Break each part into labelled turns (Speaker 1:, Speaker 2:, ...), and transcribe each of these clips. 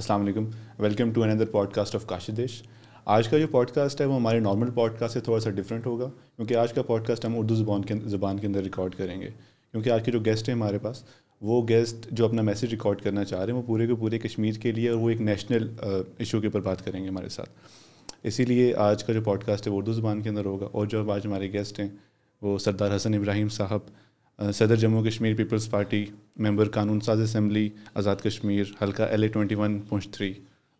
Speaker 1: अस्सलाम वालेकुम welcome to another podcast of देश आज का जो पॉडकास्ट है वो हमारे नॉर्मल पॉडकास्ट से थोड़ा सा डिफरेंट होगा क्योंकि आज का पॉडकास्ट हम उर्दू जबान के ज़बान के अंदर रिकॉर्ड करेंगे क्योंकि आज के जो गेस्ट हैं हमारे पास वो गेस्ट जो अपना मैसेज रिकॉर्ड करना चाह रहे हैं वो पूरे के पूरे कश्मीर के लिए और वो एक नेशनल इशू uh, के ऊपर बात करेंगे हमारे साथ इसीलिए आज का जो पॉडकास्ट है वो उर्दू जबान के अंदर होगा और जो आज हमारे गेस्ट हैं वो सरदार हसन इब्राहिम साहब सदर Jammu Kashmir people's party member कानून साज असम्बली आज़ाद कश्मीर हल्का L A twenty one point three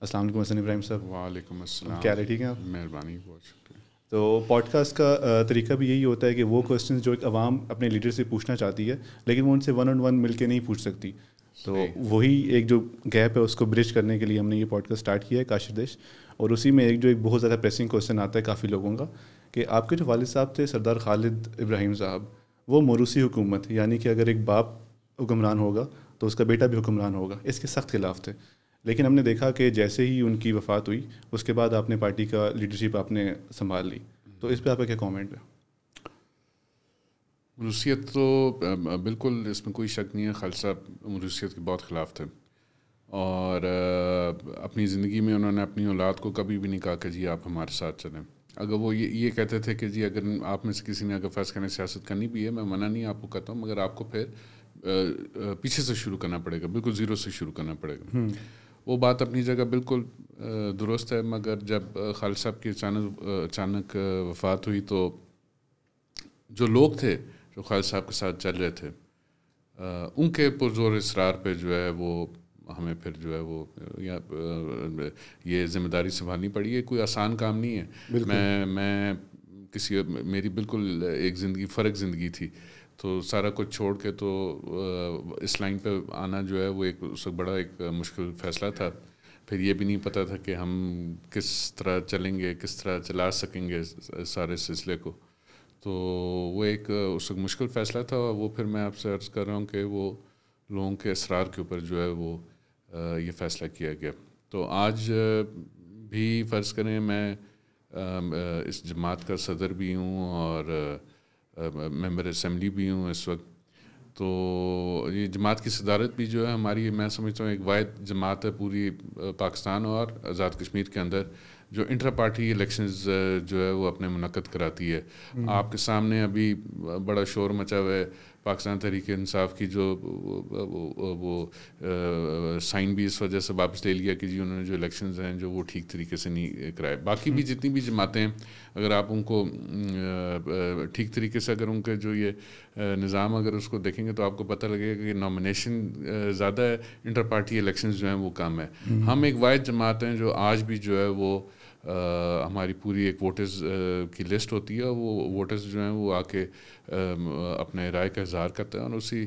Speaker 1: असल हसन इब्राहिम साहब वालेकुम क्या क्या ठीक है आप मेहरबानी बहुत शुक्रिया तो पॉडकास्ट का तरीका भी यही होता है कि वो क्वेश्चन जो एक आवाम अपने लीडर से पूछना चाहती है लेकिन वो उनसे वन ऑन वन मिल के नहीं पूछ सकती तो वही एक जो गैप है उसको ब्रिज करने के लिए हमने ये पॉडकास्ट स्टार्ट किया है काशिर देश और उसी में एक जो एक बहुत ज़्यादा प्रेसिंग क्वेश्चन आता है काफ़ी लोगों का कि आपके जो वालद साहब थे सरदार खालिद इब्राहिम साहब वो मरूसी हुकूमत यानी कि अगर एक बाप हुक्मरान होगा तो उसका बेटा भी हुक्मरान होगा इसके सख्त खिलाफ थे लेकिन हमने देखा कि जैसे ही उनकी वफ़ात हुई उसके बाद आपने पार्टी का लीडरशिप आपने संभाल ली तो इस पर आपका क्या कॉमेंट है मरूसीत तो
Speaker 2: बिल्कुल इसमें कोई शक नहीं है खालसा मरूसीत के बहुत ख़िलाफ़ थे और अपनी ज़िंदगी में उन्होंने अपनी औलाद को कभी भी नहीं कहा कि जी आप हमारे साथ चलें अगर वो ये ये कहते थे कि जी अगर आप में से किसी ने अगर फैसला करने सियासत करनी भी है मैं मना नहीं आपको कहता हूँ मगर आपको फिर पीछे से शुरू करना पड़ेगा बिल्कुल ज़ीरो से शुरू करना पड़ेगा हम्म। वो बात अपनी जगह बिल्कुल दुरुस्त है मगर जब खाल साहब की अचानक अचानक वफात हुई तो जो लोग थे जो खाल साहब के साथ चल रहे थे उनके पुरजोर इसरार पे जो है वो हमें फिर जो है वो या ये जिम्मेदारी संभालनी पड़ी है कोई आसान काम नहीं है मैं मैं किसी मेरी बिल्कुल एक ज़िंदगी फ़र्क ज़िंदगी थी तो सारा कुछ छोड़ के तो इस लाइन पे आना जो है वो एक उसका बड़ा एक मुश्किल फ़ैसला था फिर ये भी नहीं पता था कि हम किस तरह चलेंगे किस तरह चला सकेंगे सारे सिलसिले को तो वो एक उस मुश्किल फ़ैसला था और वो फिर मैं आपसे अर्ज़ कर रहा हूँ कि वो लोगों के इसरार के ऊपर जो है वो ये फ़ैसला किया गया तो आज भी फ़र्ज़ करें मैं इस जमात का सदर भी हूँ और मेंबर असम्बली भी हूँ इस वक्त तो ये जमात की सदारत भी जो है हमारी मैं समझता हूँ एक वाद जमात है पूरी पाकिस्तान और आज़ाद कश्मीर के अंदर जो इंटर पार्टी इलेक्शन जो है वो अपने मनक़द कराती है हम्म। आपके सामने अभी बड़ा शोर मचा हुआ है पाकिस्तान तहरीक इंसाफ की जो वो, वो, वो साइन भी इस वजह से वापस ले लिया कि जी उन्होंने जो इलेक्शन हैं जो वो ठीक तरीके से नहीं कराए बाकी भी हम्म। जितनी भी जमातें हैं अगर आप उनको ठीक तरीके से अगर उनके जो ये निज़ाम अगर उसको देखेंगे तो आपको पता लगेगा कि नॉमिनेशन ज़्यादा इंटर पार्टी इलेक्शन जो हैं वो कम है हम्म। हम एक वाद जमात हैं जो आज भी जो है वो हमारी पूरी एक वोटर्स की लिस्ट होती है और वो वोटर्स जो हैं वो आके अपने राय का इजहार करते हैं और उसी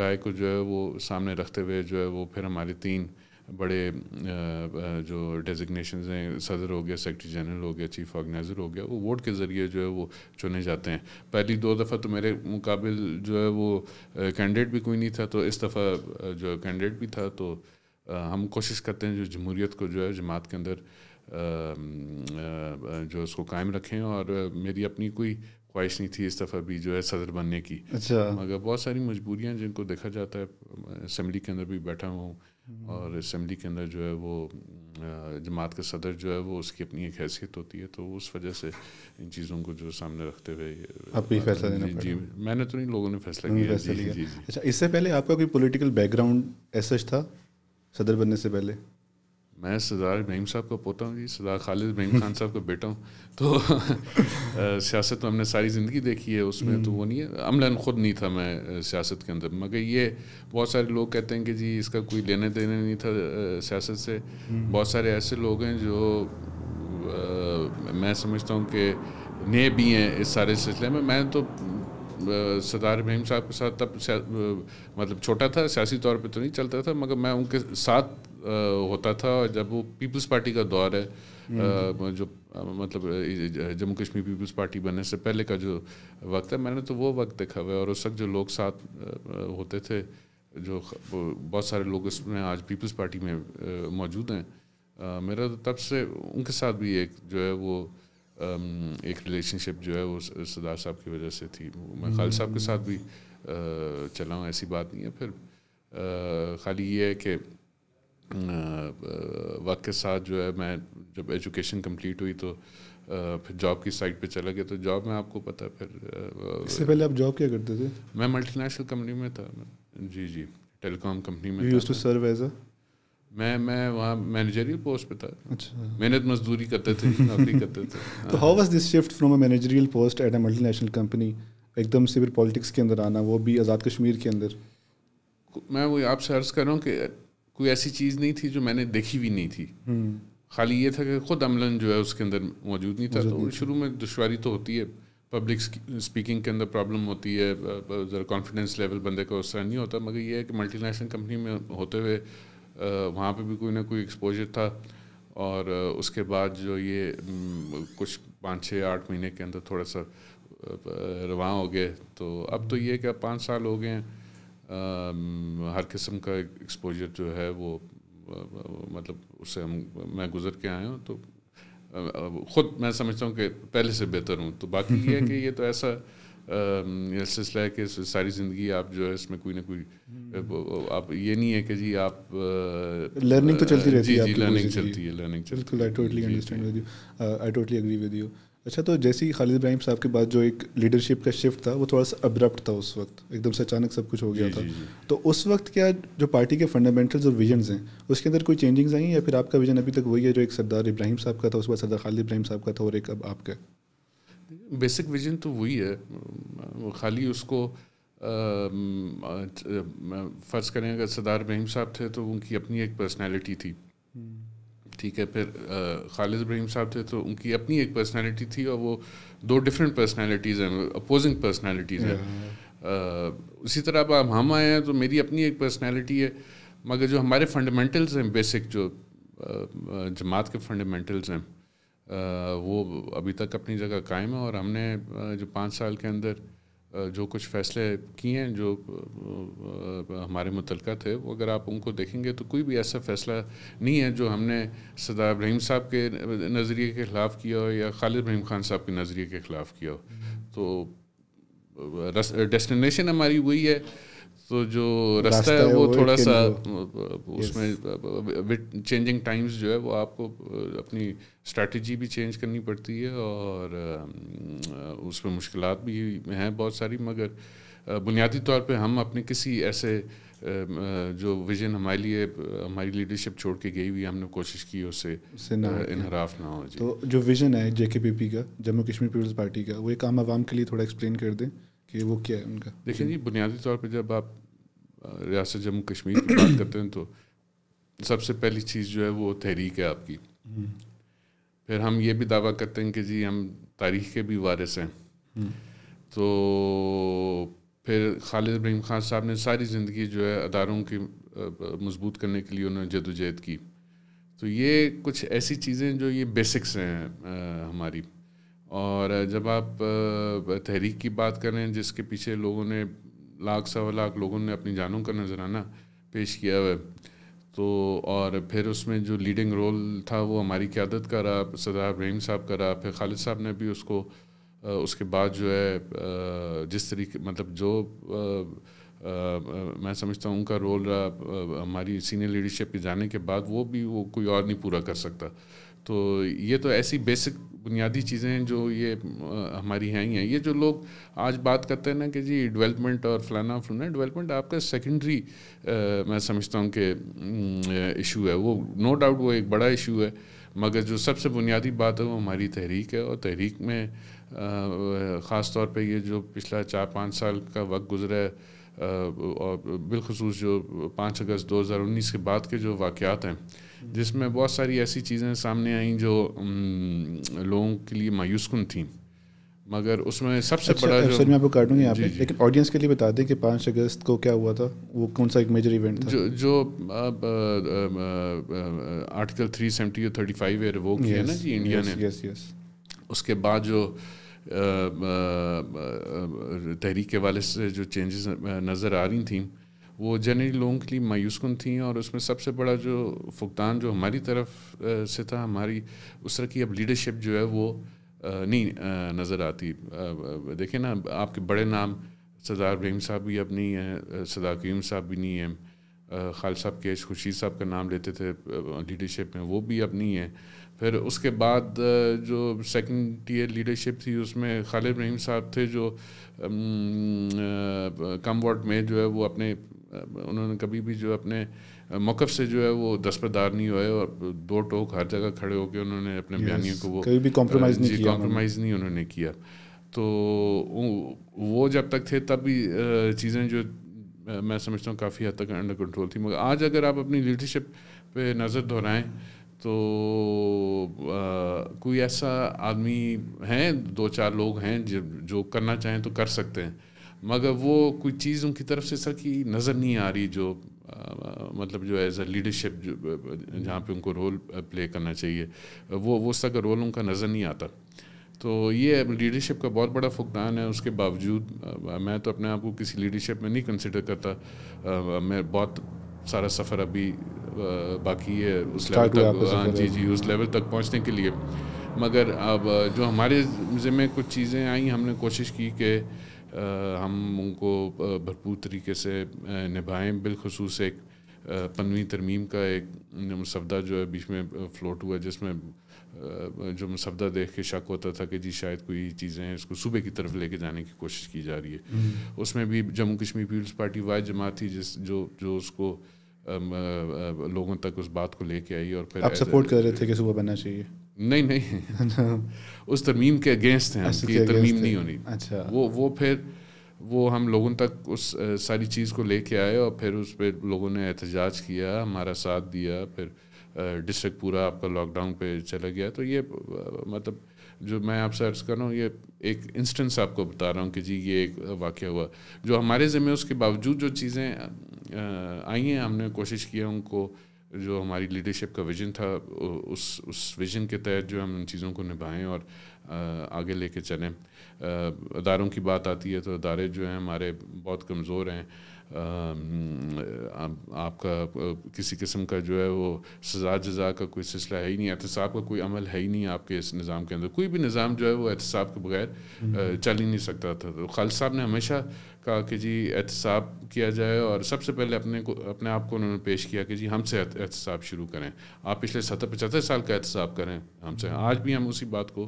Speaker 2: राय को जो है वो सामने रखते हुए जो है वो फिर हमारे तीन बड़े जो डेजिग्नेशन हैं सदर हो गया सेक्रेटरी जनरल हो गया चीफ ऑर्गेनाइज़र हो गया वो वोट के ज़रिए जो है वो चुने जाते हैं पहली दो दफ़ा तो मेरे मुकाबल जो है वो कैंडिडेट भी कोई नहीं था तो इस दफ़ा जो कैंडिडेट भी था तो हम कोशिश करते हैं जो जमहूरीत को जो है जमात के अंदर जो उसको कायम रखें और मेरी अपनी कोई ख्वाहिश नहीं थी इस दफ़ा भी जो है सदर बनने की अच्छा मगर बहुत सारी मजबूरियाँ जिनको देखा जाता है असम्बली के अंदर भी बैठा हूँ हम्म। और असम्बली के अंदर जो है वो जमात का सदर जो है वो उसकी अपनी एक हैसियत होती है तो उस वजह से इन चीज़ों को जो सामने रखते हुए फैसला जी, मैंने तो नहीं लोगों ने फैसला किया अच्छा
Speaker 1: इससे पहले आपका कोई पोलिटिकल बैकग्राउंड ऐसा था सदर बनने से पहले
Speaker 2: मैं सरदार इब्राहिम साहब का पोता हूँ जी सरदार खालिद इब्राहिम खान साहब का बेटा हूँ तो सियासत तो हमने सारी ज़िंदगी देखी है उसमें तो वो हम्म। नहीं है अमला ख़ुद नहीं था मैं सियासत के अंदर मगर ये बहुत सारे लोग कहते हैं कि जी इसका कोई लेने देने नहीं था सियासत से हम्म। बहुत सारे ऐसे लोग हैं जो आ, मैं समझता हूँ कि नए भी हैं इस सारे सिलसिले में मैं तो सरदार इब्राहिम साहब के साथ तब मतलब छोटा था सियासी तौर पर तो नहीं चलता था मगर मैं उनके साथ होता था जब वो पीपल्स पार्टी का दौर है हम्म। जो मतलब जम्मू कश्मीर पीपल्स पार्टी बनने से पहले का जो वक्त है मैंने तो वो वक्त देखा हुआ है और उस वक्त जो लोग साथ होते थे जो बहुत सारे लोग इसमें आज पीपल्स पार्टी में मौजूद हैं मेरा तो तब से उनके साथ भी एक जो है वो एक रिलेशनशिप जो है वो सरदार साहब की वजह से थी मैं खालिद साहब के साथ भी चला हूँ ऐसी बात नहीं है फिर खाली ये है कि वक्त के साथ जो है मैं जब एजुकेशन कंप्लीट हुई तो फिर जॉब की साइड पे चला गया तो जॉब में आपको पता फिर इससे पहले आप
Speaker 1: जॉब क्या करते थे
Speaker 2: मैं मल्टीनेशनल कंपनी में था जी जी टेलीकॉम कंपनी में used to serve as a मैं मैं वहाँ मैनेजरियल पोस्ट पे था अच्छा मेहनत मजदूरी करते थे नौकरी करते थे तो how was
Speaker 1: this shift from a managerial post at a multinational company एकदम से फिर पॉलिटिक्स के अंदर आना वो भी आज़ाद कश्मीर के अंदर
Speaker 2: मैं वो आपसे अर्ज़ कर रहा हूँ कि कोई ऐसी चीज़ नहीं थी जो मैंने देखी भी नहीं थी हम्म। खाली ये था कि खुद अमलन जो है उसके अंदर मौजूद नहीं था तो शुरू में दुशारी तो होती है पब्लिक स्पीकिंग के अंदर प्रॉब्लम होती है ज़रा कॉन्फिडेंस लेवल बंदे का उस तरह नहीं होता मगर ये है कि मल्टीनेशनल कंपनी में होते हुए वहाँ पे भी कोई ना कोई एक्सपोजर था और उसके बाद जो ये कुछ पाँच छः आठ महीने के अंदर थोड़ा सा रवा हो गए तो अब तो ये कि अब पाँच साल हो गए हैं हर किस्म का एक्सपोजर जो है वो मतलब उससे हम मैं गुजर के आया हूँ तो ख़ुद मैं समझता हूँ कि पहले से बेहतर हूँ तो बाकी ये है कि ये तो ऐसा सिलसिला है कि सारी ज़िंदगी आप जो है इसमें कोई ना कोई आप ये नहीं है कि जी आप लर्निंग तो चलती रहती है लर्निंग चलती है लर्निंग चलती
Speaker 1: है I totally understand with you अच्छा तो जैसे ही खालिद इब्राहिम साहब के बाद जो एक लीडरशिप का शिफ्ट था वो थोड़ा सा अब्रप्ट था उस वक्त एकदम से अचानक सब कुछ हो गया जी, था जी, जी. तो उस वक्त क्या जो पार्टी के फंडामेंटल्स और विजन्स हैं उसके अंदर कोई चेंजिंग्स आई या फिर आपका विजन अभी तक वही है जो एक सरदार इब्राहिम साहब का था उसके बाद सरदार खालिद इब्राहिम साहब का था और एक अब आपका
Speaker 2: बेसिक विजन तो वही है खाली उसको फ़र्ज़ करें अगर सरदार इब्राहिम साहब थे तो उनकी अपनी एक पर्सनैलिटी थी हम्म। ठीक है फिर खालिद इब्राहिम साहब थे तो उनकी अपनी एक पर्सनैलिटी थी और वो दो डिफरेंट पर्सनैलिटीज़ हैं अपोजिंग पर्सनैलिटीज़ हैं उसी तरह अब हम हम आए हैं तो मेरी अपनी एक पर्सनैलिटी है मगर जो हमारे फंडामेंटल्स हैं बेसिक जो जमात के फंडामेंटल्स हैं वो अभी तक अपनी जगह कायम है और हमने जो पाँच साल के अंदर जो कुछ फैसले किए हैं जो हमारे मुतलक थे वो अगर आप उनको देखेंगे तो कोई भी ऐसा फैसला नहीं है जो हमने सदा इब्राहिम साहब के नज़रिए के ख़िलाफ़ किया हो या खालिद इब्राहिम खान साहब के नज़रिए के ख़िलाफ़ किया हो हम्म। तो डेस्टिनेशन हमारी वही है तो जो रास्ता है वो थोड़ा सा उसमें विद चेंजिंग टाइम्स जो है वो आपको अपनी स्ट्रेटजी भी चेंज करनी पड़ती है और उसमें मुश्किल भी हैं बहुत सारी मगर बुनियादी तौर पे हम अपने किसी ऐसे जो विजन हमारे लिए हमारी लीडरशिप छोड़ के गई हुई हमने कोशिश की उससे इनहराफ ना हो तो
Speaker 1: जो विजन है जे का जम्मू कश्मीर पीपल्स पार्टी का वो एक आम आवाम के लिए थोड़ा एक्सप्लेन कर दें कि वो क्या है उनका देखिए जी
Speaker 2: बुनियादी तौर पर जब आप रियासत जम्मू कश्मीर की बात करते हैं तो सबसे पहली चीज़ जो है वो तहरीक है आपकी हम्म। फिर हम ये भी दावा करते हैं कि जी हम तारीख के भी वारिस हैं हम्म। तो फिर खालिद इब्राहिम खान साहब ने सारी ज़िंदगी जो है अदारों की मजबूत करने के लिए उन्होंने जदोजहद की तो ये कुछ ऐसी चीज़ें जो ये बेसिक्स हैं हमारी और जब आप तहरीक की बात करें जिसके पीछे लोगों ने लाख सवा लाख लोगों ने अपनी जानों का नजराना पेश किया हुआ तो और फिर उसमें जो लीडिंग रोल था वो हमारी क्यादत का रहा सरदार ब्रहीम साहब का रहा फिर खालिद साहब ने भी उसको उसके बाद जो है जिस तरीके मतलब जो आ, मैं समझता हूँ उनका रोल रहा हमारी सीनियर लीडरशिप के जाने के बाद वो भी वो कोई और नहीं पूरा कर सकता तो ये तो ऐसी बेसिक बुनियादी चीज़ें जो ये हमारी हैं ही हैं ये जो लोग आज बात करते हैं ना कि जी डेवलपमेंट और फलाना फलाना डेवलपमेंट आपका सेकेंडरी मैं समझता हूँ कि इशू है वो नो डाउट वो एक बड़ा इशू है मगर जो सबसे बुनियादी बात है वो हमारी तहरीक है और तहरीक में ख़ास तौर पर ये जो पिछला चार पाँच साल का वक्त गुजरा है और बिलखसूस जो पाँच अगस्त 2019 के बाद के जो वाक़ात हैं जिसमें बहुत सारी ऐसी चीज़ें सामने आईं जो लोगों के लिए कन थी मगर उसमें सबसे अच्छा, बड़ा जो मैं आपको काट दूंगी
Speaker 1: लेकिन ऑडियंस के लिए बता दें कि पाँच अगस्त को क्या हुआ था वो कौन सा एक मेजर इवेंट था
Speaker 2: जो जो अब article three seventy thirty five है रिवोक किया ना जी इंडिया ने यस यस उसके बाद जो तहरीक के वाले से जो चेंजेस नज़र आ रही थी वो जनरली लोगों के लिए मायूस कन थी और उसमें सबसे बड़ा जो फुकदान जो हमारी तरफ से था हमारी उस तरह की अब लीडरशिप जो है वो नहीं नज़र आती देखें ना आपके बड़े नाम सरदार ब्रहीम साहब भी अब नहीं हैं सरदार क्यूम साहब भी नहीं हैं खाल साहब के खुर्शीद साहब का नाम लेते थे लीडरशिप में वो भी अब नहीं है फिर उसके बाद जो सेकंड टीयर लीडरशिप थी उसमें खालिद रहीम साहब थे जो वर्ड में जो है वो अपने उन्होंने कभी भी जो अपने मौक़ से जो है वो दस्पदार नहीं हुए और दो टोक हर जगह खड़े होकर उन्होंने अपने yes, बयानियों को वो कभी भी कॉम्प्रोमाइज़ नहीं किया कॉम्प्रोमाइज़ नहीं उन्होंने किया तो वो जब तक थे तब भी चीज़ें जो मैं समझता हूँ काफ़ी हद तक अंडर कंट्रोल थी मगर आज अगर आप अपनी लीडरशिप पे नज़र दोहराएं तो आ, कोई ऐसा आदमी हैं दो चार लोग हैं जो करना चाहें तो कर सकते हैं मगर वो कोई चीज़ उनकी तरफ से सर की नज़र नहीं आ रही जो आ, मतलब जो एज अ लीडरशिप जो जहाँ पे उनको रोल प्ले करना चाहिए वो वो सब रोल उनका नज़र नहीं आता तो ये लीडरशिप का बहुत बड़ा फुकदान है उसके बावजूद मैं तो अपने आप को किसी लीडरशिप में नहीं कंसिडर करता आ, मैं बहुत सारा सफ़र अभी बाकी हाँ है उस लेवल तक हाँ जी जी उस लेवल तक पहुंचने के लिए मगर अब जो हमारे ज़िम्मे कुछ चीज़ें आई हमने कोशिश की कि हम उनको भरपूर तरीके से निभाएं बिलखसूस एक पनवी तरमीम का एक मुसवदा जो है बीच में फ्लोट हुआ जिसमें जो मुसवदा देख के शक होता था कि जी शायद कोई चीज़ें हैं इसको सूबे की तरफ लेके जाने की कोशिश की जा रही है हम्म। उसमें भी Jammu Kashmir people's party wise Jamaat थी जिस जो जो उसको लोगों तक उस बात को लेके आई और फिर आप सपोर्ट कर रहे थे
Speaker 1: कि सुबह बनना चाहिए नहीं नहीं
Speaker 2: उस तरमीम के अगेंस्ट हैं अच्छा, कि तरमीम नहीं होनी अच्छा वो वो फिर वो हम लोगों तक उस सारी चीज़ को लेके आए और फिर उस पर लोगों ने एहतजाज किया हमारा साथ दिया फिर डिस्ट्रिक्ट पूरा आपका लॉकडाउन पे चला गया तो ये मतलब जो मैं आपसे अर्ज़ कर रहा हूँ ये एक इंस्टेंस आपको बता रहा हूँ कि जी ये एक वाक़ हुआ जो हमारे ज़िम्मे उसके बावजूद जो चीज़ें आई हैं हमने कोशिश की है उनको जो हमारी लीडरशिप का विजन था उस उस विजन के तहत जो हम उन चीज़ों को निभाएं और आगे लेके चलें अदारों की बात आती है तो अदारे जो हैं हमारे बहुत कमज़ोर हैं आपका किसी किस्म का जो है वो सजा जजा का कोई सिलसिला है ही नहीं एहतसाब का कोई अमल है ही नहीं आपके इस निज़ाम के अंदर कोई भी निज़ाम जो है वो एहतसाब के बगैर हम्म। चल ही नहीं सकता था तो खालिद साहब ने हमेशा कहा कि जी एहतसाब किया जाए और सबसे पहले अपने को अपने आप को उन्होंने पेश किया कि जी हमसे एहतसाब शुरू करें आप पिछले सत्तर पचहत्तर साल का एहतसाब करें हमसे आज भी हम उसी बात को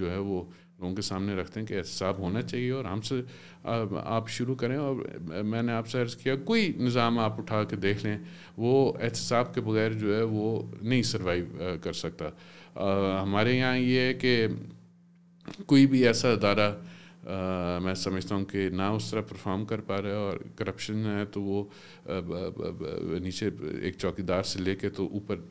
Speaker 2: जो है वो लोगों के सामने रखते हैं कि एहसाब होना चाहिए और हमसे आप शुरू करें और मैंने आपसे अर्ज़ किया कोई निज़ाम आप उठा के देख लें वो एहतसाब के बगैर जो है वो नहीं सर्वाइव कर सकता आ, हमारे यहाँ ये है कि कोई भी ऐसा अदारा मैं समझता हूँ कि ना उस तरह परफॉर्म कर पा रहे और करप्शन है तो वो ब, ब, ब, नीचे एक चौकीदार से लेके तो ऊपर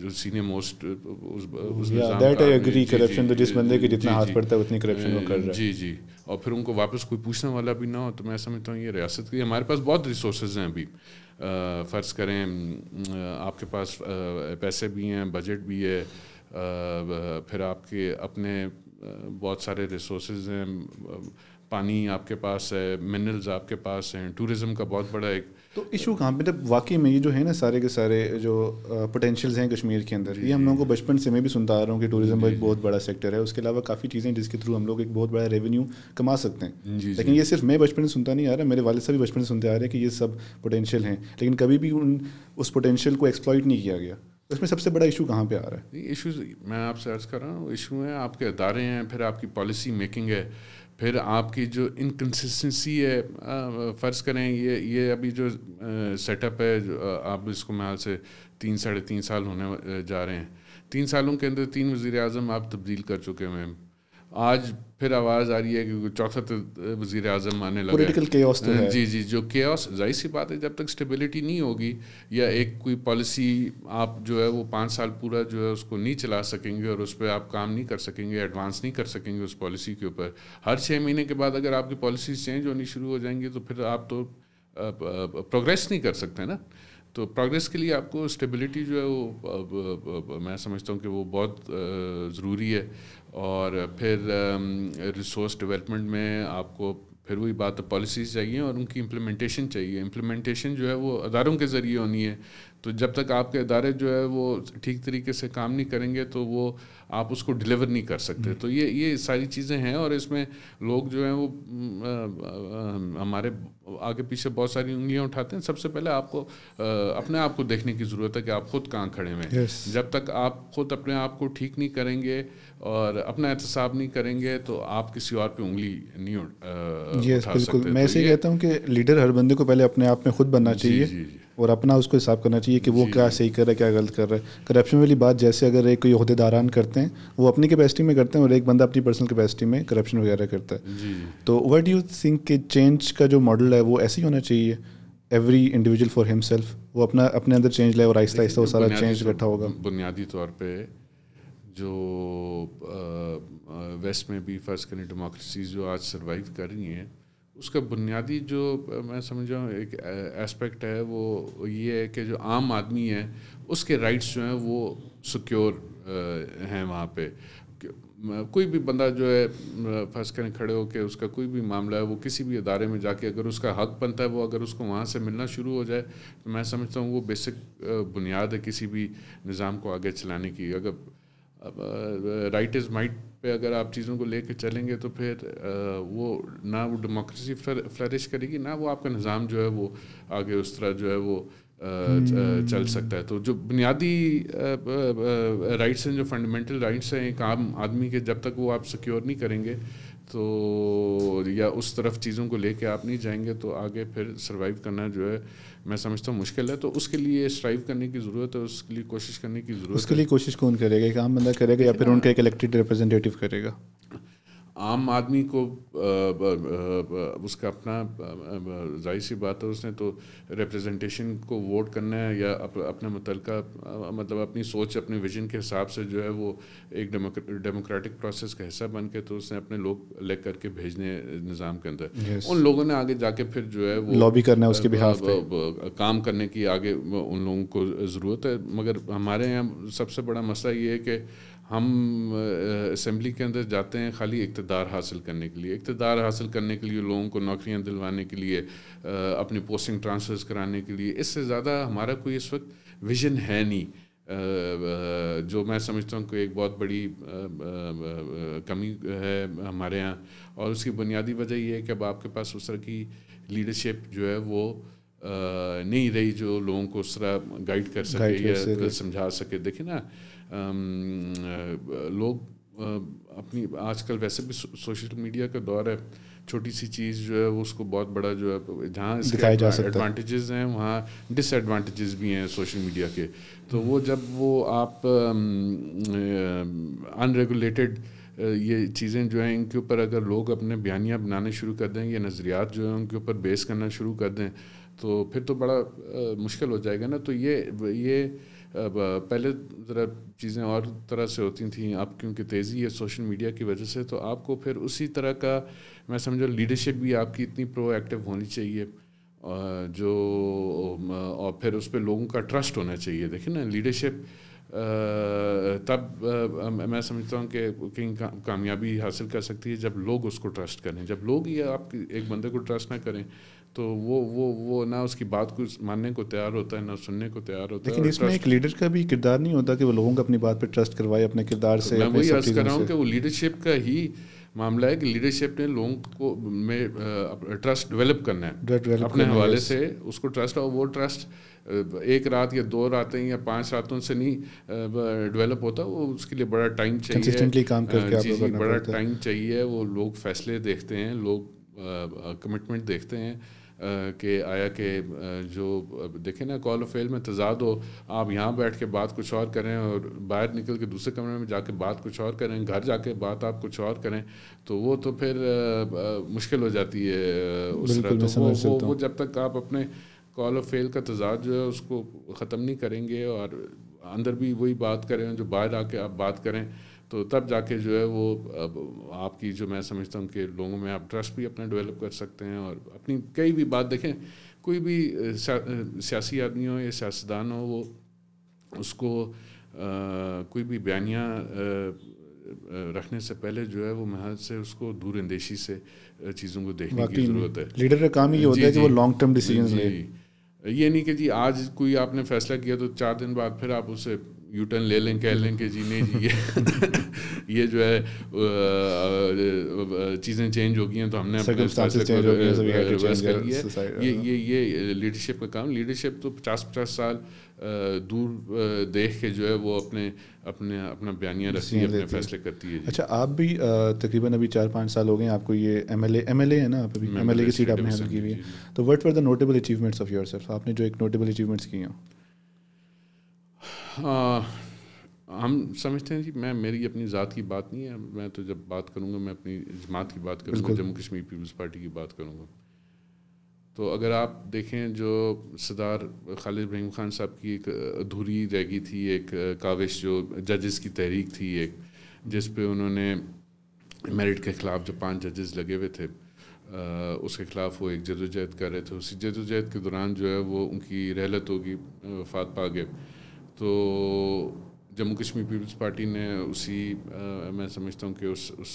Speaker 2: जो सीनियर मोस्ट उस उस दैट आई एग्री करप्शन तो जिस बंदे के जितना हाथ पड़ता है उतनी करप्शन वो कर रहा है जी जी और फिर उनको वापस कोई पूछने वाला भी ना हो तो मैं समझता हूँ ये रियासत की हमारे पास बहुत रिसोर्स हैं अभी फ़र्ज़ करें आपके पास पैसे भी हैं बजट भी है फिर आपके अपने बहुत सारे रिसोर्स हैं पानी आपके पास है मिनरल्स आपके पास हैं टूरिज्म का बहुत बड़ा एक
Speaker 1: तो इशू कहाँ पे मतलब वाकई में ये जो है ना सारे के सारे जो पोटेंशियल्स हैं कश्मीर के अंदर ये हम लोगों को बचपन से मैं भी सुनता आ रहा हूँ कि टूरिज्म एक बहुत बड़ा सेक्टर है उसके अलावा काफ़ी चीज़ें जिसके थ्रू हम लोग एक बहुत बड़ा रेवेन्यू कमा सकते हैं लेकिन ये सिर्फ मैं बचपन से सुनता नहीं आ रहा मेरे वाले साहब भी बचपन से सुनते आ रहे हैं कि ये सब पोटेंशियल हैं लेकिन कभी भी उन उस पोटेंशियल को एक्सप्लॉइट नहीं किया गया तो इसमें सबसे बड़ा इशू कहाँ पे आ रहा है इशूज
Speaker 2: मैं आपसे अर्ज कर रहा हूँ इशू है आपके अदारे हैं फिर आपकी पॉलिसी मेकिंग है फिर आपकी जो इनकन्सिस्टेंसी है फ़र्ज़ करें ये ये अभी जो सेटअप है जो आप इसको मैं से तीन साढ़े तीन साल होने जा रहे हैं तीन सालों के अंदर तीन वज़ी अजम आप तब्दील कर चुके हैं आज फिर आवाज़ आ रही है कि चौथा वजीर अजम आने लगे पॉलिटिकल केओस तो है जी जी जो केओस जाहिर सी बात है जब तक स्टेबिलिटी नहीं होगी या एक कोई पॉलिसी आप जो है वो पाँच साल पूरा जो है उसको नहीं चला सकेंगे और उस पर आप काम नहीं कर सकेंगे एडवांस नहीं कर सकेंगे उस पॉलिसी के ऊपर हर छः महीने के बाद अगर आपकी पॉलिसी चेंज होनी शुरू हो जाएंगी तो फिर आप तो प्रोग्रेस नहीं कर सकते ना तो प्रोग्रेस के लिए आपको स्टेबिलिटी जो है वो मैं समझता हूँ कि वो बहुत ज़रूरी है और फिर रिसोर्स um, डेवलपमेंट में आपको फिर वही बात पॉलिसीज़ चाहिए और उनकी इम्प्लीमेंटेशन चाहिए इम्प्लीमेंटेशन जो है वो अदारों के ज़रिए होनी है तो जब तक आपके अदारे जो है वो ठीक तरीके से काम नहीं करेंगे तो वो आप उसको डिलीवर नहीं कर सकते हम्म। तो ये ये सारी चीज़ें हैं और इसमें लोग जो हैं वो हमारे आगे पीछे बहुत सारी उंगलियां उठाते हैं सबसे पहले आपको आ, अपने आप को देखने की ज़रूरत है कि आप खुद कहाँ खड़े हुए हैं yes. जब तक आप खुद अपने आप को ठीक नहीं करेंगे और अपना एहतसाब नहीं करेंगे तो आप किसी और पे उंगली नहीं उठ यस बिल्कुल मैं ऐसे तो
Speaker 1: कहता हूँ कि लीडर हर बंदे को पहले अपने आप में खुद बनना चाहिए जी, जी, और अपना उसको हिसाब करना चाहिए कि वो क्या सही कर रहा है क्या गलत कर रहा है करप्शन वाली बात जैसे अगर एक कोई अहदेदारान करते हैं वो अपनी कैपेसिटी में करते हैं और एक बंदा अपनी पर्सनल कैपेसिटी में करप्शन वगैरह करता है तो वट यू थिंक के चेंज का जो मॉडल है वो ऐसे ही होना चाहिए एवरी इंडिविजुअल फॉर हिमसेल्फ वो अपना अपने अंदर चेंज लाए और आहिस्ता आहिस्ता वो सारा चेंज इकट्ठा होगा
Speaker 2: बुनियादी तौर पर जो वेस्ट में भी फर्स्ट करें डेमोक्रेसीज जो आज सरवाइव कर रही हैं उसका बुनियादी जो मैं समझ रहा हूँ एक एस्पेक्ट है वो ये है कि जो आम आदमी है उसके राइट्स जो हैं वो सिक्योर हैं वहाँ पे कोई भी बंदा जो है फंस कर खड़े होकर उसका कोई भी मामला है वो किसी भी अदारे में जाके अगर उसका हक बनता है वो अगर उसको वहाँ से मिलना शुरू हो जाए तो मैं समझता हूँ वो बेसिक बुनियाद है किसी भी निज़ाम को आगे चलाने की अगर अब इज़ माइट पे अगर आप चीज़ों को लेके चलेंगे तो फिर वो ना वो डेमोक्रेसी फ्लरिश करेगी ना वो आपका निज़ाम जो है वो आगे उस तरह जो है वो hmm. चल सकता है तो जो बुनियादी राइट्स हैं जो फंडामेंटल राइट्स हैं एक आम आदमी के जब तक वो आप सिक्योर नहीं करेंगे तो या उस तरफ चीज़ों को लेके आप नहीं जाएंगे तो आगे फिर सर्वाइव करना जो है मैं समझता हूँ मुश्किल है तो उसके लिए स्ट्राइव करने की ज़रूरत है उसके लिए कोशिश करने की ज़रूरत उसके लिए
Speaker 1: कोशिश कौन करेगा एक आम बंदा करेगा या फिर उनका एक इलेक्टेड रिप्रेजेंटेटिव करेगा
Speaker 2: आम आदमी को उसका अपना जाहिर सी बात है उसने तो रिप्रेजेंटेशन को वोट करना है या अपने मुतल मतलब अपनी सोच अपने विजन के हिसाब से जो है वो एक डेमोक्रेटिक प्रोसेस का हिस्सा बन के तो उसने अपने लोग ले करके भेजने निज़ाम के अंदर उन लोगों ने आगे जाके फिर जो है वो लॉबी करना है उसके बिहार काम करने की आगे उन लोगों को ज़रूरत है मगर हमारे यहाँ सबसे बड़ा मसला ये है कि हम असम्बली के अंदर जाते हैं खाली इकतदार हासिल करने के लिए इकतदार हासिल करने के लिए लोगों को नौकरियां दिलवाने के लिए अपनी पोस्टिंग ट्रांसफ़र्स कराने के लिए इससे ज़्यादा हमारा कोई इस वक्त विजन है नहीं जो मैं समझता हूँ कि एक बहुत बड़ी कमी है हमारे यहाँ और उसकी बुनियादी वजह यह है कि अब आपके पास उस तरह की लीडरशिप जो है वो नहीं रही जो लोगों को उस तरह गाइड कर सके या समझा सके देखिए ना लोग अपनी आजकल वैसे भी सोशल मीडिया का दौर है छोटी सी चीज़ जो है वो उसको बहुत बड़ा जो है जहाँ दिखाया जा सकता एडवांटेजेस हैं वहाँ डिसएडवांटेजेस भी हैं सोशल मीडिया के तो वो जब वो आप अनरेगुलेटेड ये चीज़ें जो हैं इनके ऊपर अगर लोग अपने बयानियाँ बनाने शुरू कर दें या नज़रियात जो हैं उनके ऊपर बेस करना शुरू कर दें तो फिर तो बड़ा मुश्किल हो जाएगा ना तो ये ये अब पहले ज़रा चीज़ें और तरह से होती थी अब क्योंकि तेज़ी है सोशल मीडिया की वजह से तो आपको फिर उसी तरह का मैं समझो लीडरशिप भी आपकी इतनी प्रोएक्टिव होनी चाहिए जो और फिर उस पर लोगों का ट्रस्ट होना चाहिए देखिए ना लीडरशिप तब मैं समझता हूँ कि कहीं कामयाबी हासिल कर सकती है जब लोग उसको ट्रस्ट करें जब लोग ये आप एक बंदे को ट्रस्ट ना करें तो वो वो वो ना उसकी बात को मानने को तैयार होता है ना सुनने को तैयार होता है लेकिन इसमें एक
Speaker 1: लीडर का भी किरदार नहीं होता कि वो लोगों को अपनी बात पर ट्रस्ट करवाए अपने किरदार तो से मैं वही अर्ज कर रहा हूँ कि
Speaker 2: वो लीडरशिप का ही मामला है कि लीडरशिप ने लोगों को में ट्रस्ट डेवलप करना है अपने हवाले से उसको ट्रस्ट और वो ट्रस्ट एक रात या दो रातें या पांच रातों से नहीं डेवलप होता वो उसके लिए बड़ा टाइम चाहिए काम करके जी, जी, बड़ा टाइम चाहिए वो लोग फैसले देखते हैं लोग कमिटमेंट देखते हैं कि आया कि जो देखें ना कॉल ऑफ फेल में तजाद हो आप यहाँ बैठ के बात कुछ और करें और बाहर निकल के दूसरे कमरे में जाके बात कुछ और करें घर जाके बात आप कुछ और करें तो वो तो फिर मुश्किल हो जाती है उस तो वो, वो, वो जब तक आप अपने कॉल ऑफ फेल का तजाद जो है उसको ख़त्म नहीं करेंगे और अंदर भी वही बात करें जो बाहर आके आप बात करें तो तब जाके जो है वो आपकी जो मैं समझता हूँ कि लोगों में आप ट्रस्ट भी अपना डेवलप कर सकते हैं और अपनी कई भी बात देखें कोई भी सियासी आदमी हो या सियासतदान हो वो उसको आ, कोई भी बयानिया रखने से पहले जो है वो महज से उसको दूर अंदेशी से चीज़ों को देखने की ज़रूरत है लीडर का काम ही होता है कि वो लॉन्ग टर्म डिसीजन ले ये नहीं कि जी आज कोई आपने फैसला किया तो चार दिन बाद फिर आप उसे यूटर्न ले लें कह लें कि जी नहीं जी ये ये जो है चीज़ें चेंज हो गई हैं तो हमने हाँ। ये ये ये लीडरशिप का काम लीडरशिप तो पचास पचास साल दूर देख के जो है वो अपने अपने अपना बयानिया रखती है अपने फैसले करती है
Speaker 1: अच्छा आप भी तकरीबन अभी चार पाँच साल हो गए आपको ये M L M L A है ना आप अभी एम एल ए की सीट आपने हासिल की हुई है तो what were the notable achievements of yourself आपने जो एक नोटेबल अचीवमेंट्स की हैं
Speaker 2: हाँ, हम समझते हैं कि मैं मेरी अपनी ज़ात की बात नहीं है मैं तो जब बात करूँगा मैं अपनी जमात की बात करूँगा जम्मू कश्मीर पीपल्स पार्टी की बात करूँगा तो अगर आप देखें जो सदार खालिद इब्राहिम खान साहब की एक अधूरी रह गई थी एक काविश जो जजेस की तहरीक थी एक जिस पे उन्होंने मेरिट के ख़िलाफ़ जो पांच जजेस लगे हुए थे आ, उसके ख़िलाफ़ वो एक जदोजहद कर रहे थे उसी जदोजहद के दौरान जो है वो उनकी रहलत होगी वफात पा गए तो जम्मू कश्मीर पीपल्स पार्टी ने उसी आ, मैं समझता हूँ कि उस उस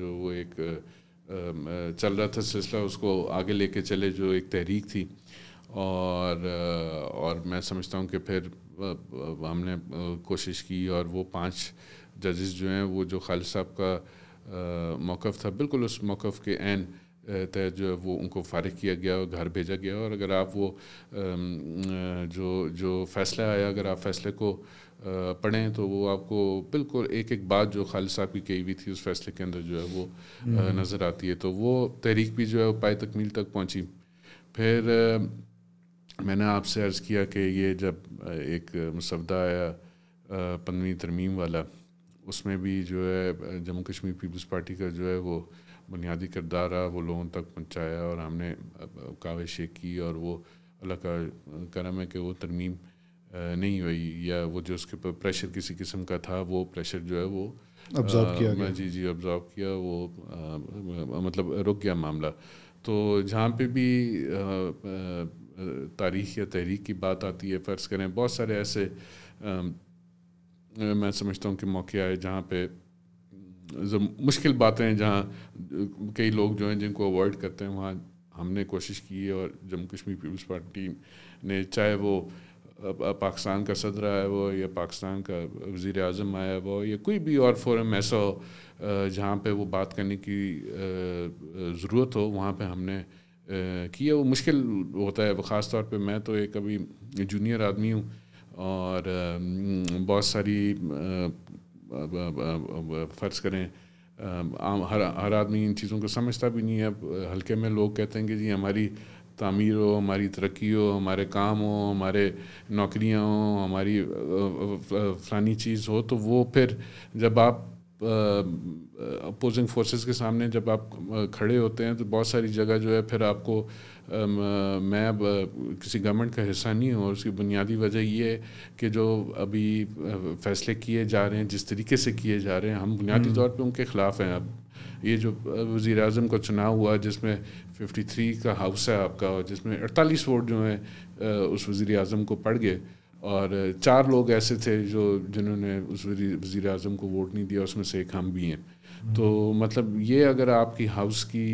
Speaker 2: जो वो एक आ, चल रहा था सिलसिला उसको आगे लेके चले जो एक तहरीक थी और और मैं समझता हूँ कि फिर हमने कोशिश की और वो पांच जजेस जो हैं वो जो खालिद साहब का मौक़ था बिल्कुल उस मौक़ के एन तहत जो है वो उनको फारिग किया गया और घर भेजा गया और अगर आप वो जो जो फैसला आया अगर आप फैसले को पढ़ें तो वो आपको बिल्कुल एक एक बात जो खालिद साहब की कही हुई थी उस फैसले के अंदर जो है वो हम्म, हम्म। नज़र आती है तो वो तहरीक भी जो है पाए तकमील तक पहुँची फिर मैंने आपसे अर्ज़ किया कि ये जब एक मुसवदा आया पंदवी तरमीम वाला उसमें भी जो है जम्मू कश्मीर पीपल्स पार्टी का जो है वो बुनियादी किरदार रहा वो लोगों तक पहुँचाया और हमने काविशें की और वो अल्लाह का करम है कि वो तरमीम नहीं हुई या वो जो उसके ऊपर प्रेशर किसी किस्म का था वो प्रेशर जो है वो ऑब्जॉर्व किया गया जी जी ऑब्जॉर्व किया वो आ, मतलब रुक गया मामला तो जहाँ पे भी तारीख या तहरीक की बात आती है फ़र्ज़ करें बहुत सारे ऐसे आ, मैं समझता हूँ कि मौके आए जहाँ पे मुश्किल बातें जहाँ कई लोग जो हैं जिनको अवॉइड करते हैं वहाँ हमने कोशिश की है और जम्मू कश्मीर पीपल्स पार्टी ने चाहे वो पाकिस्तान का सदर आया हो या पाकिस्तान का वज़ी अजम आया वो या कोई भी और फोरम ऐसा हो जहाँ पर वो बात करने की ज़रूरत हो वहाँ पर हमने किया वो मुश्किल होता है वो ख़ास तौर पर मैं तो एक अभी जूनियर आदमी हूँ और बहुत सारी फ़र्ज़ करें आम हर हर आदमी इन चीज़ों को समझता भी नहीं है अब हल्के में लोग कहते हैं कि जी हमारी तमीर हो हमारी तरक्की हो हमारे काम हो हमारे नौकरियाँ हो हमारी फ़लानी चीज़ हो तो वो फिर जब आप अपोजिंग फोर्सेस के सामने जब आप खड़े होते हैं तो बहुत सारी जगह जो है फिर आपको मैं अब किसी गवर्नमेंट का हिस्सा नहीं हूँ उसकी बुनियादी वजह ये है कि जो अभी फैसले किए जा रहे हैं जिस तरीके से किए जा रहे हैं हम बुनियादी हम्म। तौर पे उनके ख़िलाफ़ हैं अब ये जो वज़ी अजम का चुनाव हुआ जिसमें 53 का हाउस है आपका जिसमें 48 वोट जो है उस वज़ी अजम को पड़ गए और चार लोग ऐसे थे जो जिन्होंने उस वज़ी अजम को वोट नहीं दिया उसमें से एक हम भी हैं हम्म। तो मतलब ये अगर आपकी हाउस की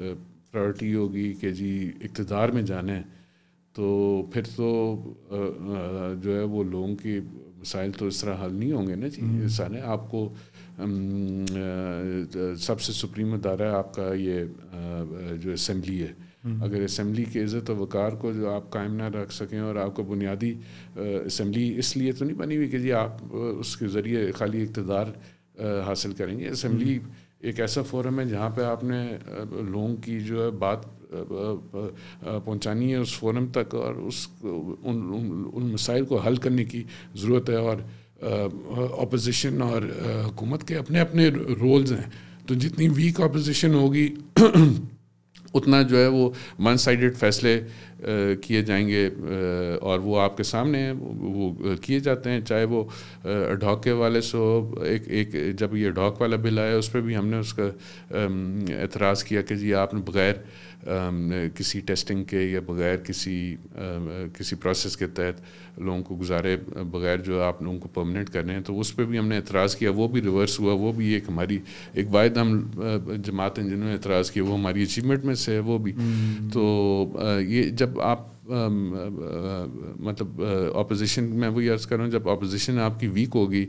Speaker 2: प्रायोरिटी होगी कि जी इकतदार में जाना है तो फिर तो जो है वो लोगों के मसाइल तो इस तरह हल नहीं होंगे ना जी हम्म। सारे आपको सबसे सुप्रीम अदारा आपका ये जो असम्बली है हम्म। अगर असम्बली की इज़्ज़त और वक़ार को जो आप कायम ना रख सकें और आपका बुनियादी असम्बली इसलिए तो नहीं बनी हुई कि जी आप उसके ज़रिए खाली इकतदार हासिल करेंगे असम्बली हम्म। एक ऐसा फोरम है जहाँ पे आपने लोगों की जो है बात पहुँचानी है उस फोरम तक और उस उन उन, उन मसाइल को हल करने की ज़रूरत है और अपोजिशन और हुकूमत के अपने अपने रोल्स हैं तो जितनी वीक अपोजिशन होगी उतना जो है वो वन साइडेड फैसले किए जाएंगे और वो आपके सामने वो किए जाते हैं चाहे वो ढोके वाले सो एक एक जब ये ढाक वाला बिल आया उस पर भी हमने उसका एतराज़ किया कि जी आपने बग़ैर Um, किसी टेस्टिंग के या बगैर किसी um, किसी प्रोसेस के तहत लोगों को गुजारे बगैर जो आप लोगों को परमानेंट कर रहे हैं तो उस पर भी हमने एतराज़ किया वो भी रिवर्स हुआ वो भी एक हमारी एक वायद हम uh, जमात जिन्होंने एतराज़ किया वो हमारी अचीवमेंट में से है वो भी हम्म। तो uh, ये जब आप Um, uh, मतलब अपोजिशन uh, मैं वही अर्ज़ कर रहा हूँ जब अपोजिशन आपकी वीक होगी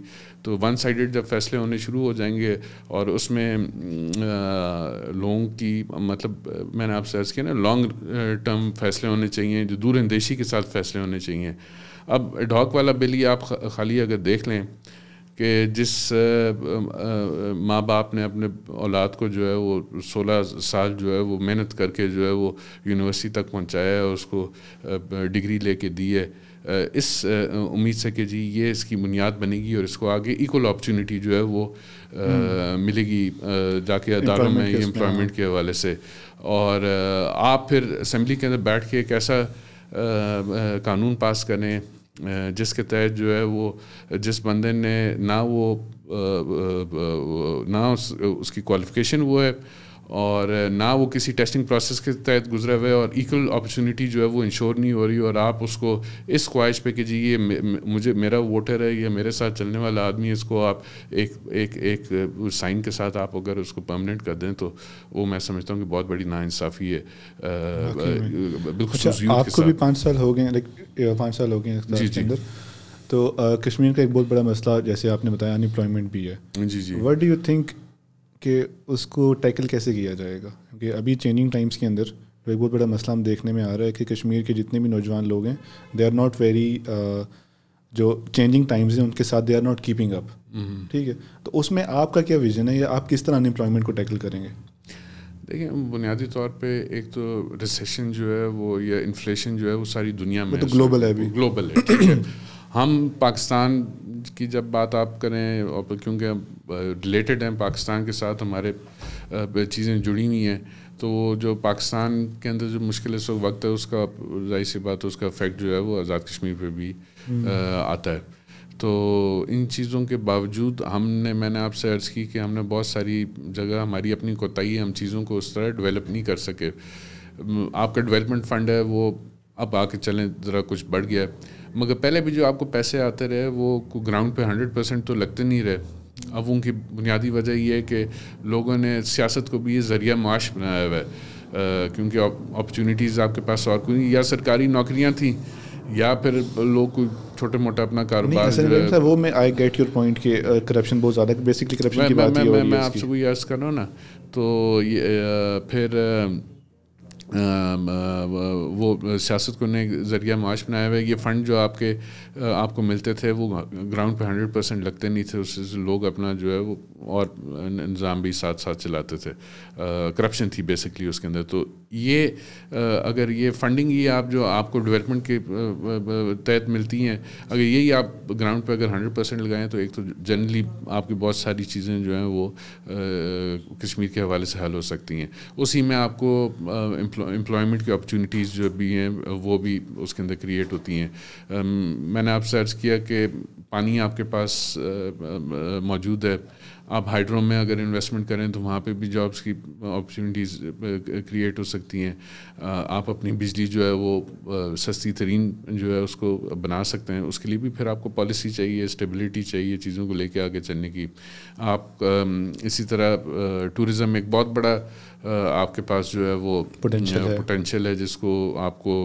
Speaker 2: तो वन साइडेड जब फैसले होने शुरू हो जाएंगे और उसमें uh, लोगों की मतलब मैंने आपसे अर्ज़ किया ना लॉन्ग टर्म फैसले होने चाहिए जो दूर अंदेशी के साथ फैसले होने चाहिए अब डॉक वाला बिल ये आप खाली अगर देख लें कि जिस माँ बाप ने अपने औलाद को जो है वो सोलह साल जो है वो मेहनत करके जो है वो यूनिवर्सिटी तक पहुँचाया है उसको डिग्री लेके दी है इस उम्मीद से कि जी ये इसकी बुनियाद बनेगी और इसको आगे इक्वल अपॉर्चुनिटी जो है वो हम्म। मिलेगी जाके अदारों में एम्प्लॉयमेंट हाँ। के हवाले से और आप फिर असम्बली के अंदर बैठ के एक ऐसा कानून पास करें जिसके तहत जो है वो जिस बंदे ने ना वो ना उसकी क्वालिफिकेशन वो है और ना वो किसी टेस्टिंग प्रोसेस के तहत गुजरा हुआ है और इक्वल अपॉर्चुनिटी जो है वो इंश्योर नहीं हो रही और आप उसको इस ख्वाहिश पे कि जी ये मुझे मेरा वोटर है या मेरे साथ चलने वाला आदमी है इसको आप एक एक एक साइन के साथ आप अगर उसको परमानेंट कर दें तो वो मैं समझता हूँ कि बहुत बड़ी नाानसाफ़ी है बिल्कुल अच्छा, आपको भी
Speaker 1: पाँच साल हो गए पाँच साल हो गए जी जी तो कश्मीर का एक बहुत बड़ा मसला जैसे आपने बताया अनएम्प्लॉयमेंट भी है जी जी वट डू यू थिंक कि उसको टैकल कैसे किया जाएगा क्योंकि अभी चेंजिंग टाइम्स के अंदर तो एक बहुत बड़ा मसला हम देखने में आ रहा है कि कश्मीर के जितने भी नौजवान लोग हैं दे आर नॉट वेरी जो चेंजिंग टाइम्स हैं उनके साथ they are not keeping up ठीक है तो उसमें आपका क्या विजन है या आप किस तरह अनएम्प्लॉयमेंट को टैकल करेंगे
Speaker 2: देखिए बुनियादी तौर पे एक तो रिसेशन जो है वो या इन्फ्लेशन जो है वो सारी दुनिया में तो ग्लोबल है अभी ग्लोबल है है हम पाकिस्तान की जब बात आप करें और क्योंकि रिलेटेड हैं पाकिस्तान के साथ हमारे चीज़ें जुड़ी हुई हैं तो जो पाकिस्तान के अंदर जो मुश्किल इस वक्त है उसका जाहिर सी बात है उसका इफेक्ट जो है वो आज़ाद कश्मीर पे भी हम्म। आता है तो इन चीज़ों के बावजूद हमने मैंने आपसे अर्ज़ की कि हमने बहुत सारी जगह हमारी अपनी कोताही हम चीज़ों को उस तरह डेवलप नहीं कर सके आपका डेवलपमेंट फंड है वो अब आके चलें ज़रा कुछ बढ़ गया मगर पहले भी जो आपको पैसे आते रहे वो ग्राउंड पे हंड्रेड परसेंट तो लगते नहीं रहे अब उनकी बुनियादी वजह यह है कि लोगों ने सियासत को भी ये ज़रिया माश बनाया हुआ है क्योंकि अपॉर्चुनिटीज़ आपके पास और कोई या सरकारी नौकरियाँ थी या फिर लोग कोई छोटे मोटा अपना कारोबार
Speaker 1: वो मैं आई गेट योर पॉइंट के करप्शन बहुत ज़्यादा बेसिकली करप्शन की बात मैं, मैं, मैं आपसे
Speaker 2: कोई अर्ज़ कर रहा हूँ ना तो ये फिर वो सियासत को ने ज़रिया माश बनाया हुआ है ये फ़ंड जो आपके आपको मिलते थे वो ग्राउंड पे हंड्रेड परसेंट लगते नहीं थे उससे लोग अपना जो है वो और निज़ाम भी साथ साथ चलाते थे करप्शन थी बेसिकली उसके अंदर तो ये अगर ये फंडिंग ही आप जो आपको डेवलपमेंट के तहत मिलती हैं अगर यही आप ग्राउंड पर अगर हंड्रेड परसेंट लगाएं तो एक तो जनरली आपकी बहुत सारी चीज़ें जो हैं वो कश्मीर के हवाले से हल हो सकती हैं उसी में आपको एम्प्लॉयमेंट की अपॉर्चुनिटीज़ जो भी हैं वो भी उसके अंदर क्रिएट होती हैं um, मैंने आपसे अर्ज़ किया कि पानी आपके पास uh, uh, uh, मौजूद है आप हाइड्रो में अगर इन्वेस्टमेंट करें तो वहाँ पे भी जॉब्स की अपॉर्चुनिटीज़ क्रिएट हो सकती हैं आप अपनी बिजली जो है वो सस्ती तरीन जो है उसको बना सकते हैं उसके लिए भी फिर आपको पॉलिसी चाहिए स्टेबिलिटी चाहिए चीज़ों को लेके आगे चलने की आप इसी तरह टूरिज़म एक बहुत बड़ा आपके पास जो है वो पोटेंशियल है।, है जिसको आपको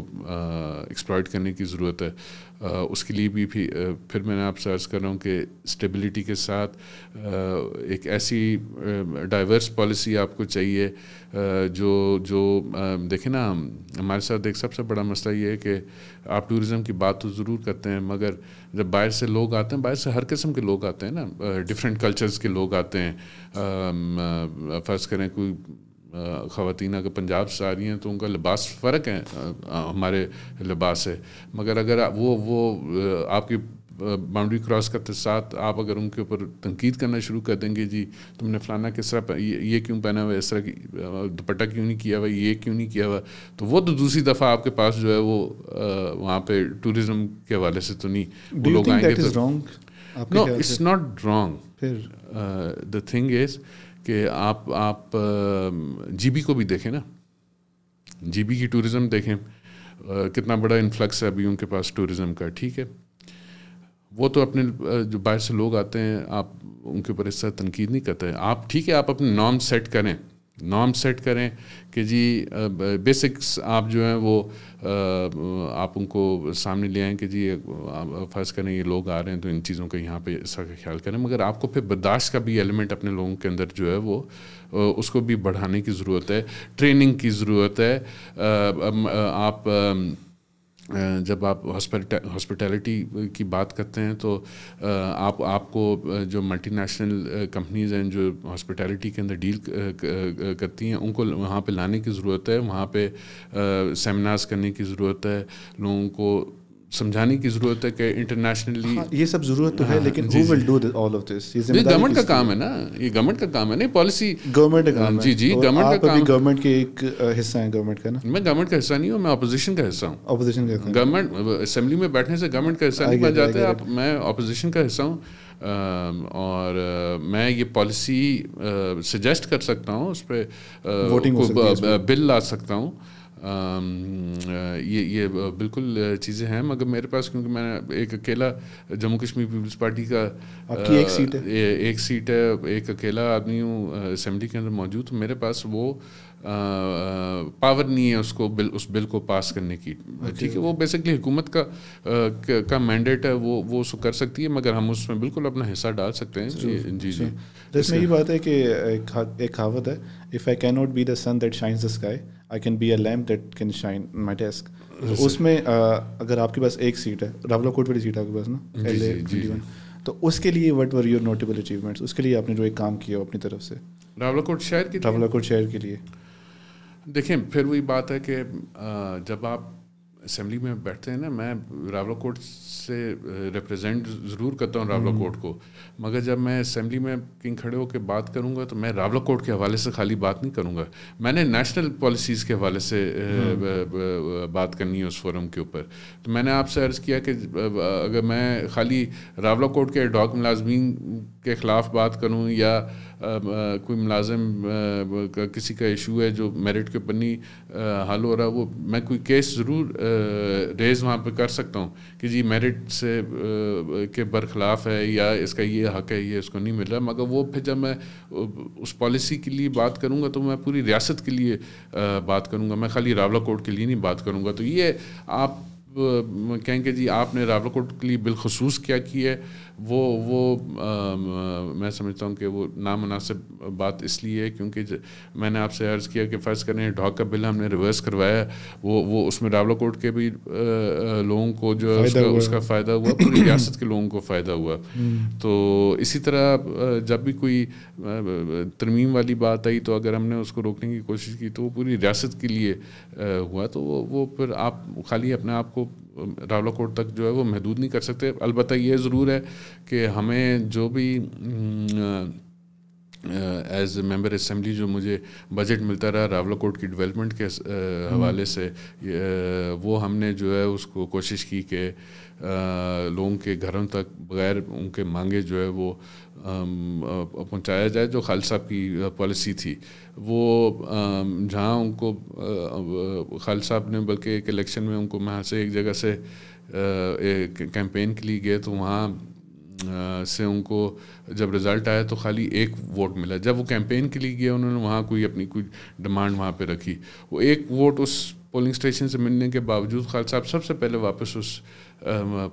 Speaker 2: एक्सप्लॉयट करने की ज़रूरत है उसके लिए भी फिर मैंने आप सर्च कर रहा हूँ कि स्टेबिलिटी के साथ एक ऐसी डाइवर्स पॉलिसी आपको चाहिए जो जो देखें ना हमारे साथ एक सबसे बड़ा मसला ये है कि आप टूरिज़म की बात तो ज़रूर करते हैं मगर जब बाहर से लोग आते हैं बाहर से हर किस्म के लोग आते हैं ना डिफरेंट कल्चर्स के लोग आते हैं फ़र्ज़ करें कोई ख़वान अगर पंजाब से आ रही हैं तो उनका लिबास फ़र्क है हमारे लिबास से मगर अगर वो वो आपकी बाउंड्री क्रॉस करते साथ आप अगर उनके ऊपर तनकीद करना शुरू कर देंगे जी तुमने फलाना किस तरह ये, क्यों पहना हुआ इस तरह की दुपट्टा क्यों नहीं किया हुआ ये क्यों नहीं किया हुआ तो वो तो दूसरी दफ़ा आपके पास जो है वो वहाँ पे टूरिज्म के हवाले से तो नहीं वो लोग आएंगे तो no it's not wrong the thing is कि आप आप जीबी को भी देखें ना जीबी की टूरिज़्म देखें कितना बड़ा इन्फ्लक्स है अभी उनके पास टूरिज़्म का ठीक है वो तो अपने जो बाहर से लोग आते हैं आप उनके ऊपर इस तरह तनकीद नहीं करते आप ठीक है आप अपने नॉर्म सेट करें नॉर्म सेट करें कि जी बेसिक्स आप जो हैं वो आप उनको सामने ले आएँ कि जी फ़र्ज़ करें ये लोग आ रहे हैं तो इन चीज़ों का यहाँ पे इसका ख्याल करें मगर आपको फिर बर्दाश्त का भी एलिमेंट अपने लोगों के अंदर जो है वो उसको भी बढ़ाने की ज़रूरत है ट्रेनिंग की ज़रूरत है आप जब आप हॉस्पिटैलिटी की बात करते हैं तो आप आपको जो मल्टीनेशनल कंपनीज हैं जो हॉस्पिटैलिटी के अंदर डील करती हैं उनको वहाँ पे लाने की ज़रूरत है वहाँ पे सेमिनार्स करने की ज़रूरत है लोगों को समझाने की जरूरत है कि इंटरनेशनली हाँ,
Speaker 1: ये सब जरूरत तो है हाँ, लेकिन जी will do all of this ये गवर्नमेंट का काम
Speaker 2: है ना ये गवर्नमेंट का काम है नहीं पॉलिसी गवर्नमेंट
Speaker 1: का काम हाँ, जी जी गवर्नमेंट का काम गवर्नमेंट के एक हिस्सा है गवर्नमेंट का ना
Speaker 2: मैं गवर्नमेंट का हिस्सा नहीं हूँ मैं अपोजिशन का हिस्सा हूँ अपोजिशन का गवर्नमेंट असेंबली में बैठने से गवर्नमेंट का हिस्सा नहीं बन जाते आप मैं अपोजिशन का हिस्सा हूँ और मैं ये पॉलिसी सजेस्ट कर सकता हूँ उस पर बिल ला सकता हूँ ये ये बिल्कुल चीज़ें हैं मगर मेरे पास क्योंकि मैं एक अकेला जम्मू कश्मीर पीपल्स पार्टी का आपकी एक सीट है ए, एक सीट है एक अकेला आदमी हूँ असम्बली के अंदर मौजूद तो मेरे पास वो आ, पावर नहीं है उसको बिल उस बिल को पास करने की ठीक है वो बेसिकली हुकूमत का आ, का मैंडेट है वो वो उसको कर सकती है मगर हम उसमें बिल्कुल अपना हिस्सा डाल सकते हैं जी जी जी
Speaker 1: तो इसमें ये बात है कि एक कहावत है if I can not be the sun that shines the sky I can be a lamp that can shine my desk उसमें अगर आपके पास एक सीट है रावला कोट वाली सीट है आपके पास ना एल ए तो उसके लिए what were your notable achievements उसके लिए आपने जो एक काम किया अपनी तरफ से
Speaker 2: रावला कोट शहर के रावला
Speaker 1: कोट शहर के लिए
Speaker 2: देखें फिर वही बात है कि जब आप असम्बली में बैठते हैं ना मैं रावला कोट से रिप्रेजेंट ज़रूर करता हूँ रावला कोट हम्म। को मगर जब मैं असम्बली में किंग खड़े होकर बात करूँगा तो मैं रावला कोट के हवाले से खाली बात नहीं करूँगा मैंने नेशनल पॉलिसीज़ के हवाले से हम्म। बात करनी है उस फोरम के ऊपर तो मैंने आपसे अर्ज़ किया कि अगर मैं खाली रावला कोट के डॉक मुलाजमीन के ख़िलाफ़ बात करूँ या कोई मुलाजिम का किसी का इशू है जो मेरिट के पन्नी हल हो रहा है वो मैं कोई केस ज़रूर रेज वहाँ पर कर सकता हूँ कि जी मेरिट से के बरखिलाफ़ है या इसका ये हक है ये इसको नहीं मिल रहा मगर वो फिर जब मैं उस पॉलिसी के लिए बात करूँगा तो मैं पूरी रियासत के लिए बात करूँगा मैं खाली रावला कोर्ट के लिए नहीं बात करूँगा तो ये आप कहेंगे जी आपने रावला कोर्ट के लिए बिलखसूस क्या किया है वो वो आ, मैं समझता हूँ कि वो नामनासिब बात इसलिए है क्योंकि मैंने आपसे अर्ज़ किया कि फ़र्ज़ करें ढॉक का बिल हमने रिवर्स करवाया वो वो उसमें डावला कोर्ट के भी आ, लोगों को जो उसका, उसका फ़ायदा हुआ पूरी रियासत के लोगों को फ़ायदा हुआ हम्म। तो इसी तरह जब भी कोई तरमीम वाली बात आई तो अगर हमने उसको रोकने की कोशिश की तो वो पूरी रियासत के लिए हुआ तो वो वो फिर आप खाली अपने आप को रावला कोट तक जो है वो महदूद नहीं कर सकते अलबत् ये ज़रूर है कि हमें जो भी एज मेंबर असम्बली जो मुझे बजट मिलता रहा रावला कोट की डेवलपमेंट के हम्म। हवाले से वो हमने जो है उसको कोशिश की कि लोगों के घरों तक बगैर उनके मांगे जो है वो पहुंचाया जाए जो साहब की पॉलिसी थी वो जहां उनको साहब ने बल्कि एक इलेक्शन में उनको वहाँ से एक जगह से एक कैंपेन के लिए गए तो वहाँ से उनको जब रिज़ल्ट आया तो खाली एक वोट मिला जब वो कैंपेन के लिए गए उन्होंने वहाँ कोई अपनी कोई डिमांड वहाँ पे रखी वो एक वोट उस पोलिंग स्टेशन से मिलने के बावजूद खाल साहब सबसे पहले वापस उस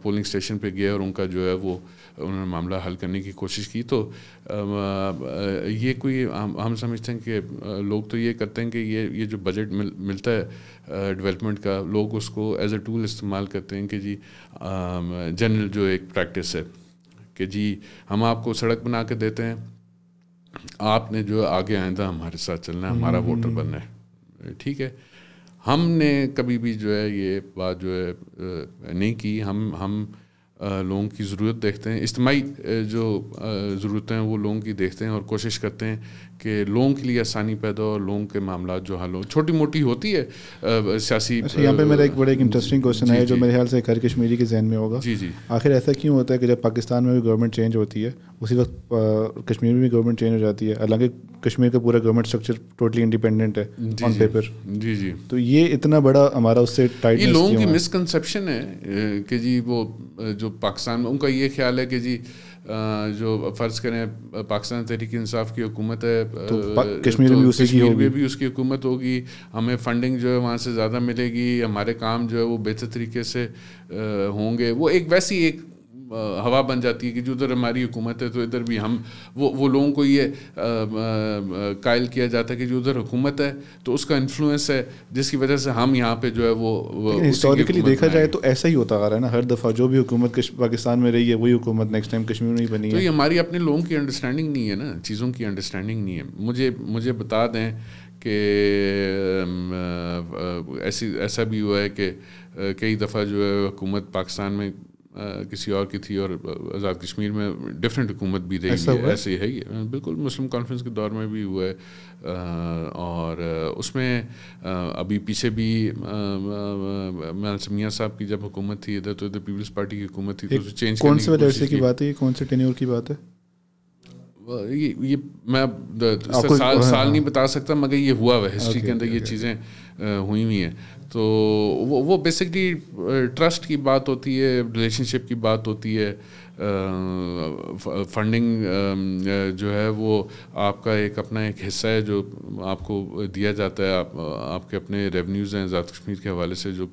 Speaker 2: पोलिंग स्टेशन पे गए और उनका जो है वो उन्होंने मामला हल करने की कोशिश की तो ये कोई हम समझते हैं कि लोग तो ये करते हैं कि ये ये जो बजट मिल, मिलता है डेवलपमेंट का लोग उसको एज अ टूल इस्तेमाल करते हैं कि जी जनरल जो एक प्रैक्टिस है कि जी हम आपको सड़क बना के देते हैं आपने जो आगे आइंदा हमारे साथ चलना है हमारा वोटर हम्म, हम्म। बनना है ठीक है हमने कभी भी जो है ये बात जो है नहीं की हम हम लोगों की ज़रूरत देखते हैं इज्तमाही जो ज़रूरतें हैं वो लोगों की देखते हैं और कोशिश करते हैं कि लोगों के लिए आसानी पैदा और लोगों के मामला जो हल हो छोटी मोटी होती है सियासी अच्छा, यहाँ पे मेरा एक बड़ा एक
Speaker 1: इंटरेस्टिंग क्वेश्चन है जो मेरे ख्याल से हर कश्मीरी के जहन में होगा जी जी आखिर ऐसा क्यों होता है कि जब पाकिस्तान में भी गवर्नमेंट चेंज होती है उसी वक्त कश्मीर में गवर्नमेंट चेंज हो जाती है हालांकि कश्मीर का पूरा गवर्नमेंट स्ट्रक्चर टोटली इंडिपेंडेंट है ऑन पेपर जी जी तो ये इतना बड़ा हमारा उससे टाइट ये लोगों की मिसकंसेप्शन
Speaker 2: है कि जी वो जो पाकिस्तान में उनका ये ख्याल है कि जी जो फ़र्ज़ करें पाकिस्तान तहरीक इंसाफ की हुकूमत है तो कश्मीर तो में उसी की होगी भी उसकी हुकूमत होगी हमें फंडिंग जो है वहाँ से ज़्यादा मिलेगी हमारे काम जो है वो बेहतर तरीके से होंगे वो एक वैसी एक हवा बन जाती है कि जो उधर हमारी हुकूमत है तो इधर भी हम वो वो लोगों को ये कायल किया जाता है कि जो उधर हुकूमत है तो उसका इन्फ्लुएंस है जिसकी वजह से हम यहाँ पे जो है वो हिस्टोरिकली देखा जाए
Speaker 1: तो ऐसा ही होता आ रहा है ना हर दफ़ा जो भी हुकूमत पाकिस्तान में रही है वही हुकूमत नेक्स्ट टाइम कश्मीर में ही बनी तो है ये हमारी
Speaker 2: अपने लोगों की अंडरस्टैंडिंग नहीं है ना चीज़ों की अंडरस्टैंडिंग नहीं है मुझे मुझे बता दें कि ऐसी ऐसा भी हुआ है कि कई दफ़ा जो है हुकूमत पाकिस्तान में किसी और की थी और आज़ाद कश्मीर में डिफरेंट हुकूमत भी रही है ऐसे है बिल्कुल मुस्लिम कॉन्फ्रेंस के दौर में भी हुआ है और उसमें अभी पीछे भी मियाँ साहब की जब हुकूमत थी इधर तो इधर पीपल्स पार्टी की हुकूमत थी तो चेंज कौन से वजह की बात
Speaker 1: है कौन से टेन्योर की बात है
Speaker 2: ये ये मैं साल हाँ, साल हाँ। नहीं बता सकता मगर ये हुआ हुआ हिस्ट्री के अंदर ये चीज़ें हुई हुई हैं तो वो वो बेसिकली ट्रस्ट uh, की बात होती है रिलेशनशिप की बात होती है फंडिंग जो है वो आपका एक अपना एक हिस्सा है जो आपको दिया जाता है आप, आपके अपने रेवेन्यूज़ हैं ज़ात कश्मीर के हवाले से जो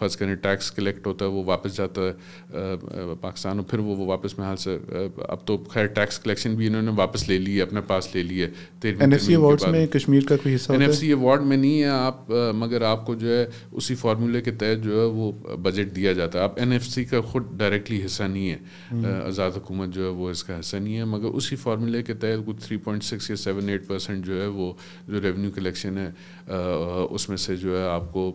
Speaker 2: फर्ज करें टैक्स कलेक्ट होता है वो वापस जाता है पाकिस्तान और फिर वो वो वापस में हाल से अब तो खैर टैक्स कलेक्शन भी इन्होंने वापस ले ली है अपने पास ले लिया है एन एफ सी अवार्ड में कश्मीर का कोई हिस्सा एन एफ सी अवार्ड में नहीं है आप मगर आपको जो है उसी फार्मूले के तहत जो है वो बजट दिया जाता है आप एन एफ सी का खुद डायरेक्टली हिस्सा नहीं है है हम्म। आज़ाद हुकूमत जो है वो इसका हिस्सा नहीं है मगर उसी फार्मूले के तहत कुछ थ्री पॉइंट सिक्स या सेवन एट परसेंट जो है वो जो रेवेन्यू कलेक्शन है उसमें से जो है आपको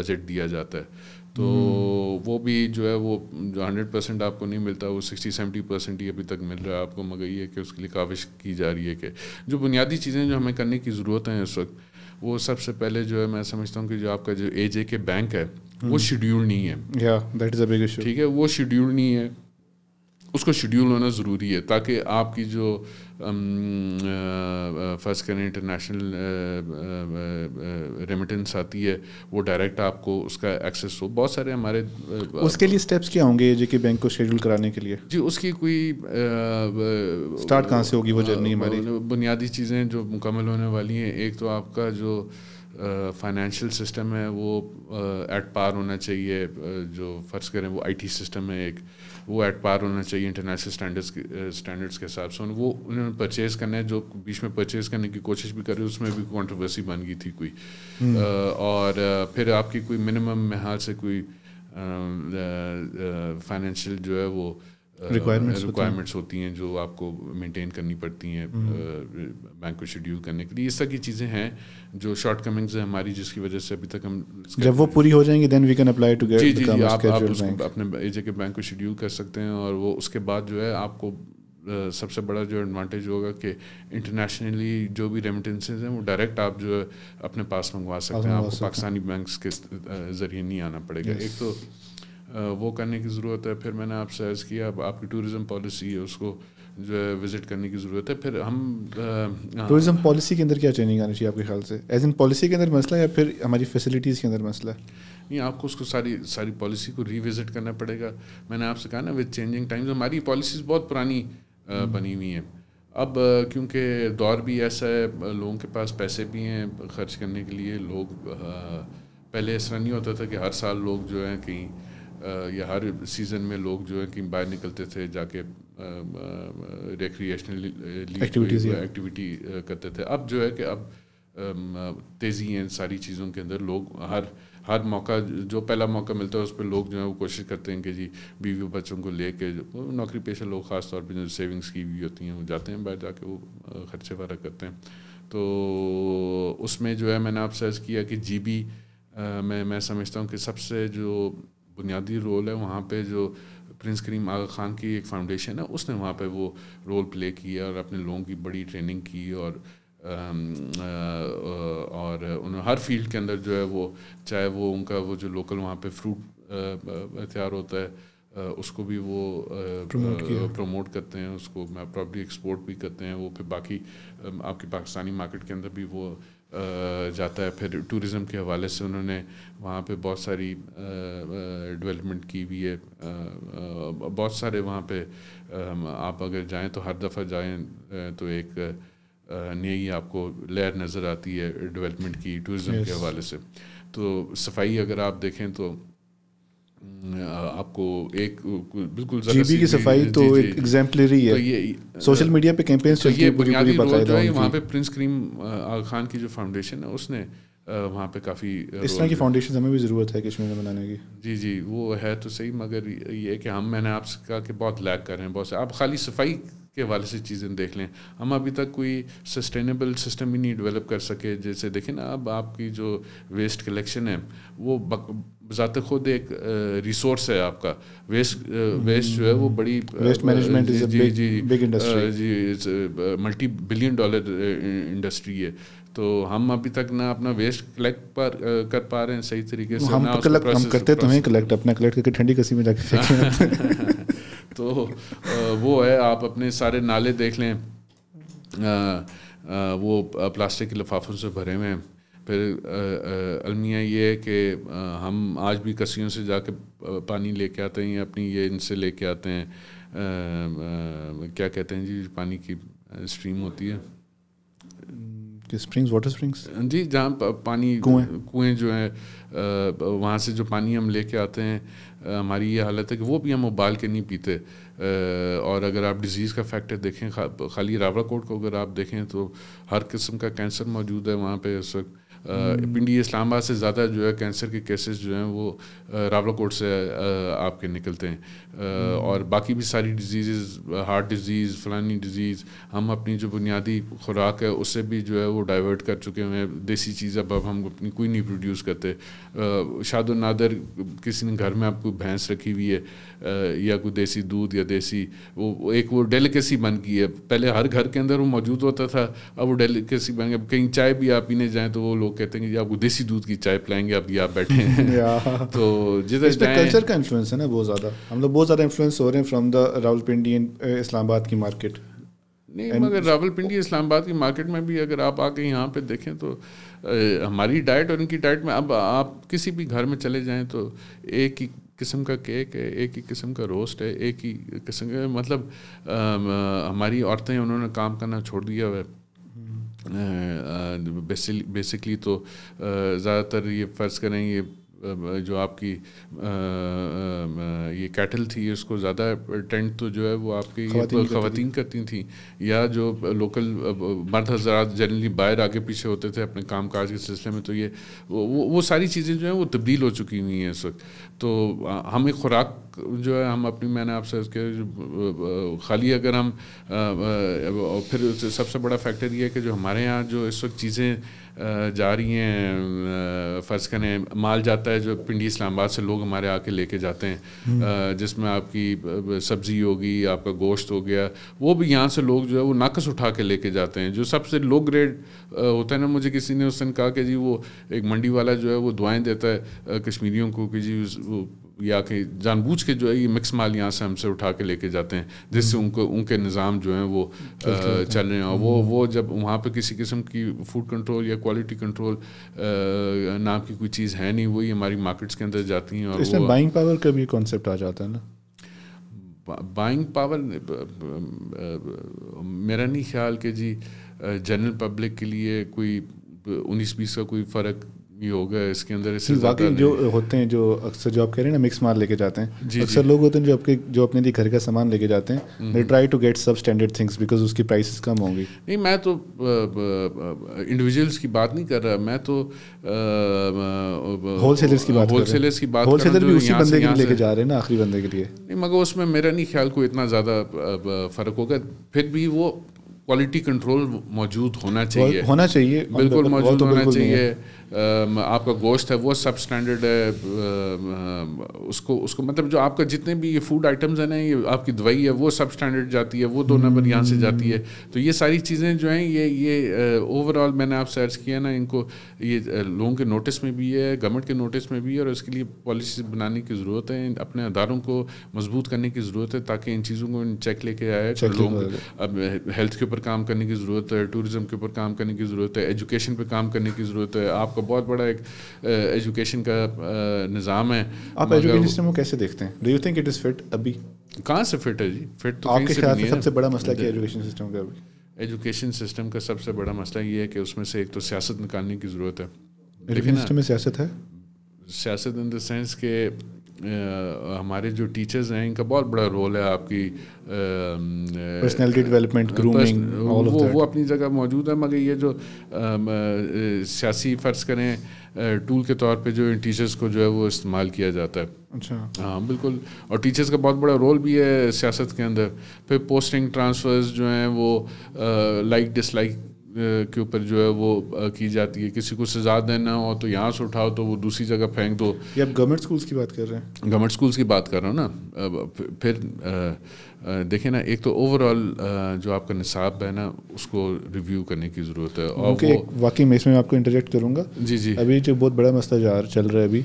Speaker 2: बजट दिया जाता है तो हम्म। वो भी जो है वो जो हंड्रेड परसेंट आपको नहीं मिलता वो सिक्सटी सेवेंटी परसेंट ही अभी तक मिल रहा है आपको मगर ये कि उसके लिए काविश की जा रही है कि जो बुनियादी चीज़ें जो हमें करने की ज़रूरत हैं इस वक्त वो सबसे पहले जो है मैं समझता हूँ कि जो आपका जो ए के बैंक है वो शेड्यूल हम्म। नहीं है ठीक है वो शेड्यूल नहीं है उसको शेड्यूल होना ज़रूरी है ताकि आपकी जो फर्स्ट करें इंटरनेशनल रेमिटेंस आती है वो डायरेक्ट आपको उसका एक्सेस हो बहुत सारे हमारे उसके लिए
Speaker 1: स्टेप्स क्या होंगे जी के बैंक को शेड्यूल कराने के लिए जी उसकी
Speaker 2: कोई स्टार्ट कहाँ से होगी वो जर्नी हमारी बुनियादी चीज़ें जो मुकम्मल होने वाली हैं एक तो आपका जो फाइनेंशियल uh, सिस्टम है वो एट uh, पार होना चाहिए uh, जो फ़र्ज़ करें वो आईटी सिस्टम है एक uh, वो एट पार होना चाहिए इंटरनेशनल स्टैंडर्ड्स स्टैंडर्ड्स के हिसाब से वो उन्होंने परचेज़ करना है जो बीच में परचेज़ करने की कोशिश भी कर रही उसमें भी कॉन्ट्रोवर्सी बन गई थी कोई आ, हम्म। uh, और uh, फिर आपकी कोई मिनिमम में हाल से कोई फाइनेंशियल um, uh, जो है वो रिक्वायरमेंट्स uh, होती हैं जो आपको मेंटेन करनी पड़ती हैं बैंक हम्म। uh, को शेड्यूल करने के लिए इस तरह की चीज़ें हैं जो शॉर्ट कमिंग्स हैं हमारी जिसकी वजह से अभी तक हम
Speaker 1: जब वो पूरी हो जाएंगी then we can apply to get जी जी, आप, आप उसको
Speaker 2: अपने एजे के बैंक को शेड्यूल कर सकते हैं और वो उसके बाद जो है आपको uh, सबसे बड़ा जो एडवांटेज होगा कि इंटरनेशनली जो भी रेमिटेंसेज हैं वो डायरेक्ट आप जो है अपने पास मंगवा सकते हैं आपको पाकिस्तानी बैंक के ज़रिए नहीं आना पड़ेगा एक तो वो करने की ज़रूरत है फिर मैंने आपसे अर्ज़ किया अब आपकी टूरिज़म पॉलिसी है उसको जो है विजिट करने की ज़रूरत है फिर हम टूरिज़म
Speaker 1: पॉलिसी हाँ। के अंदर क्या चेंजिंग आनी चाहिए आपके ख्याल से एज इन पॉलिसी के अंदर मसला या फिर हमारी फैसिलिटीज़ के अंदर मसला
Speaker 2: नहीं आपको उसको सारी सारी पॉलिसी को रिविज़िट करना पड़ेगा मैंने आपसे कहा ना विद चेंजिंग टाइम्स हमारी पॉलिसीज़ बहुत पुरानी हम्म। बनी हुई हैं अब क्योंकि दौर भी ऐसा है लोगों के पास पैसे भी हैं खर्च करने के लिए लोग पहले ऐसा नहीं होता था कि हर साल लोग जो हैं कहीं या हर सीज़न में लोग जो है कि बाहर निकलते थे जाके रिक्रिएशनल एक्टिविटी करते थे अब जो है कि अब तेज़ी है सारी चीज़ों के अंदर लोग हर हर मौका जो पहला मौका मिलता है उस पर लोग जो है वो कोशिश करते हैं कि जी बीवी बच्चों को ले कर नौकरी पेशा लोग ख़ास तौर पर जो सेविंग्स की भी होती हैं वो जाते हैं बाहर जाके वो खर्चे वगैरह करते हैं तो उसमें जो है मैंने आप सर्च किया कि जी बी मैं मैं समझता हूँ कि सबसे जो बुनियादी रोल है वहाँ पे जो प्रिंस करीम आगा खान की एक फाउंडेशन है उसने वहाँ पे वो रोल प्ले किया और अपने लोगों की बड़ी ट्रेनिंग की और और उन्होंने हर फील्ड के अंदर जो है वो चाहे वो उनका वो जो लोकल वहाँ पे फ्रूट तैयार होता है उसको भी वो प्रमोट करते हैं उसको प्रॉपर्टी एक्सपोर्ट भी करते हैं वो फिर बाकी आपकी पाकिस्तानी मार्केट के अंदर भी वो जाता है फिर टूरिज़म के हवाले से उन्होंने वहाँ पे बहुत सारी डेवलपमेंट की हुई है बहुत सारे वहाँ पे आप अगर जाएं तो हर दफ़ा जाएं तो एक नई आपको लहर नज़र आती है डेवलपमेंट की टूरिज़म yes. के हवाले से तो सफाई अगर आप देखें तो आपको एक बिल्कुल जीबी की सफाई तो एक एग्जाम्पलरी तो है सोशल मीडिया पे कैंपेन्स तो ये बुनियादी रोल जो है वहाँ पे प्रिंस करीम आल खान की जो फाउंडेशन है उसने वहाँ पे काफ़ी इस तरह की फाउंडेशन
Speaker 1: हमें भी ज़रूरत है कश्मीर में बनाने की
Speaker 2: जी जी वो है तो सही मगर ये कि हम मैंने आपसे कहा कि बहुत लैक कर रहे हैं बहुत से आप खाली सफाई के हवाले से चीज़ें देख लें हम अभी तक कोई सस्टेनेबल सिस्टम ही नहीं डेवलप कर सके जैसे देखें ना अब आपकी जो वेस्ट कलेक्शन है वो ज़ात खुद एक रिसोर्स है आपका वेस्ट वेस्ट जो है वो hmm. बड़ी वेस्ट मैनेजमेंट जी जी जी बिग इंडस्ट्री जी मल्टी बिलियन डॉलर इंडस्ट्री है तो हम अभी तक ना अपना वेस्ट कलेक्ट पर कर पा रहे हैं सही तरीके से हम कलेक्ट हम करते तो हैं
Speaker 1: कलेक्ट अपना कलेक्ट करके ठंडी कसी में जाके फेंकें
Speaker 2: तो वो है आप अपने सारे नाले देख लें वो प्लास्टिक के लिफाफों से भरे हुए हैं फिर अलमिया ये है कि हम आज भी कसियों से जाके पानी लेके आते हैं या अपनी ये इनसे लेके आते हैं आ, आ, क्या कहते हैं जी पानी की स्ट्रीम होती है
Speaker 1: स्प्रिंग्स वाटर स्प्रिंग्स
Speaker 2: जी जहाँ पानी कुएं कुएं जो हैं वहाँ से जो पानी हम लेके आते हैं हमारी ये हालत है कि वो भी हम उबाल के नहीं पीते और अगर आप डिजीज़ का फैक्टर देखें खा, खाली रावड़ा कोट को अगर आप देखें तो हर किस्म का कैंसर मौजूद है वहाँ पे इस वक्त पिंडी इस्लामाबाद से ज़्यादा जो है कैंसर के केसेस जो हैं वो रावलाकोट से आपके निकलते हैं हम्म। और बाकी भी सारी डिजीज़ हार्ट डिजीज़ फलानी डिजीज़ हम अपनी जो बुनियादी खुराक है उससे भी जो है वो डाइवर्ट कर चुके हैं देसी चीज़ अब अब हम अपनी कोई नहीं प्रोड्यूस करते शाद नादर किसी ने घर में आपको भैंस रखी हुई है या कोई देसी दूध या देसी वो एक वो डेलिकेसी बन गई है पहले हर घर के अंदर वो मौजूद होता था अब वो डेलिकेसी बन गया कहीं चाय भी आप पीने जाएँ तो वो लोग लोग कहते हैं कि आपको देसी दूध की चाय पिलाएंगे अब आप बैठे हैं तो जिस कल्चर
Speaker 1: का इन्फ्लुएंस है ना बहुत ज़्यादा हम लोग बहुत ज़्यादा इन्फ्लुएंस हो रहे हैं from the Rawalpindi and Islamabad की मार्केट नहीं मगर रावल
Speaker 2: पिंडी इस्लामाबाद की मार्केट में भी अगर आप आके यहाँ पे देखें तो हमारी डाइट और इनकी डाइट में अब आप किसी भी घर में चले जाएं तो एक ही किस्म का केक है एक ही किस्म का रोस्ट है एक ही किस्म का मतलब आ, हमारी औरतें उन्होंने काम करना छोड़ दिया हुआ है बेसिकली तो ज़्यादातर ये फ़र्ज़ करें ये जो आपकी ये कैटल थी उसको ज़्यादा टेंट तो जो है वो आपकी खातन करती थी या जो लोकल मर्द हजरात जनरली बाहर आगे पीछे होते थे अपने काम काज के सिलसिले में तो ये वो वो सारी चीज़ें जो हैं वो तब्दील हो चुकी हुई हैं इस वक्त तो हमें खुराक जो है हम अपनी मैंने आपसे खाली अगर हम फिर सबसे बड़ा फैक्टर ये है कि जो हमारे यहाँ जो इस वक्त चीज़ें जा रही हैं फ़र्ज़ करें माल जाता है जो पिंडी इस्लामाबाद से लोग हमारे आके लेके जाते हैं हम्म। जिसमें आपकी सब्ज़ी होगी आपका गोश्त हो गया वो भी यहाँ से लोग जो है वो नाकस उठा के लेके जाते हैं जो सबसे लो ग्रेड होता है ना मुझे किसी ने उस दिन कहा कि जी वो एक मंडी वाला जो है वो दुआएं देता है कश्मीरियों को कि जी वो या कहीं जानबूझ के जो है ये मिक्स माल यहाँ से हमसे उठा के लेके जाते हैं जिससे हम्म। उनको उनके निज़ाम जो हैं वो चल रहे हैं और वो हम्म। वो जब वहाँ पे किसी किस्म की फूड कंट्रोल या क्वालिटी कंट्रोल नाम की कोई चीज़ है नहीं वही हमारी मार्केट्स के अंदर जाती हैं और बाइंग तो
Speaker 1: पावर का भी कॉन्सेप्ट आ जाता है ना
Speaker 2: बाइंग पावर मेरा नहीं ख्याल कि जी जनरल पब्लिक के लिए कोई उन्नीस बीस का कोई फ़र्क योग होगा इसके अंदर इससे बाकी जो होते
Speaker 1: हैं जो अक्सर जो आप कह रहे हैं ना मिक्स माल लेके जाते हैं अक्सर लोग होते हैं जो आपके जो अपने लिए घर का सामान लेके जाते हैं ट्राई टू गेट सब स्टैंडर्ड थिंग्स बिकॉज उसकी प्राइस कम होंगी
Speaker 2: नहीं मैं तो इंडिविजुअल्स की बात नहीं कर रहा मैं तो होल होलसेलर्स की बात होल होलसेलर्स की बात होल सेलर भी उसी बंदे के लिए लेके जा रहे हैं ना आखिरी बंदे के लिए नहीं मगर उसमें मेरा नहीं ख्याल कोई इतना ज़्यादा फ़र्क होगा फिर भी वो क्वालिटी कंट्रोल मौजूद होना चाहिए होना चाहिए बिल्कुल मौजूद तो होना चाहिए आपका गोश्त है वो सब स्टैंडर्ड है उसको उसको मतलब जो आपका जितने भी ये फूड आइटम्स हैं ना ये आपकी दवाई है वो सब स्टैंडर्ड जाती है वो दो नंबर यहाँ से जाती है तो ये सारी चीज़ें जो हैं ये ये ओवरऑल मैंने आप सर्च किया ना इनको ये लोगों के नोटिस में भी है गवर्नमेंट के नोटिस में भी है और इसके लिए पॉलिसी बनाने की ज़रूरत है अपने अदारों को मजबूत करने की ज़रूरत है ताकि इन चीज़ों को चेक लेके आए लोग अब हेल्थ के ऊपर काम करने की ज़रूरत है टूरिज़म के ऊपर काम करने की ज़रूरत है एजुकेशन पर काम करने की ज़रूरत है आपको का बहुत बड़ा एक एजुकेशन का निज़ाम है आप एजुकेशन सिस्टम
Speaker 1: को कैसे देखते हैं do you think it is fit अभी
Speaker 2: कहाँ से फिट है जी फिट तो आपके ख्याल से सबसे बड़ा मसला क्या
Speaker 1: एजुकेशन सिस्टम का
Speaker 2: अभी एजुकेशन सिस्टम का सबसे बड़ा मसला ये है कि उसमें से एक तो सियासत निकालने की ज़रूरत है लेकिन सिस्टम में सियासत है सियासत इन द सेंस के हमारे जो टीचर्स हैं इनका बहुत बड़ा रोल है आपकी
Speaker 1: पर्सनैलिटी डेवलपमेंट ग्रूमिंग वो वो
Speaker 2: अपनी जगह मौजूद है मगर ये जो सियासी फ़र्ज़ करें टूल के तौर पे जो इन टीचर्स को जो है वो इस्तेमाल किया जाता है अच्छा हाँ बिल्कुल और टीचर्स का बहुत बड़ा रोल भी है सियासत के अंदर फिर पोस्टिंग ट्रांसफ़र्स जो हैं वो लाइक डिसलाइक के ऊपर जो है वो की जाती है किसी को सजा देना हो तो यहाँ से उठाओ तो वो दूसरी जगह फेंक दो
Speaker 1: ये आप गवर्नमेंट स्कूल्स की बात कर रहे हैं
Speaker 2: गवर्नमेंट स्कूल्स की बात कर रहा हूँ ना फिर देखिए ना एक तो ओवरऑल जो आपका निसाब है ना उसको रिव्यू करने की ज़रूरत है और तो
Speaker 1: वाकई मैं इसमें आपको इंटरेक्ट करूँगा जी जी अभी जो बहुत बड़ा मसला चल रहा है अभी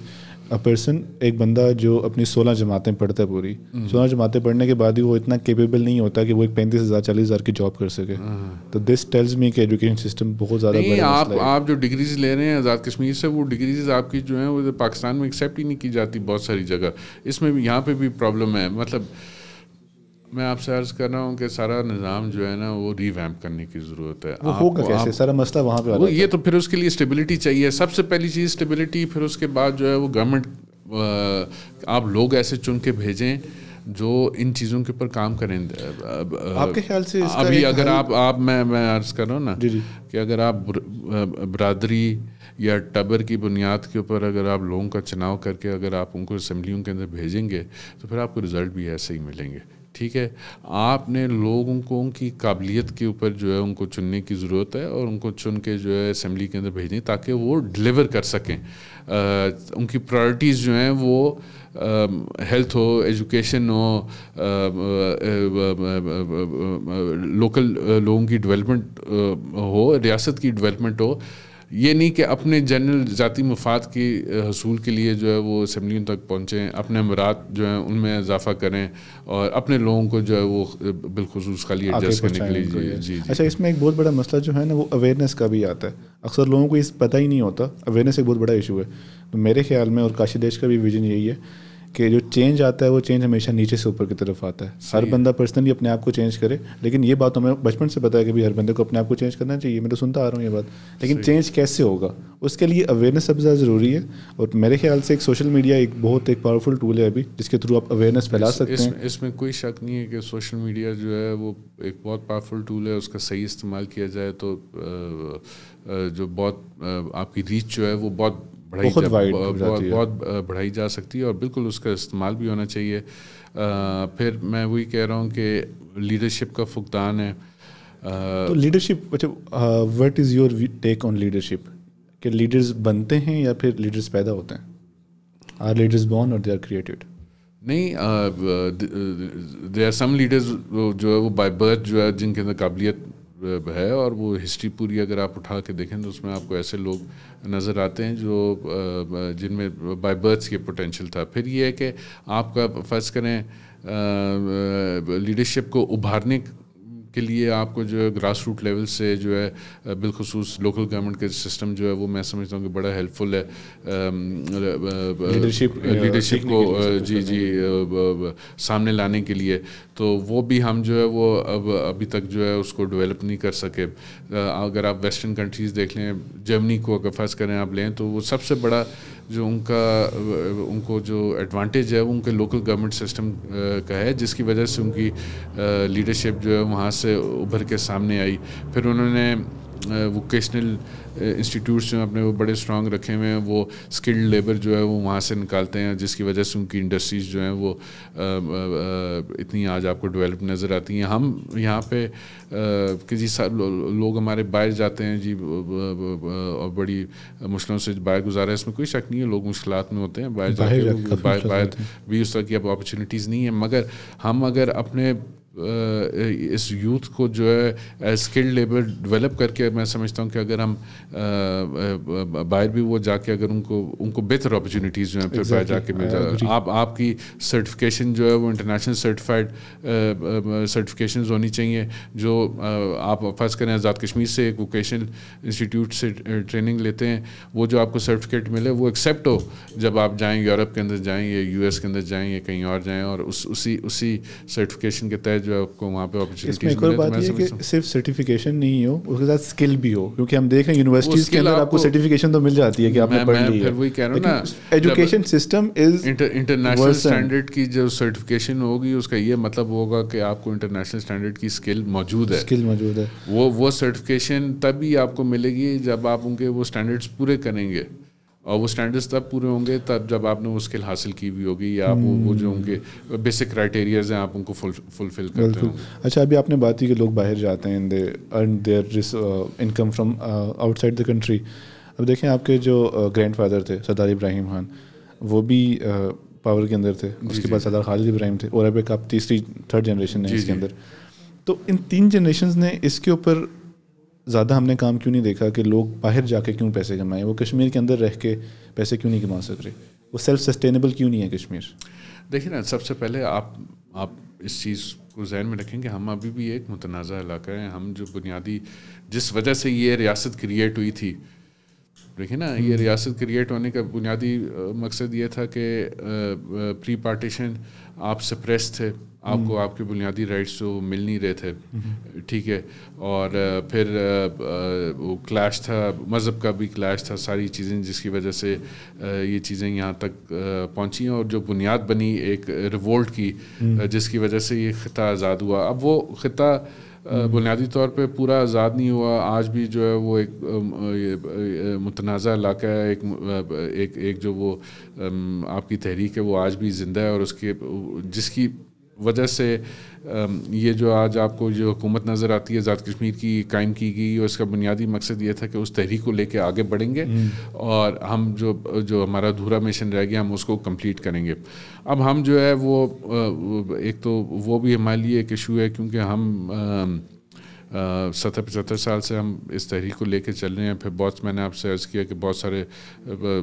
Speaker 1: अ पर्सन एक बंदा जो अपनी सोलह जमातें पढ़ता है पूरी हम्म। सोलह जमातें पढ़ने के बाद ही वो इतना केपेबल नहीं होता कि वो एक पैंतीस हज़ार चालीस हज़ार की जॉब कर सके हाँ। तो दिस टेल्स मी कि एजुकेशन सिस्टम बहुत ज़्यादा आप
Speaker 2: आप जो डिग्रीज ले रहे हैं आज़ाद कश्मीर से वो डिग्रीज आपकी जो हैं वो तो पाकिस्तान में एक्सेप्ट ही नहीं की जाती बहुत सारी जगह इसमें भी यहाँ पर भी प्रॉब्लम है मतलब मैं आपसे अर्ज कर रहा हूँ कि सारा निज़ाम जो है ना वो रिवैम्प करने की ज़रूरत है वो होगा कैसे आप,
Speaker 1: सारा मसला वहाँ पे वो ये
Speaker 2: तो फिर उसके लिए स्टेबिलिटी चाहिए सबसे पहली चीज़ स्टेबिलिटी फिर उसके बाद जो है वो गवर्नमेंट आप लोग ऐसे चुन के भेजें जो इन चीज़ों के ऊपर काम करें आपके ख्याल से अभी अगर आप आप मैं मैं अर्ज़ कर रहा हूँ ना कि अगर आप बरदरी या टबर की बुनियाद के ऊपर अगर आप लोगों का चुनाव करके अगर आप उनको असम्बलियों के अंदर भेजेंगे तो फिर आपको रिज़ल्ट भी ऐसे ही मिलेंगे ठीक है आपने लोगों को उनकी काबिलियत के ऊपर जो है उनको चुनने की ज़रूरत है और उनको चुन के जो है असम्बली के अंदर भेजें ताकि वो डिलीवर कर सकें आ, उनकी प्रायोरिटीज़ जो हैं वो हेल्थ हो एजुकेशन हो लोकल लोगों की डेवलपमेंट हो रियासत की डेवलपमेंट हो ये नहीं कि अपने जनरल जाति मफाद के हसूल के लिए जो है वो असम्बलियों तक पहुँचें अपने अमरात जो हैं उनमें इजाफा करें और अपने लोगों को जो है वो बिलखसूस खाली एडजस्ट करने के लिए जी, जी, अच्छा, जी अच्छा
Speaker 1: इसमें एक बहुत बड़ा मसला जो है ना वो अवेयरनेस का भी आता है अक्सर लोगों को इस पता ही नहीं होता अवेयरनेस एक बहुत बड़ा इशू है तो मेरे ख्याल में और काशी देश का भी विजन यही है कि जो चेंज आता है वो चेंज हमेशा नीचे से ऊपर की तरफ आता है हर बंदा पर्सनली अपने आप को चेंज करे लेकिन ये बात हमें तो बचपन से पता है कि भाई हर बंदे को अपने आप को चेंज करना चाहिए मैं तो सुनता आ रहा हूँ ये बात लेकिन चेंज कैसे होगा उसके लिए अवेयरनेस सबसे ज़्यादा ज़रूरी है और मेरे ख्याल से एक सोशल मीडिया एक बहुत एक पावरफुल टूल है अभी जिसके थ्रू आप अवेयरनेस फैला सकते हैं
Speaker 2: इसमें कोई शक नहीं है कि सोशल मीडिया जो है वो एक बहुत पावरफुल टूल है उसका सही इस्तेमाल किया जाए तो जो बहुत आपकी रीच जो है वो बहुत बढ़ाई बहुत बढ़ाई जा सकती है और बिल्कुल उसका इस्तेमाल भी होना चाहिए फिर मैं वही कह रहा हूँ कि लीडरशिप का फुकदान है तो
Speaker 1: लीडरशिप अच्छा what is your take on leadership कि लीडर्स बनते हैं या फिर लीडर्स पैदा होते हैं आर लीडर्स बॉर्न और दे आर क्रिएटेड
Speaker 2: नहीं दे आर सम लीडर्स जो है वो बाय बर्थ जो है जिनके अंदर काबिलियत है और वो हिस्ट्री पूरी अगर आप उठा के देखें तो उसमें आपको ऐसे लोग नज़र आते हैं जो जिनमें बाय बर्थ ये पोटेंशियल था फिर ये है कि आपका फर्ज करें लीडरशिप को उभारने के लिए आपको जो है ग्रास रूट लेवल से जो है बिलखसूस लोकल गवर्नमेंट के सिस्टम जो है वो मैं समझता हूँ कि बड़ा हेल्पफुल है लीडरशिप लीडरशिप uh, को जी जी सामने लाने के लिए तो वो भी हम जो है वो अब अभी तक जो है उसको डेवलप नहीं कर सके अगर आप वेस्टर्न कंट्रीज़ देख लें जर्मनी को अगर फर्ज करें आप लें तो वो सबसे बड़ा जो उनका उनको जो एडवांटेज है वो उनके लोकल गवर्नमेंट सिस्टम का है जिसकी वजह से उनकी लीडरशिप जो है वहाँ से उभर के सामने आई फिर उन्होंने वोकेशनल इंस्टीट्यूट्स जो अपने वो बड़े स्ट्रांग रखे हुए हैं वो स्किल्ड लेबर जो है वो वहाँ से निकालते हैं जिसकी वजह से उनकी इंडस्ट्रीज़ जो हैं वो आ, आ, इतनी आज आपको डेवलप नज़र आती हैं हम यहाँ पे कि जी सब लोग हमारे बाहर जाते हैं जी और बड़ी मुश्किलों से बाहर गुजारा है इसमें कोई शक नहीं है लोग मुश्किल में होते हैं बाहर जाते हैं बाहर भी उस तरह की अब अपॉर्चुनिटीज़ नहीं है मगर हम अगर अपने इस यूथ को जो है स्किल्ड लेबर डेवलप करके मैं समझता हूँ कि अगर हम बाहर भी वो जाके अगर उनको उनको बेहतर अपॉर्चुनिटीज़ जो हैं फिर exactly. जाके मिल जाए आप आपकी सर्टिफिकेशन जो है वो इंटरनेशनल सर्टिफाइड सर्टिफिकेशन होनी चाहिए जो आप फर्ज करें आज़ाद कश्मीर से एक वोकेशनल इंस्टीट्यूट से ट्रेनिंग लेते हैं वो जो आपको सर्टिफिकेट मिले वो एक्सेप्ट हो जब आप जाएँ यूरोप के अंदर जाएँ या यू के अंदर जाएँ या कहीं और जाएँ और उस उसी उसी सर्टिफिकेशन के तहत जो है आपको वहाँ पे अपॉर्चुनिटीज इसमें एक तो बात ये कि
Speaker 1: सिर्फ सर्टिफिकेशन नहीं हो उसके साथ स्किल भी हो क्योंकि हम देख रहे हैं यूनिवर्सिटीज के अंदर आपको सर्टिफिकेशन तो मिल जाती है कि आपने पढ़ ली है वही कह रहा हूँ ना education system is
Speaker 2: international standard की जो सर्टिफिकेशन होगी उसका ये मतलब होगा कि आपको इंटरनेशनल स्टैंडर्ड की स्किल मौजूद है स्किल मौजूद है वो वो सर्टिफिकेशन तभी आपको मिलेगी जब आप उनके वो स्टैंडर्ड्स पूरे करेंगे और वो स्टैंडर्ड्स तब पूरे होंगे तब जब आपने वो स्किल हासिल की हुई होगी या आप वो जो होंगे बेसिक क्राइटेरियाज हैं आप उनको फुलफिल करते हो
Speaker 1: अच्छा अभी आपने बात की कि लोग बाहर जाते हैं they earn their income from outside the country अब देखें आपके जो ग्रैंड uh, फादर थे सरदार इब्राहिम खान वो भी पावर uh, के अंदर थे उसके बाद सरदार खालिद इब्राहिम थे और अब एक आप तीसरी थर्ड जनरेशन है इसके अंदर तो इन तीन जनरेशन ने इसके ऊपर ज़्यादा हमने काम क्यों नहीं देखा कि लोग बाहर जाके क्यों पैसे कमाएं वो कश्मीर के अंदर रह के पैसे क्यों नहीं कमा सक रहे वो सेल्फ सस्टेनेबल क्यों नहीं है कश्मीर
Speaker 2: देखिए ना सबसे पहले आप आप इस चीज़ को जहन में रखेंगे हम अभी भी एक मुतनाज़ इलाका है हम जो बुनियादी जिस वजह से ये रियासत क्रिएट हुई थी देखिए ना ये हम्म। रियासत क्रिएट होने का बुनियादी मकसद ये था कि प्री पार्टीशन आप सप्रेस थे आपको हम्म। आपके बुनियादी राइट्स तो मिल नहीं रहे थे हम्म। ठीक है और फिर वो क्लैश था मज़हब का भी क्लैश था सारी चीज़ें जिसकी वजह से ये चीज़ें यहाँ तक पहुँची और जो बुनियाद बनी एक रिवोल्ट की हम्म। जिसकी वजह से ये ख़िता आज़ाद हुआ अब वो ख़िता हम्म। बुनियादी तौर पे पूरा आज़ाद नहीं हुआ आज भी जो है वो एक मुतनाज़ा इलाका है एक एक एक जो वो आपकी तहरीक है वो आज भी ज़िंदा है और उसके जिसकी वजह से ये जो आज आपको जो हुकूमत नज़र आती है आज़ाद कश्मीर की कायम की गई और इसका बुनियादी मकसद ये था कि उस तहरीक को लेके आगे बढ़ेंगे हम्म। और हम जो जो हमारा अधूरा मिशन रह गया हम उसको कंप्लीट करेंगे अब हम जो है वो एक तो वो भी हमारे लिए एक इशू है क्योंकि हम सत्तर पचहत्तर साल से हम इस तहरीक को लेकर चल रहे हैं फिर बहुत मैंने आपसे अर्ज़ किया कि बहुत सारे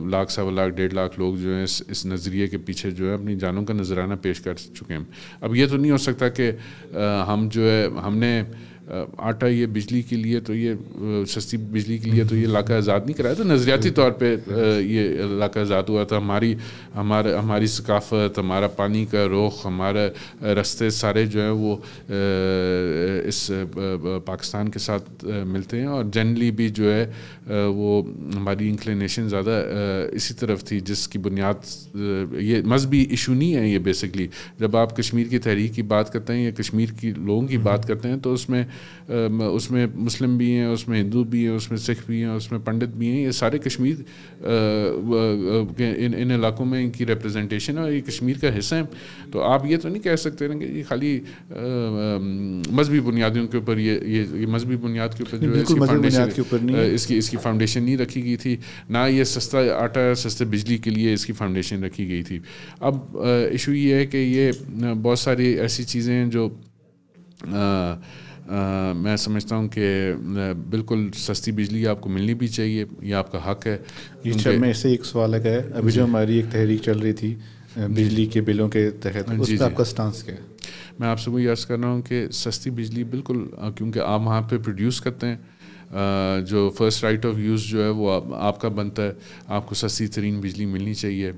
Speaker 2: लाख सवा लाख डेढ़ लाख लोग जो हैं इस, इस नज़रिए के पीछे जो है अपनी जानों का नजराना पेश कर चुके हैं अब ये तो नहीं हो सकता कि हम जो है हमने आटा ये बिजली के लिए तो ये सस्ती बिजली के लिए तो ये इलाक़ा आज़ाद नहीं कराया था नज़रियाती तौर पे ये लाका आज़ाद हुआ था हमारी हमारे हमारी सकाफत हमारा पानी का रुख हमारा रास्ते सारे जो है वो इस पाकिस्तान के साथ मिलते हैं और जनरली भी जो है वो हमारी इंक्लिनेशन ज़्यादा इसी तरफ थी जिसकी बुनियाद ये मजहबी इशू नहीं है ये बेसिकली जब आप कश्मीर की तहरीक की बात करते हैं या कश्मीर की लोगों की बात करते हैं तो उसमें उसमें मुस्लिम भी हैं उसमें हिंदू भी हैं उसमें सिख भी हैं उसमें पंडित भी हैं ये सारे कश्मीर के इन इन इलाकों में इनकी रिप्रेजेंटेशन है और ये कश्मीर का हिस्सा है तो आप ये तो नहीं कह सकते ना कि ये खाली मजहबी बुनियादियों के ऊपर ये ये, ये मजहबी बुनियाद के ऊपर जो इसकी फाउंडेशन इसकी इसकी फाउंडेशन नहीं रखी गई थी ना ये सस्ता आटा सस्ते बिजली के लिए इसकी फाउंडेशन रखी गई थी अब इशू ये है कि ये बहुत सारी ऐसी चीज़ें हैं जो आ, मैं समझता हूँ कि बिल्कुल सस्ती बिजली आपको मिलनी भी चाहिए यह आपका हक है जी मैं इससे एक सवाल
Speaker 1: है अभी जो हमारी एक तहरीक चल रही थी बिजली के बिलों के तहत उस पर आपका स्टांस क्या है
Speaker 2: मैं आपसे वही अर्ज़ कर रहा हूँ कि सस्ती बिजली बिल्कुल क्योंकि आप वहाँ पे प्रोड्यूस करते हैं जो फर्स्ट राइट ऑफ यूज़ जो है वो आपका बनता है आपको सस्ती तरीन बिजली मिलनी चाहिए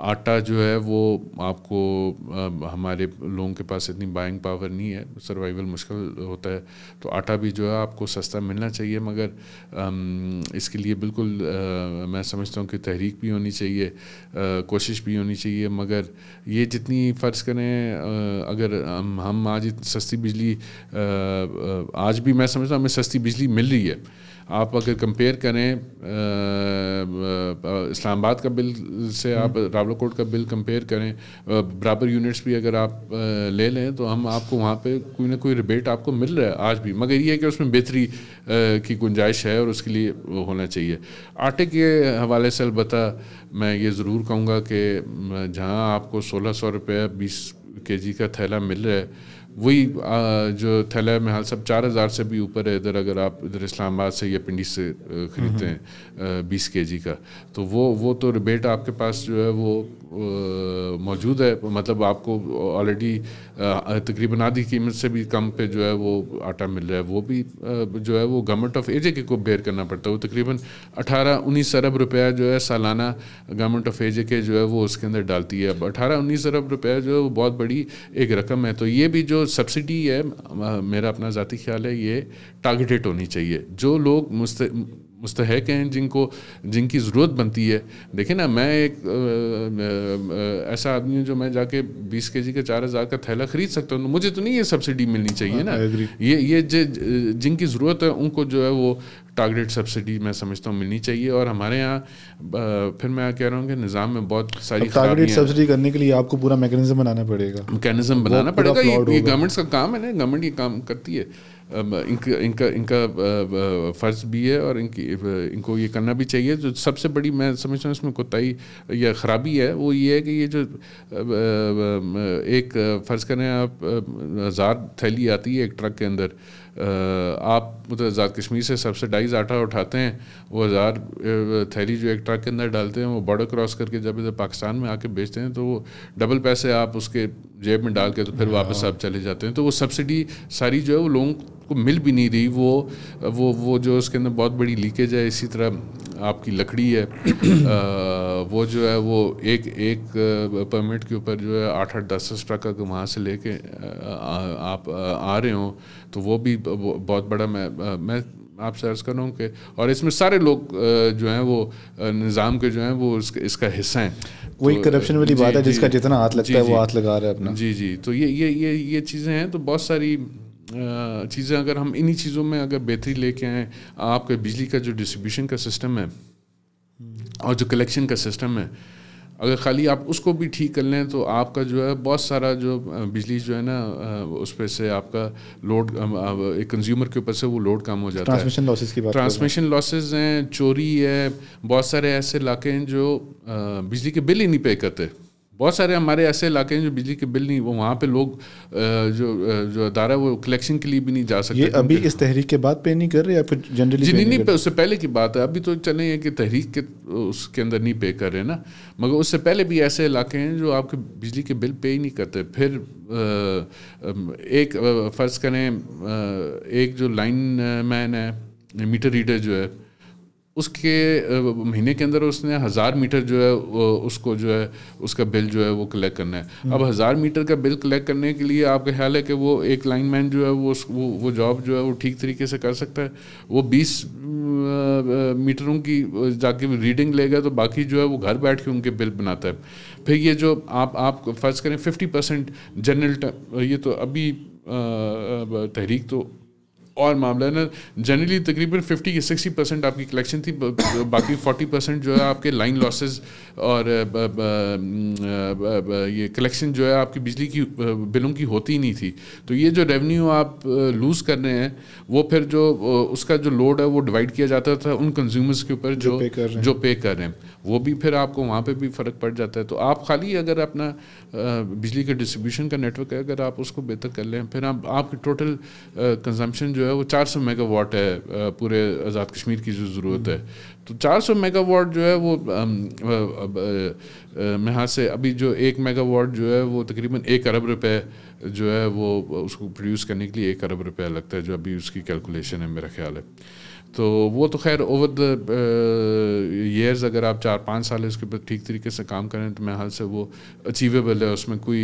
Speaker 2: आटा जो है वो आपको आ, हमारे लोगों के पास इतनी बाइंग पावर नहीं है सर्वाइवल मुश्किल होता है तो आटा भी जो है आपको सस्ता मिलना चाहिए मगर इसके लिए बिल्कुल आ, मैं समझता हूँ कि तहरीक भी होनी चाहिए आ, कोशिश भी होनी चाहिए मगर ये जितनी फ़र्ज़ करें आ, अगर हम, हम आज सस्ती बिजली आज भी मैं समझता हूँ हमें सस्ती बिजली मिल रही है आप अगर कंपेयर करें इस्लामाबाद का बिल से आप हम्म। रावलाकोट का बिल कंपेयर करें बराबर यूनिट्स भी अगर आप ले लें तो हम आपको वहाँ पे कोई ना कोई रिबेट आपको मिल रहा है आज भी मगर ये है कि उसमें बेहतरी की गुंजाइश है और उसके लिए होना चाहिए आटे के हवाले से अलबत् मैं ये ज़रूर कहूँगा कि जहाँ आपको सोलह सौ रुपये बीस के जी का थैला मिल रहा है वही जो थैला है हाल सब चार हज़ार से भी ऊपर है इधर अगर आप इधर इस्लामाबाद से या पिंडी से ख़रीदते हम्म, हैं बीस के जी का तो वो वो तो रिबेट आपके पास जो है वो मौजूद है मतलब आपको ऑलरेडी तकरीबन आधी कीमत से भी कम पे जो है वो आटा मिल रहा है वो भी जो है वो गवर्नमेंट ऑफ एजे के को बेयर करना पड़ता है वो तकरीबन अठारह उन्नीस अरब रुपया जो है सालाना गवर्नमेंट ऑफ एजे के जो है वो उसके अंदर डालती है अब अठारह उन्नीस अरब रुपया जो है वो बहुत बड़ी एक रकम है तो ये भी जो सब्सिडी है मेरा अपना ज़ाती ख्याल है ये टारगेटेड होनी चाहिए जो लोग मुस्त मुस्तक हैं जिनको जिनकी ज़रूरत बनती है देखिए ना मैं एक आ, आ, ऐसा आदमी हूँ जो मैं जाके 20 के जी का चार हज़ार का थैला ख़रीद सकता हूँ मुझे तो नहीं ये सब्सिडी मिलनी चाहिए ना हाँ, ये ये जिनकी ज़रूरत है उनको जो है वो टारगेट सब्सिडी मैं समझता हूँ मिलनी चाहिए और हमारे यहाँ फिर मैं कह रहा हूँ कि निज़ाम में बहुत सारी टारगेट सब्सिडी करने
Speaker 1: के लिए आपको पूरा मैकेनिज्म बनाना पड़ेगा मैकेनिज्म बनाना पड़ेगा ये
Speaker 2: गवर्नमेंट्स का काम है ना गवर्नमेंट ये काम करती है इनका इनका इनका फ़र्ज़ भी है और इनकी इनको ये करना भी चाहिए जो सबसे बड़ी मैं समझता हूँ इसमें कोताही या ख़राबी है वो ये है कि ये जो एक फ़र्ज़ करें आप हज़ार थैली आती है एक ट्रक के अंदर आप मतलब आज़ाद कश्मीर से सब्सिडाइज आटा उठाते हैं वो हज़ार थैली जो एक ट्रक के अंदर डालते हैं वो बॉर्डर क्रॉस करके जब इधर पाकिस्तान में आके बेचते हैं तो वो डबल पैसे आप उसके जेब में डाल के तो फिर हाँ। वापस आप चले जाते हैं तो वो सब्सिडी सारी जो है वो लोगों को मिल भी नहीं रही वो वो वो जो उसके अंदर बहुत बड़ी लीकेज है इसी तरह आपकी लकड़ी है आ, वो जो है वो एक एक परमिट के ऊपर जो है आठ आठ दस दस ट्रक अगर वहाँ से लेके आप आ रहे हो तो वो भी बहुत बड़ा मैं मैं आप सर्च कर रहा हूँ कि और इसमें सारे लोग जो हैं वो निज़ाम के जो हैं वो इसका, इसका हिस्सा हैं वही तो, करप्शन वाली बात है जिसका जितना हाथ लगता है वो हाथ लगा रहा है अपना जी जी तो ये ये ये ये चीज़ें हैं तो बहुत सारी चीज़ें अगर हम इन्हीं चीज़ों में अगर बेहतरी लेके आएँ आपके बिजली का जो डिस्ट्रीब्यूशन का सिस्टम है और जो कलेक्शन का सिस्टम है अगर खाली आप उसको भी ठीक कर लें तो आपका जो है बहुत सारा जो बिजली जो है ना उस पर से आपका लोड एक कंज्यूमर के ऊपर से वो लोड कम हो जाता है ट्रांसमिशन लॉसेस की बात ट्रांसमिशन लॉसेस हैं चोरी है बहुत सारे ऐसे इलाके हैं जो बिजली के बिल ही नहीं पे करते बहुत सारे हमारे ऐसे इलाके हैं जो बिजली के बिल नहीं वो वहाँ पे लोग जो जो अदारा है वो कलेक्शन के लिए भी नहीं जा सकते ये अभी
Speaker 1: इस तहरीक के बाद पे नहीं कर रहे या फिर जनरली जी नहीं, नहीं, पे
Speaker 2: उससे पहले की बात है अभी तो चले हैं कि तहरीक के उसके अंदर नहीं पे कर रहे ना मगर उससे पहले भी ऐसे इलाके हैं जो आपके बिजली के बिल पे ही नहीं करते फिर एक फ़र्ज़ करें एक जो लाइन मैन है मीटर रीडर जो है उसके महीने के अंदर उसने हज़ार मीटर जो है उसको जो है उसका बिल जो है वो कलेक्ट करना है हम्म। अब हज़ार मीटर का बिल कलेक्ट करने के लिए आपका ख्याल है कि वो एक लाइन मैन जो है वो वो वो जॉब जो है वो ठीक तरीके से कर सकता है वो बीस मीटरों की जाके रीडिंग लेगा तो बाकी जो है वो घर बैठ के उनके बिल बनाता है फिर ये जो आप आप फर्ज करें फिफ्टी परसेंट जनरल ये तो अभी तहरीक तो और मामला ना जनरली तकरीबन फिफ्टी या सिक्सटी परसेंट आपकी कलेक्शन थी बाकी फोर्टी परसेंट जो है आपके लाइन लॉसेस और ब, ब, ब, ये कलेक्शन जो है आपकी बिजली की बिलों की होती ही नहीं थी तो ये जो रेवेन्यू आप लूज़ कर रहे हैं वो फिर जो उसका जो लोड है वो डिवाइड किया जाता था उन कंज्यूमर्स के ऊपर जो जो पे कर रहे हैं वो भी फिर आपको वहाँ पे भी फ़र्क पड़ जाता है तो आप खाली अगर अपना बिजली के डिस्ट्रीब्यूशन का नेटवर्क है अगर आप उसको बेहतर कर लें फिर आप आपकी टोटल कंजम्पशन जो है वो 400 मेगावाट है पूरे आज़ाद कश्मीर की जो ज़रूरत है तो 400 मेगावाट जो है वो यहाँ से अभी जो एक मेगावाट जो है वो तकरीबन एक अरब रुपए जो है वो उसको प्रोड्यूस करने के लिए एक अरब रुपया लगता है जो अभी उसकी कैलकुलेशन है मेरा ख्याल है तो वो तो खैर ओवर द ईयर्स अगर आप चार पाँच साल इसके ऊपर ठीक तरीके से काम करें तो मेरे हाल से वो अचीवेबल है उसमें कोई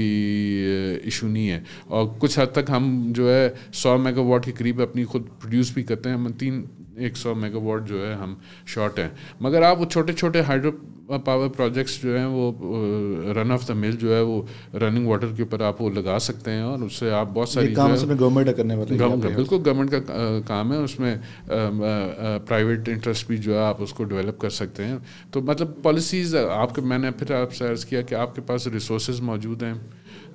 Speaker 2: इशू uh, नहीं है और कुछ हद तक हम जो है सौ मेगावाट के करीब अपनी खुद प्रोड्यूस भी करते हैं हम तीन एक सौ मेगावाट जो है हम शॉर्ट हैं मगर आप वो छोटे छोटे हाइड्रो पावर प्रोजेक्ट्स जो हैं वो रन ऑफ द मिल जो है वो रनिंग वाटर के ऊपर आप वो लगा सकते हैं और उससे आप बहुत सारी काम उसमें गवर्नमेंट करने वाले गवर्नमेंट बिल्कुल गवर्नमेंट का uh, काम है उसमें private um, interest uh, uh, भी जो है आप उसको डेवलप कर सकते हैं तो मतलब पॉलिसीज़ आपके मैंने फिर आपसे अर्ज़ किया कि आपके पास रिसोर्स मौजूद हैं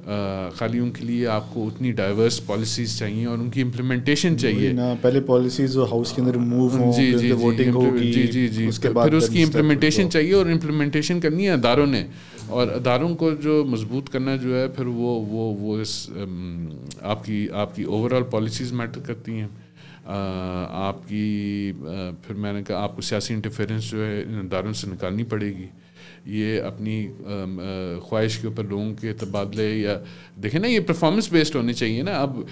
Speaker 2: खाली उनके लिए आपको उतनी डाइवर्स पॉलिसीज चाहिए और उनकी
Speaker 1: इम्प्लीमेंटेशन चाहिए ना पहले पॉलिसीज जो हाउस के अंदर मूव हों जी जी वोटिंग होगी जी जी जी उसके बाद फिर उसकी इम्प्लीमेंटेशन
Speaker 2: तो- चाहिए और इम्प्लीमेंटेशन करनी है अदारों ने और अदारों को जो मजबूत करना जो है फिर वो वो वो इस आपकी आपकी ओवरऑल पॉलिसीज मैटर करती हैं आपकी फिर मैंने कहा आपको सियासी इंटरफेरेंस जो है इन अदारों से निकालनी पड़ेगी ये अपनी ख्वाहिश के ऊपर लोगों के तबादले या देखें ना ये परफॉर्मेंस बेस्ड होने चाहिए ना अब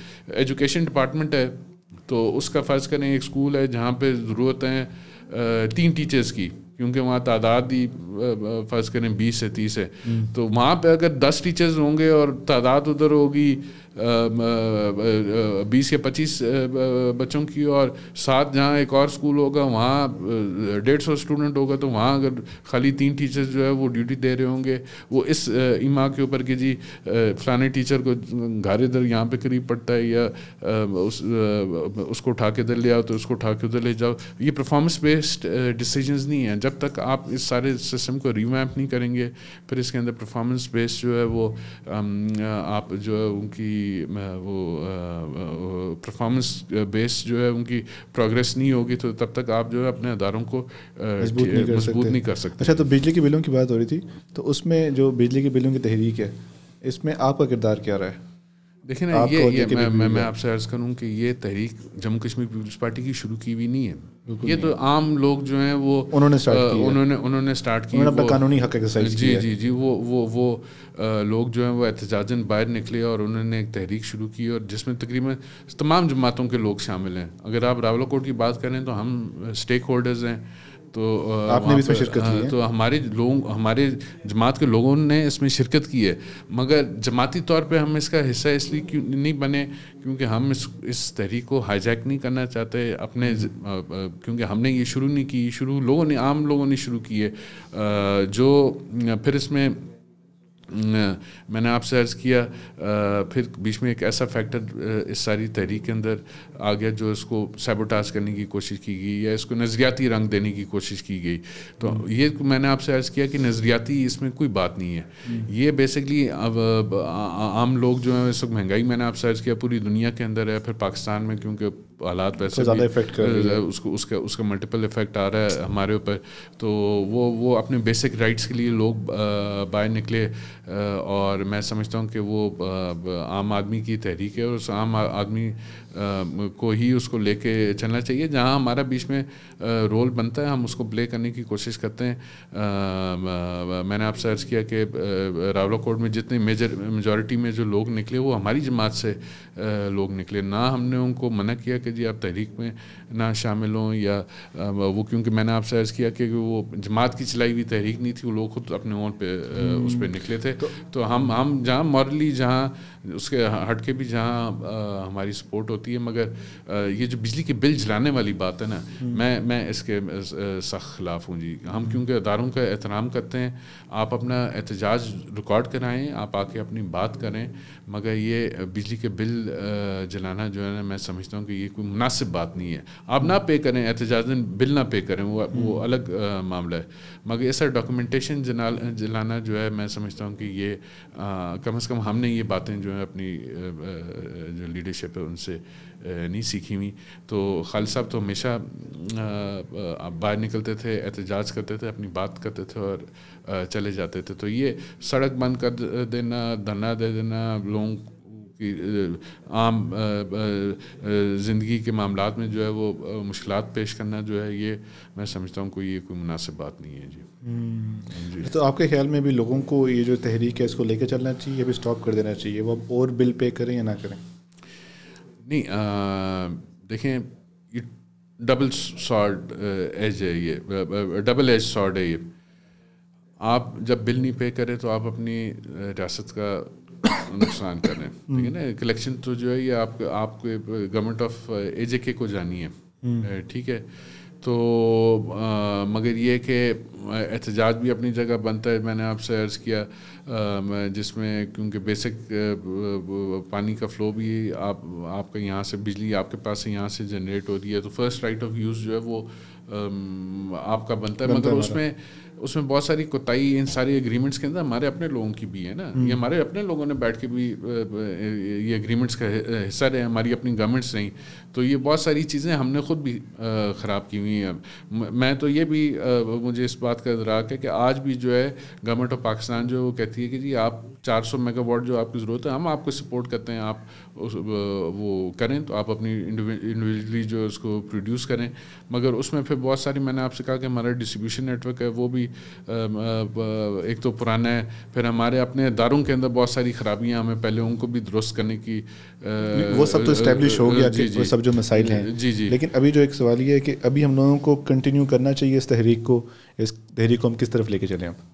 Speaker 2: एजुकेशन डिपार्टमेंट है तो उसका फ़र्ज़ करें एक स्कूल है जहाँ पे ज़रूरत है तीन टीचर्स की क्योंकि वहाँ तादाद ही फ़र्ज़ करें बीस से तीस है हम्म। तो वहाँ पे अगर दस टीचर्स होंगे और तादाद उधर होगी बीस या पच्चीस बच्चों की और साथ जहाँ एक और स्कूल होगा वहाँ डेढ़ सौ स्टूडेंट होगा तो वहाँ अगर खाली तीन टीचर्स जो है वो ड्यूटी दे रहे होंगे वो इस इमा के ऊपर कि जी फलाने टीचर को घर इधर यहाँ पे करीब पड़ता है या उस उसको उठा के इधर ले आओ तो उसको उठा के उधर ले जाओ ये परफॉर्मेंस बेस्ड डिसीजन नहीं है जब तक आप इस सारे सिस्टम को रिवैम्प नहीं करेंगे फिर इसके अंदर परफॉर्मेंस बेस्ड जो है वो आप जो है उनकी वो परफॉर्मेंस बेस जो है उनकी प्रोग्रेस नहीं होगी तो तब तक आप जो है अपने अदारों को मजबूत नहीं, नहीं, नहीं कर सकते
Speaker 1: अच्छा तो बिजली के बिलों की बात हो रही थी तो उसमें जो बिजली के बिलों की तहरीक है इसमें आपका किरदार क्या रहा है देखें ना ये ये मैं मैं मैं
Speaker 2: आपसे अर्ज करूं कि ये तहरीक जम्मू कश्मीर पीपल्स पार्टी की शुरू की हुई नहीं है ये तो आम लोग जो हैं वो उन्होंने उन्होंने उन्होंने स्टार्ट की अपना कानूनी हक जी जी जी वो वो वो लोग जो हैं वो एहतजाजन बाहर निकले और उन्होंने एक तहरीक शुरू की और जिसमें तकरीबन तमाम जमातों के लोग शामिल हैं अगर आप रावलाकोट की बात करें तो हम स्टेक होल्डर्स हैं तो आपने भी इसमें शिरकत हाँ, की है तो हमारे लोग हमारे जमात के लोगों ने इसमें शिरकत की है मगर जमाती तौर पे हम इसका हिस्सा इसलिए क्यों नहीं बने क्योंकि हम इस इस तहरीक को हाईजैक नहीं करना चाहते अपने क्योंकि हमने ये शुरू नहीं की शुरू लोगों ने आम लोगों ने शुरू की है जो फिर इसमें मैंने आपसे अर्ज़ किया फिर बीच में एक ऐसा फैक्टर इस सारी तहरीक के अंदर आ गया जो इसको सेबोटाज करने की कोशिश की गई या इसको नज़रियाती रंग देने की कोशिश की गई तो हम्म। ये मैंने आपसे अर्ज़ किया कि नज़रियाती इसमें कोई बात नहीं है हम्म। ये बेसिकली अब आम लोग जो हैं इस वक्त महंगाई मैंने आपसे अर्ज़ किया पूरी दुनिया के अंदर है फिर पाकिस्तान में क्योंकि हालात वैसे ज़्यादा इफेक्ट कर रहे हैं उसको उसका उसका मल्टीपल इफेक्ट आ रहा है हमारे ऊपर तो वो वो अपने बेसिक राइट्स के लिए लोग बाहर निकले और मैं समझता हूँ कि वो आम आदमी की तहरीक है और उस आम आदमी को ही उसको लेके चलना चाहिए जहाँ हमारा बीच में रोल बनता है हम उसको प्ले करने की कोशिश करते हैं मैंने आप सर्च किया कि रावला कोर्ट में जितने मेजर मेजॉरिटी में जो लोग निकले वो हमारी जमात से लोग निकले ना हमने उनको मना किया कि जी आप तहरीक में ना शामिल हों या वो क्योंकि मैंने आपसे अर्ज़ किया कि वो जमात की चलाई हुई तहरीक नहीं थी वो लोग खुद अपने ओन पे उस पर हम्म। निकले थे तो, तो हम हम जहाँ मॉरली जहाँ उसके हट के भी जहाँ हमारी सपोर्ट होती है मगर आ, ये जो बिजली के बिल जलाने वाली बात है ना हम्म। मैं मैं इसके सख्त खिलाफ हूँ जी हम हम्म। क्योंकि अदारों का एहतराम करते हैं आप अपना एहतजाज रिकॉर्ड कराएँ आप आके अपनी बात करें मगर ये बिजली के बिल जलाना जो है ना मैं समझता हूँ कि ये कोई मुनासिब बात नहीं है आप ना पे करें एहतजाजन बिल ना पे करें वो वो हम्म। अलग मामला है मगर ऐसा डॉक्यूमेंटेशन जला जलाना जो है मैं समझता हूँ कि ये कम से कम हमने ये बातें जो है अपनी जो लीडरशिप है उनसे नहीं सीखी हुई तो खाल साहब तो हमेशा बाहर निकलते थे एहतजाज करते थे अपनी बात करते थे और चले जाते थे तो ये सड़क बंद कर देना धरना दे देना लोगों की आम ज़िंदगी के मामला में जो है वो मुश्किल पेश करना जो है ये मैं समझता हूँ कोई ये कोई मुनासिब बात नहीं है
Speaker 1: जी तो आपके ख्याल में भी लोगों को ये जो तहरीक है इसको लेकर चलना चाहिए अभी स्टॉप कर देना चाहिए वो और बिल पे करें या ना करें
Speaker 2: नहीं देखें ये डबल शॉर्ट एज है ये डबल एज शॉर्ट है ये आप जब बिल नहीं पे करें तो आप अपनी रियासत का नुकसान कर रहे हैं हम्म। ठीक है ना कलेक्शन तो जो है ये आप, आपके गवर्नमेंट ऑफ ए जे के को जानी है हम्म। ठीक है तो आ, मगर ये कि एहतजाज भी अपनी जगह बनता है मैंने आपसे अर्ज़ किया जिसमें क्योंकि बेसिक पानी का फ्लो भी आप आपका यहाँ से बिजली आपके पास से यहाँ से जनरेट हो रही है तो फर्स्ट राइट ऑफ यूज़ जो है वो आ, आपका बनता है मगर उसमें उसमें बहुत सारी कोताही इन सारी एग्रीमेंट्स के अंदर हमारे अपने लोगों की भी है ना ये हम्म। हमारे अपने लोगों ने बैठ के भी ये एग्रीमेंट्स का हिस्सा रहे हमारी अपनी गवर्नमेंट्स नहीं तो ये बहुत सारी चीज़ें हमने खुद भी ख़राब की हुई हैं मैं तो ये भी मुझे इस बात का राक है कि आज भी जो है गवर्नमेंट ऑफ पाकिस्तान जो वो कहती है कि जी आप 400 मेगावाट जो आपकी ज़रूरत है हम आपको सपोर्ट करते हैं आप वो करें तो आप अपनी इंडिविजुअली जो उसको प्रोड्यूस करें मगर उसमें फिर बहुत सारी मैंने आपसे कहा कि हमारा डिस्ट्रीब्यूशन नेटवर्क है वो भी एक तो पुराना है फिर हमारे अपने इदारों के अंदर बहुत सारी खराबियां हमें पहले उनको भी दुरुस्त करने की वो सब तो इस्टेब्लिश हो गया जी, जी, वो सब जो
Speaker 1: मसाइल हैं जी जी लेकिन अभी जो एक सवाल ये है कि अभी हम लोगों को कंटिन्यू करना चाहिए इस तहरीक को इस तहरीक को हम किस तरफ लेके चले आप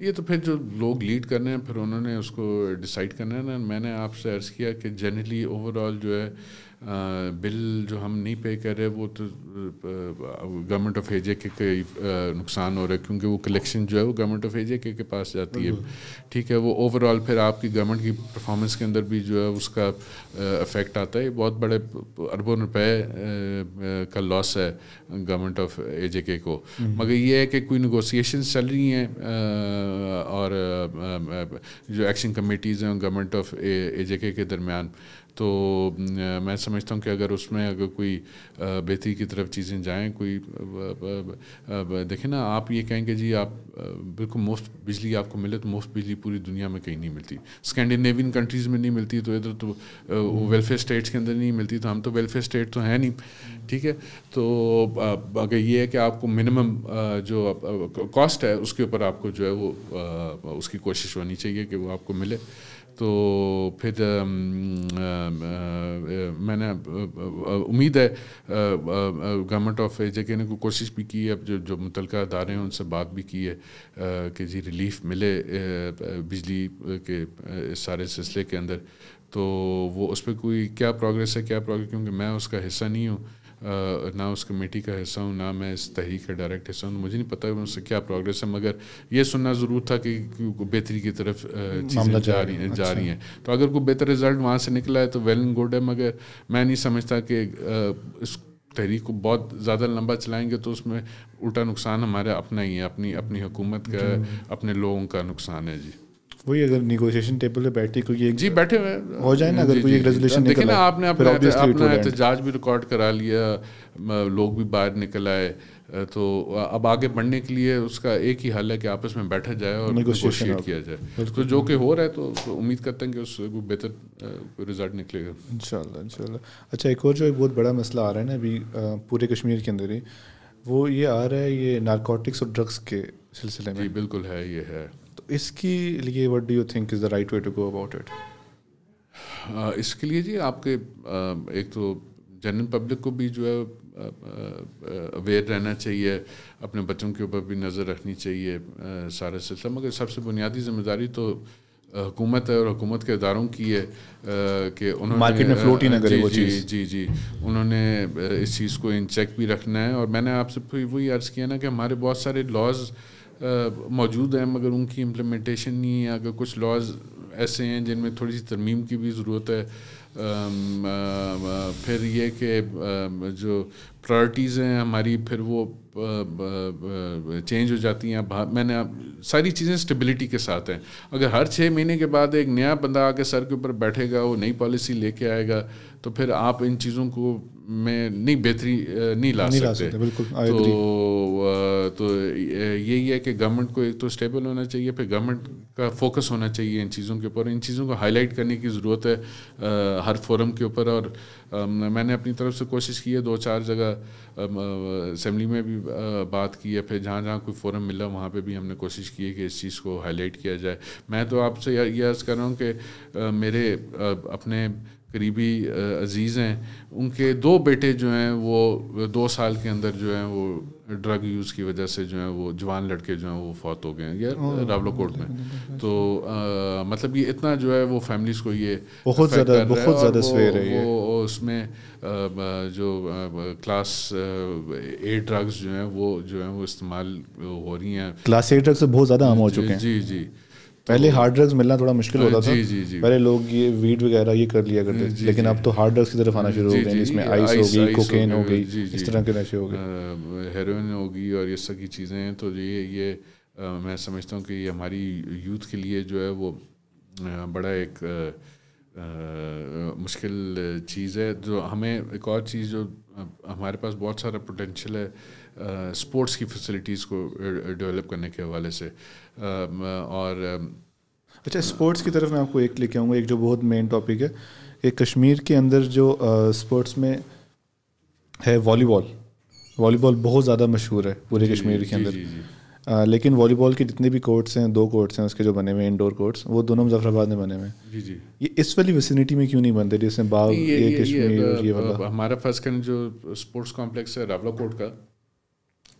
Speaker 2: ये तो फिर जो लोग लीड कर रहे हैं फिर उन्होंने उसको डिसाइड करना है ना मैंने आपसे अर्ज़ किया कि जनरली ओवरऑल जो है बिल जो हम नहीं पे कर रहे वो तो गवर्नमेंट ऑफ एजे के, के नुकसान हो रहा है क्योंकि वो कलेक्शन जो है वो गवर्नमेंट ऑफ एजे के, के पास जाती है ठीक है वो ओवरऑल फिर आपकी गवर्नमेंट की परफॉर्मेंस के अंदर भी जो है उसका इफेक्ट आता है बहुत बड़े अरबों रुपए का लॉस है गवर्नमेंट ऑफ एजे के को हम्म। मगर ये है कि कोई नगोसिएशन चल रही हैं और जो एक्शन कमेटीज़ हैं गवर्नमेंट ऑफ एजे के दरमियान तो मैं समझता हूँ कि अगर उसमें अगर कोई बेहतरी की तरफ चीज़ें जाएँ कोई देखें ना आप ये कहेंगे जी आप बिल्कुल मुफ्त बिजली आपको मिले तो मुफ्त बिजली पूरी दुनिया में कहीं नहीं मिलती स्कैंडिनेवियन कंट्रीज़ में नहीं मिलती तो इधर तो वेलफेयर स्टेट्स हम्म। के अंदर नहीं मिलती तो हम तो वेलफेयर स्टेट तो हैं नहीं हम्म। ठीक है तो अगर ये है कि आपको मिनिमम जो कॉस्ट है उसके ऊपर आपको जो है वो उसकी कोशिश होनी चाहिए कि वो आपको मिले तो फिर मैंने उम्मीद है गवर्नमेंट ऑफ जे ने को कोशिश भी की है अब जो जो मुतल अदारे हैं उनसे बात भी की है कि जी रिलीफ मिले बिजली के सारे सिलसिले के अंदर तो वो उस पर कोई क्या प्रोग्रेस है क्या प्रोग्रेस क्योंकि मैं उसका हिस्सा नहीं हूँ ना उस कमेटी का हिस्सा हूँ ना मैं इस तहरीक का डायरेक्ट हिस्सा हूँ मुझे नहीं पता है उससे क्या प्रोग्रेस है मगर ये सुनना ज़रूर था कि बेहतरी की तरफ चीज़ें जा रही हैं जा रही अच्छा। हैं तो अगर कोई बेहतर रिजल्ट वहाँ से निकला है तो वेल एंड गुड है मगर मैं नहीं समझता कि इस तहरीक को बहुत ज़्यादा लंबा चलाएंगे तो उसमें उल्टा नुकसान हमारा अपना ही है अपनी अपनी हुकूमत का अपने लोगों का नुकसान है जी
Speaker 1: वही अगर निगोशिएशन टेबल पे बैठे कोई एक जी बैठे हुए हो जाए ना अगर कोई एक रेजोल्यूशन देखिए ना आपने अपना अपना एहतजाज
Speaker 2: भी रिकॉर्ड करा लिया लोग भी बाहर निकल आए तो अब आगे बढ़ने के लिए उसका एक ही हल है कि आपस में बैठा जाए और निगोशिएट किया जाए तो जो कि हो रहा है तो, तो उम्मीद करते हैं कि उससे कोई बेहतर रिजल्ट निकलेगा
Speaker 1: इंशाल्लाह इंशाल्लाह अच्छा एक और जो एक बहुत बड़ा मसला आ रहा है ना अभी पूरे कश्मीर के अंदर ही वो ये आ रहा है ये नारकोटिक्स और ड्रग्स के सिलसिले में बिल्कुल है ये है इसके लिए what do you think is the right way to go about it
Speaker 2: इसके लिए जी आपके uh, एक तो जनरल पब्लिक को भी जो है अवेयर uh, uh, रहना चाहिए अपने बच्चों के ऊपर भी नज़र रखनी चाहिए uh, सारे सिलसिला मगर सबसे बुनियादी जिम्मेदारी तो हुकूमत है और हुकूमत के इदारों की है कि उन्होंने मार्केट में फ्लोट ही ना करे वो चीज़ जी जी उन्होंने इस चीज़ को इन चेक भी रखना है और मैंने आपसे वही अर्ज़ किया ना कि हमारे बहुत सारे लॉज मौजूद हैं मगर उनकी इम्प्लीमेंटेशन नहीं है अगर कुछ लॉज ऐसे हैं जिनमें थोड़ी सी तरमीम की भी ज़रूरत है फिर ये कि जो प्रायोरिटीज़ हैं हमारी फिर वो चेंज हो जाती हैं मैंने सारी चीज़ें स्टेबिलिटी के साथ हैं अगर हर छः महीने के बाद एक नया बंदा आके सर के ऊपर बैठेगा वो नई पॉलिसी लेके आएगा तो फिर आप इन चीज़ों को में नहीं बेहतरी नहीं ला नहीं सकते, सकते बिल्कुल तो तो यही है कि गवर्नमेंट को एक तो स्टेबल होना चाहिए फिर गवर्नमेंट का फोकस होना चाहिए इन चीज़ों के ऊपर इन चीज़ों को हाईलाइट करने की ज़रूरत है हर फोरम के ऊपर और मैंने अपनी तरफ से कोशिश की है दो चार जगह असम्बली में भी बात की है फिर जहाँ जहाँ कोई फोरम मिला वहाँ पे भी हमने कोशिश की है कि इस चीज़ को हाईलाइट किया जाए मैं तो आपसे यह अर्ज़ कर रहा हूँ कि मेरे अपने करीबी अजीज़ हैं उनके दो बेटे जो हैं वो दो साल के अंदर जो हैं वो ड्रग यूज़ की वजह से जो हैं वो जवान लड़के जो हैं वो फौत हो गए हैं यार रावलो कोर्ट में तो आ, मतलब ये इतना जो है वो फैमिलीज़ को ये बहुत ज़्यादा बहुत ज़्यादा वो, है वो उसमें जो क्लास ए ड्रग्स जो हैं वो जो हैं वो इस्तेमाल हो रही हैं क्लास ए ड्रग्स बहुत ज़्यादा आम हो चुके हैं जी जी
Speaker 1: पहले हार्ड ड्रग्स मिलना थोड़ा मुश्किल हाँ, होता था पहले लोग ये वीड वगैरह ये कर लिया करते थे लेकिन अब तो हार्ड ड्रग्स की तरफ आना शुरू हो गए इसमें आइस हो गई कोकेन हो गई इस तरह के नशे हो
Speaker 2: गए हेरोइन होगी और ये सब की चीज़ें हैं तो ये ये मैं समझता हूँ कि ये हमारी यूथ के लिए जो है वो बड़ा एक मुश्किल चीज़ है जो हमें एक और चीज़ जो हमारे पास बहुत सारा पोटेंशल है स्पोर्ट्स की फैसिलिटीज़ को डेवलप करने के हवाले से और
Speaker 1: अच्छा स्पोर्ट्स की तरफ मैं आपको एक लेके आऊँगा एक जो बहुत मेन टॉपिक है एक कश्मीर के अंदर जो स्पोर्ट्स में है वॉलीबॉल वॉलीबॉल बहुत ज़्यादा मशहूर है पूरे कश्मीर के अंदर आ, लेकिन वॉलीबॉल के जितने भी कोर्ट्स हैं दो कोर्ट्स हैं उसके जो बने हुए इंडोर कोर्ट्स वो दोनों मुजफ्फराबाद में बने हुए जी जी ये इस वाली वेसिनिटी में क्यों नहीं बनते जिसमें बाग ये, ये, ये, ये, ये, ये, ये, ये,
Speaker 2: हमारा फर्स्ट जो स्पोर्ट्स कॉम्प्लेक्स है रावला कोर्ट का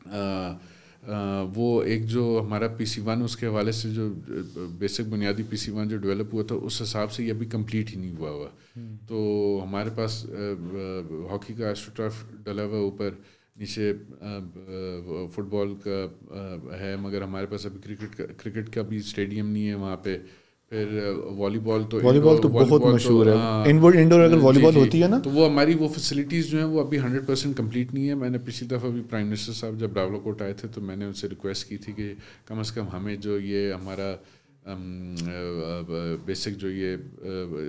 Speaker 2: वो एक जो हमारा पी सी वन उसके हवाले से जो बेसिक बुनियादी पी सी वन जो डेवलप हुआ था उस हिसाब से ये अभी कंप्लीट ही नहीं हुआ हुआ हम्म। तो हमारे पास हॉकी का एस्ट्रोटर्फ डला हुआ ऊपर नीचे फुटबॉल का है मगर हमारे पास अभी क्रिकेट का क्रिकेट का भी स्टेडियम नहीं है वहाँ पे फिर वॉलीबॉल तो वॉलीबॉल तो बहुत तो मशहूर है इनडोर हाँ, इंडोर अगर वॉलीबॉल होती है ना तो वो हमारी वो फैसिलिटीज़ जो हैं वो अभी हंड्रेड परसेंट कम्प्लीट नहीं है मैंने पिछली दफ़ा भी प्राइम मिनिस्टर साहब जब रावलोकोट आए थे तो मैंने उनसे रिक्वेस्ट की थी कि कम अज़ कम हमें जो ये हमारा बेसिक जो ये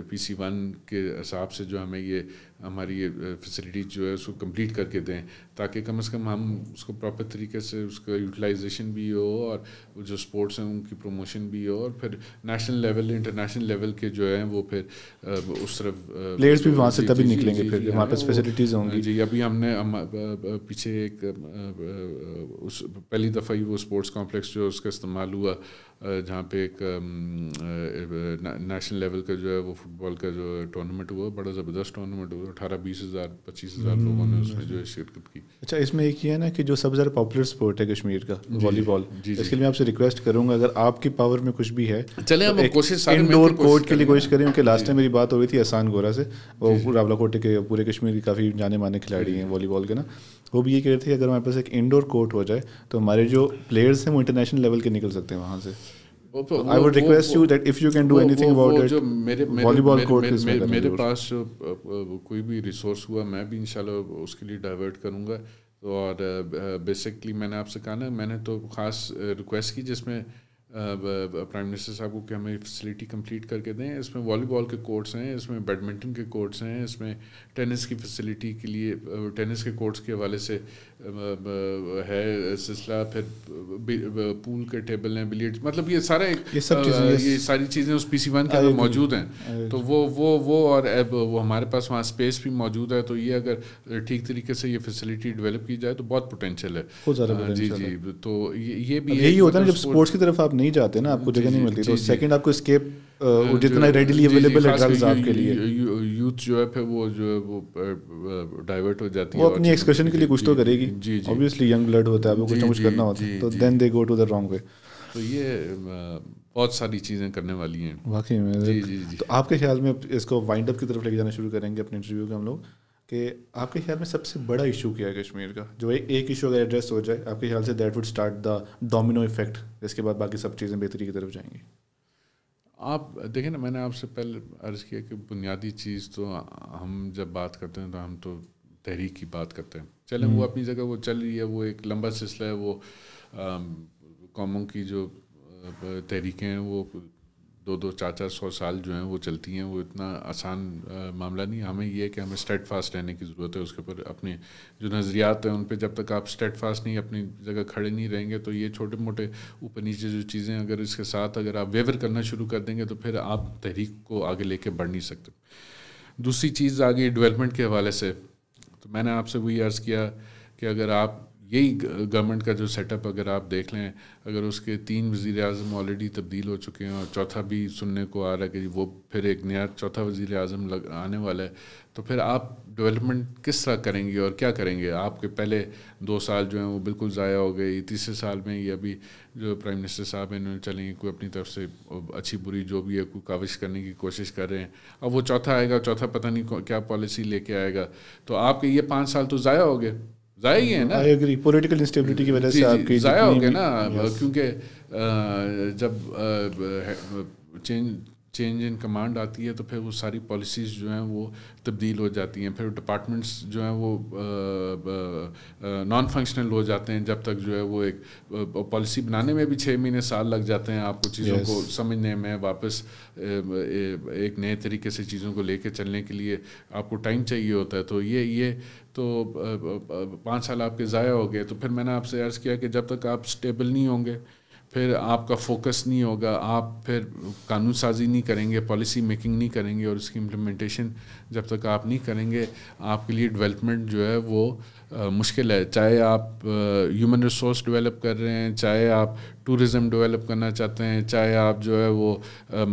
Speaker 2: पी सी वन के हिसाब से जो हमें ये हमारी ये फैसिलिटीज जो है उसको कंप्लीट करके दें ताकि कम से कम हम उसको प्रॉपर तरीके से उसका यूटिलाइजेशन भी हो और जो स्पोर्ट्स हैं उनकी प्रमोशन भी हो और फिर नेशनल लेवल इंटरनेशनल लेवल के जो है वो फिर उस तरफ प्लेयर्स भी वहाँ से तभी निकलेंगे फिर वहाँ पर फैसिलिटीज़ हाँ, होंगी जी अभी हमने पीछे एक उस पहली दफ़ा ही वो स्पोर्ट्स कॉम्प्लेक्स जो उसका इस्तेमाल हुआ जहाँ पे एक नेशनल लेवल का जो है वो फुटबॉल का जो टूर्नामेंट हुआ बड़ा ज़बरदस्त टूर्नामेंट हुआ अठारह बीस हज़ार पच्चीस हज़ार हम्म, लोगों ने हम्म, उसमें हम्म। जो है शिरकत की
Speaker 1: अच्छा इसमें एक ये है ना कि जो सबसे ज़्यादा पॉपुलर स्पोर्ट है कश्मीर का वॉलीबॉल इसके लिए आपसे रिक्वेस्ट करूँगा अगर आपकी पावर में कुछ भी है चले तो हम कोशिश इंडोर कोर्ट के लिए कोशिश करें क्योंकि लास्ट टाइम मेरी बात हो रही थी आसान गोरा से वो रावला कोटे के पूरे कश्मीर के काफ़ी जाने माने खिलाड़ी हैं वॉलीबॉल के ना वो भी ये कह रहे थे कि अगर हमारे पास एक इंडोर कोर्ट हो जाए तो हमारे जो प्लेयर्स हैं वो इंटरनेशनल लेवल के निकल सकते हैं वहाँ से I would request you that if you can do anything about that मेरे वॉलीबॉल कोर्ट मेरे, मेरे, पास
Speaker 2: कोई भी रिसोर्स हुआ मैं भी इंशाल्लाह उसके लिए डाइवर्ट करूँगा तो और बेसिकली मैंने आपसे कहा ना मैंने तो खास रिक्वेस्ट की जिसमें प्राइम मिनिस्टर साहब को कि हमें फैसिलिटी कंप्लीट करके दें इसमें वॉलीबॉल के कोर्ट्स हैं इसमें बैडमिंटन के कोर्ट्स हैं इसमें टेनिस की फैसिलिटी के लिए टेनिस के कोर्ट्स के हवाले से है सिलसिला फिर पूल के टेबल हैं बिलियर्ड मतलब ये सारा एक ये सब चीज़ें ये सारी चीज़ें उस पी सी वन के अंदर मौजूद हैं तो वो वो वो और अब वो हमारे पास वहाँ स्पेस भी मौजूद है तो ये अगर ठीक तरीके से ये फैसिलिटी डेवलप की जाए तो बहुत पोटेंशियल है जी जी तो ये भी यही होता है जब स्पोर्ट्स मतलब
Speaker 1: की तरफ आप नहीं जाते ना आपको जगह नहीं मिलती तो सेकेंड आपको स्केप वो जितना रेडिली अवेलेबल है ड्रग्स आपके लिए
Speaker 2: यूथ जो है फिर वो जो है वो डाइवर्ट हो जाती है वो अपनी एक्सप्रेशन के लिए कुछ तो
Speaker 1: करेगी ऑब्वियसली यंग ब्लड होता है वो कुछ कुछ करना होता है तो then they go to the wrong way तो ये बहुत सारी चीज़ें करने वाली हैं वाकई में जी जी जी तो आपके ख्याल में इसको वाइंड अप की तरफ लेके जाना शुरू करेंगे अपने इंटरव्यू के हम लोग कि आपके ख्याल में सबसे बड़ा इशू क्या है कश्मीर का जो ए, एक इशू अगर एड्रेस हो जाए आपके ख्याल से that would start the domino effect इसके बाद बाकी सब चीज़ें बेहतरी की तरफ जाएंगी
Speaker 2: आप देखें ना मैंने आपसे पहले अर्ज़ किया कि बुनियादी चीज़ तो हम जब बात करते हैं तो हम तो तहरीक की बात करते हैं चलें वो हम्म। अपनी जगह वो चल रही है वो एक लंबा सिलसिला है वो कौमों की जो तहरीकें हैं वो दो दो चार चार सौ साल जो हैं वो चलती हैं वो इतना आसान मामला नहीं हमें ये है कि हमें स्टेट फास्ट रहने की ज़रूरत है उसके ऊपर अपने जो नज़रियात हैं उन पर जब तक आप स्टेट फास्ट नहीं अपनी जगह खड़े नहीं रहेंगे तो ये छोटे मोटे ऊपर नीचे जो चीज़ें अगर इसके साथ अगर आप वेवर करना शुरू कर देंगे तो फिर आप तहरीक को आगे लेके बढ़ नहीं सकते दूसरी चीज़ आ गई डेवलपमेंट के हवाले से तो मैंने आपसे वही अर्ज़ किया कि अगर आप यही गवर्नमेंट का जो सेटअप अगर आप देख लें अगर उसके तीन वज़ी अजम ऑलरेडी तब्दील हो चुके हैं और चौथा भी सुनने को आ रहा है कि वो फिर एक नया चौथा वज़ी अजम लग आने वाला है तो फिर आप डेवलपमेंट किस तरह करेंगे और क्या करेंगे आपके पहले दो साल जो हैं वो बिल्कुल ज़ाया हो गए तीसरे साल में ये अभी जो प्राइम मिनिस्टर साहब हैं इन्होंने चलेंगे कोई अपनी तरफ से अच्छी बुरी जो भी है कोई काविश करने की कोशिश कर रहे हैं अब वो चौथा आएगा चौथा पता नहीं क्या पॉलिसी लेके आएगा तो आपके ये पाँच साल तो ज़ाया हो गए ज़ाया ही है ना आई
Speaker 1: एग्री पॉलिटिकल इंस्टेबिलिटी की वजह से आपकी ज़ाया हो गया ना क्योंकि
Speaker 2: जब चेंज चेंज इन कमांड आती है तो फिर वो सारी पॉलिसीज़ जो हैं वो तब्दील हो जाती हैं फिर डिपार्टमेंट्स जो हैं वो नॉन फंक्शनल हो जाते हैं जब तक जो है वो एक पॉलिसी बनाने में भी छः महीने साल लग जाते हैं आपको चीज़ों yes. को समझने में वापस एक नए तरीके से चीज़ों को लेके चलने के लिए आपको टाइम चाहिए होता है तो ये ये तो पाँच साल आपके ज़ाया हो गए तो फिर मैंने आपसे अर्ज़ किया कि जब तक आप स्टेबल नहीं होंगे फिर आपका फोकस नहीं होगा आप फिर कानून साजी नहीं करेंगे पॉलिसी मेकिंग नहीं करेंगे और उसकी इम्प्लीमेंटेशन जब तक आप नहीं करेंगे आपके लिए डेवलपमेंट जो है वो आ, मुश्किल है चाहे आप ह्यूमन रिसोर्स डेवलप कर रहे हैं चाहे आप टूरिज़म डेवलप करना चाहते हैं चाहे आप जो है वो आ,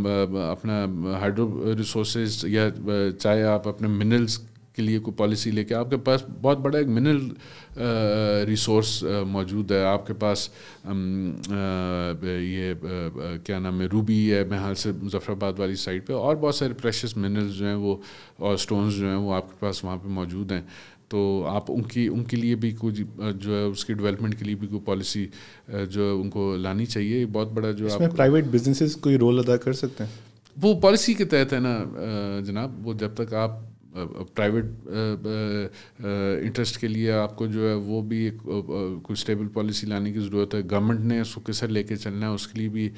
Speaker 2: अपना हाइड्रो रिसोर्स या चाहे आप अपने मिनरल्स के लिए कोई पॉलिसी लेके आपके पास बहुत बड़ा एक मिनरल रिसोर्स uh, uh, मौजूद है आपके पास आ, um, uh, ये आ, क्या नाम है रूबी है महल से मुजफ्फराबाद वाली साइड पे और बहुत सारे प्रेशस मिनरल्स जो हैं वो और स्टोन्स जो हैं वो आपके पास वहाँ पे मौजूद हैं तो आप उनकी उनके लिए भी कुछ जो है उसकी डेवलपमेंट के लिए भी कोई पॉलिसी जो है उनको लानी चाहिए बहुत बड़ा जो है
Speaker 1: प्राइवेट बिजनेसेस कोई रोल अदा कर सकते हैं
Speaker 2: वो पॉलिसी के तहत है ना जनाब वो जब तक आप प्राइवेट इंटरेस्ट के लिए आपको जो है वो भी एक कोई स्टेबल पॉलिसी लाने की ज़रूरत है गवर्नमेंट ने उसको कैसे लेके चलना है उसके लिए भी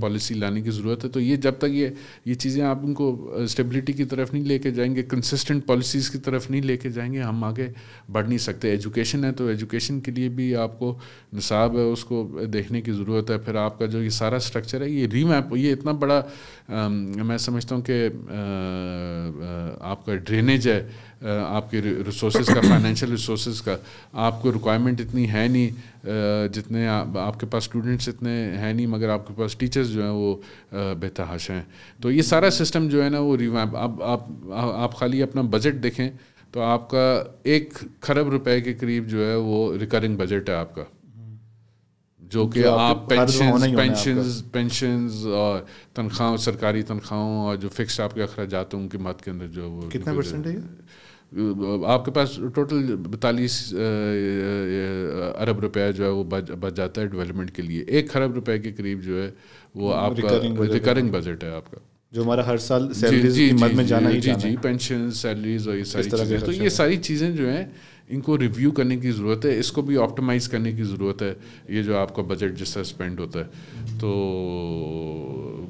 Speaker 2: पॉलिसी हम्म। लाने की ज़रूरत है तो ये जब तक ये ये चीज़ें आप उनको स्टेबिलिटी की तरफ नहीं लेके जाएंगे कंसिस्टेंट पॉलिसीज़ की तरफ नहीं लेके जाएंगे हम आगे बढ़ नहीं सकते एजुकेशन है तो एजुकेशन के लिए भी आपको निसाब है उसको देखने की ज़रूरत है फिर आपका जो ये सारा स्ट्रक्चर है ये रीमैप ये इतना बड़ा मैं समझता हूँ कि आपका ड्रेनेज है आपके रिसोर्सेज का फाइनेंशियल रिसोर्सेज का आपको रिक्वायरमेंट इतनी है नहीं जितने आ, आपके पास स्टूडेंट्स इतने हैं नहीं मगर आपके पास टीचर्स जो हैं वो बेतहाश हैं तो ये सारा सिस्टम जो है ना वो आप, आप आप आप खाली अपना बजट देखें तो आपका एक खरब रुपए के करीब जो है वो रिकरिंग बजट है आपका जो कि आप पेंशन पेंशन पेंशन और तनख्वाह सरकारी तनख्वाहों और जो फिक्स आपके अखराज हैं उनके मत के अंदर जो वो कितना परसेंट है आपके पास टोटल बतालीस अरब रुपया जो है वो बच जाता है डेवलपमेंट के लिए एक खरब रुपए के करीब जो है वो आपका रिकरिंग बजट है आपका जो हमारा हर साल सैलरीज की मद में जाना ही जाना जी जी पेंशन सैलरीज और ये सारी चीज़ें तो ये सारी चीज़ें जो हैं इनको रिव्यू करने की ज़रूरत है इसको भी ऑप्टिमाइज़ करने की ज़रूरत है ये जो आपका बजट जिससे स्पेंड होता है तो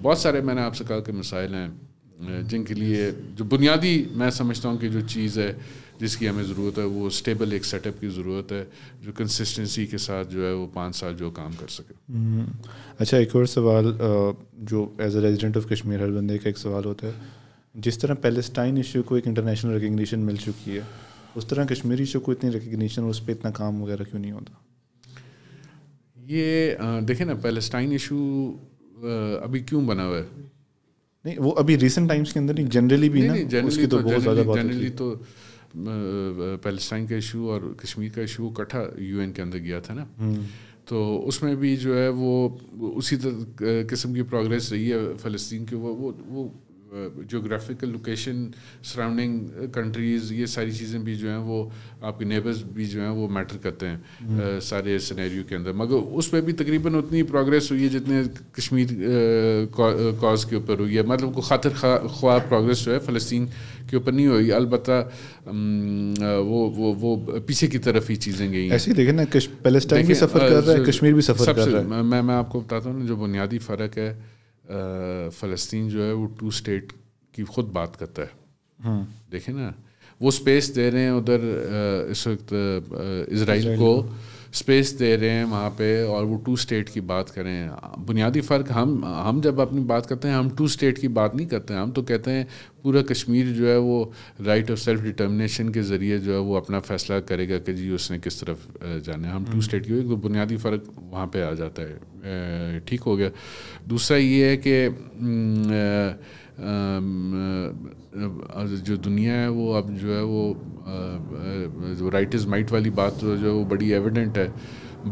Speaker 2: बहुत सारे मैंने आपसे कहा कि मिसाइल हैं जिनके लिए जो बुनियादी मैं समझता हूँ कि जो चीज़ है जिसकी हमें ज़रूरत है वो स्टेबल एक सेटअप की ज़रूरत है जो कंसिस्टेंसी के साथ जो है वो पाँच साल जो काम कर सके
Speaker 1: हम्म। अच्छा एक और सवाल जो as a resident of Kashmir हर बंदे का एक सवाल होता है जिस तरह पैलेस्टाइन इशू को एक इंटरनेशनल रिकग्निशन मिल चुकी है उस तरह कश्मीरी शो को इतनी रिकग्निशन और उस पर इतना काम वगैरह क्यों नहीं होता
Speaker 2: ये देखें ना पैलेस्टाइन इशू अभी क्यों बना हुआ है
Speaker 1: नहीं वो अभी रिसेंट टाइम्स के अंदर नहीं जनरली भी नहीं, ना उसकी तो, तो बहुत ज़्यादा बात जनरली
Speaker 2: तो पैलेस्टाइन का इशू और कश्मीर का इशू इकट्ठा यूएन के अंदर गया था ना हम्म। तो उसमें भी जो है वो उसी किस्म की प्रोग्रेस रही है फ़लस्तीन के वो वो वो जोग्राफिकल लोकेशन सराउंडिंग कंट्रीज़ ये सारी चीज़ें भी जो हैं वो आपके नेबर्स भी जो हैं वो मैटर करते हैं आ, hmm. uh, सारे सिनेरियो के अंदर मगर उस पर भी तकरीबन उतनी प्रोग्रेस हुई है जितने कश्मीर कॉज uh, uh, के ऊपर हुई है मतलब को खातर ख्वाब प्रोग्रेस जो है फ़लस्तीन के ऊपर नहीं हुई अलबत् um, वो वो वो पीछे की तरफ ही चीज़ें गई ऐसे
Speaker 1: देखें ना पैलेस्टाइन भी सफ़र कर रहा है कश्मीर भी सफ़र कर रहा
Speaker 2: है मैं मैं आपको बताता हूँ ना जो बुनियादी फ़र्क है फ़लस्तीन जो है वो टू स्टेट की खुद बात करता है हाँ। देखे ना वो स्पेस दे रहे हैं उधर इस वक्त इसराइल को स्पेस दे रहे हैं वहाँ पे और वो टू स्टेट की बात करें बुनियादी फ़र्क हम हम जब अपनी बात करते हैं हम टू स्टेट की बात नहीं करते हैं हम तो कहते हैं पूरा कश्मीर जो है वो राइट ऑफ सेल्फ डिटर्मिनेशन के ज़रिए जो है वो अपना फैसला करेगा कि जी उसने किस तरफ जाना है हम टू स्टेट हम्म। की तो बुनियादी फ़र्क वहाँ पर आ जाता है ठीक हो गया दूसरा ये है कि Um, uh, जो दुनिया है वो अब जो है वो राइट इज़ माइट वाली बात जो है वो बड़ी एविडेंट है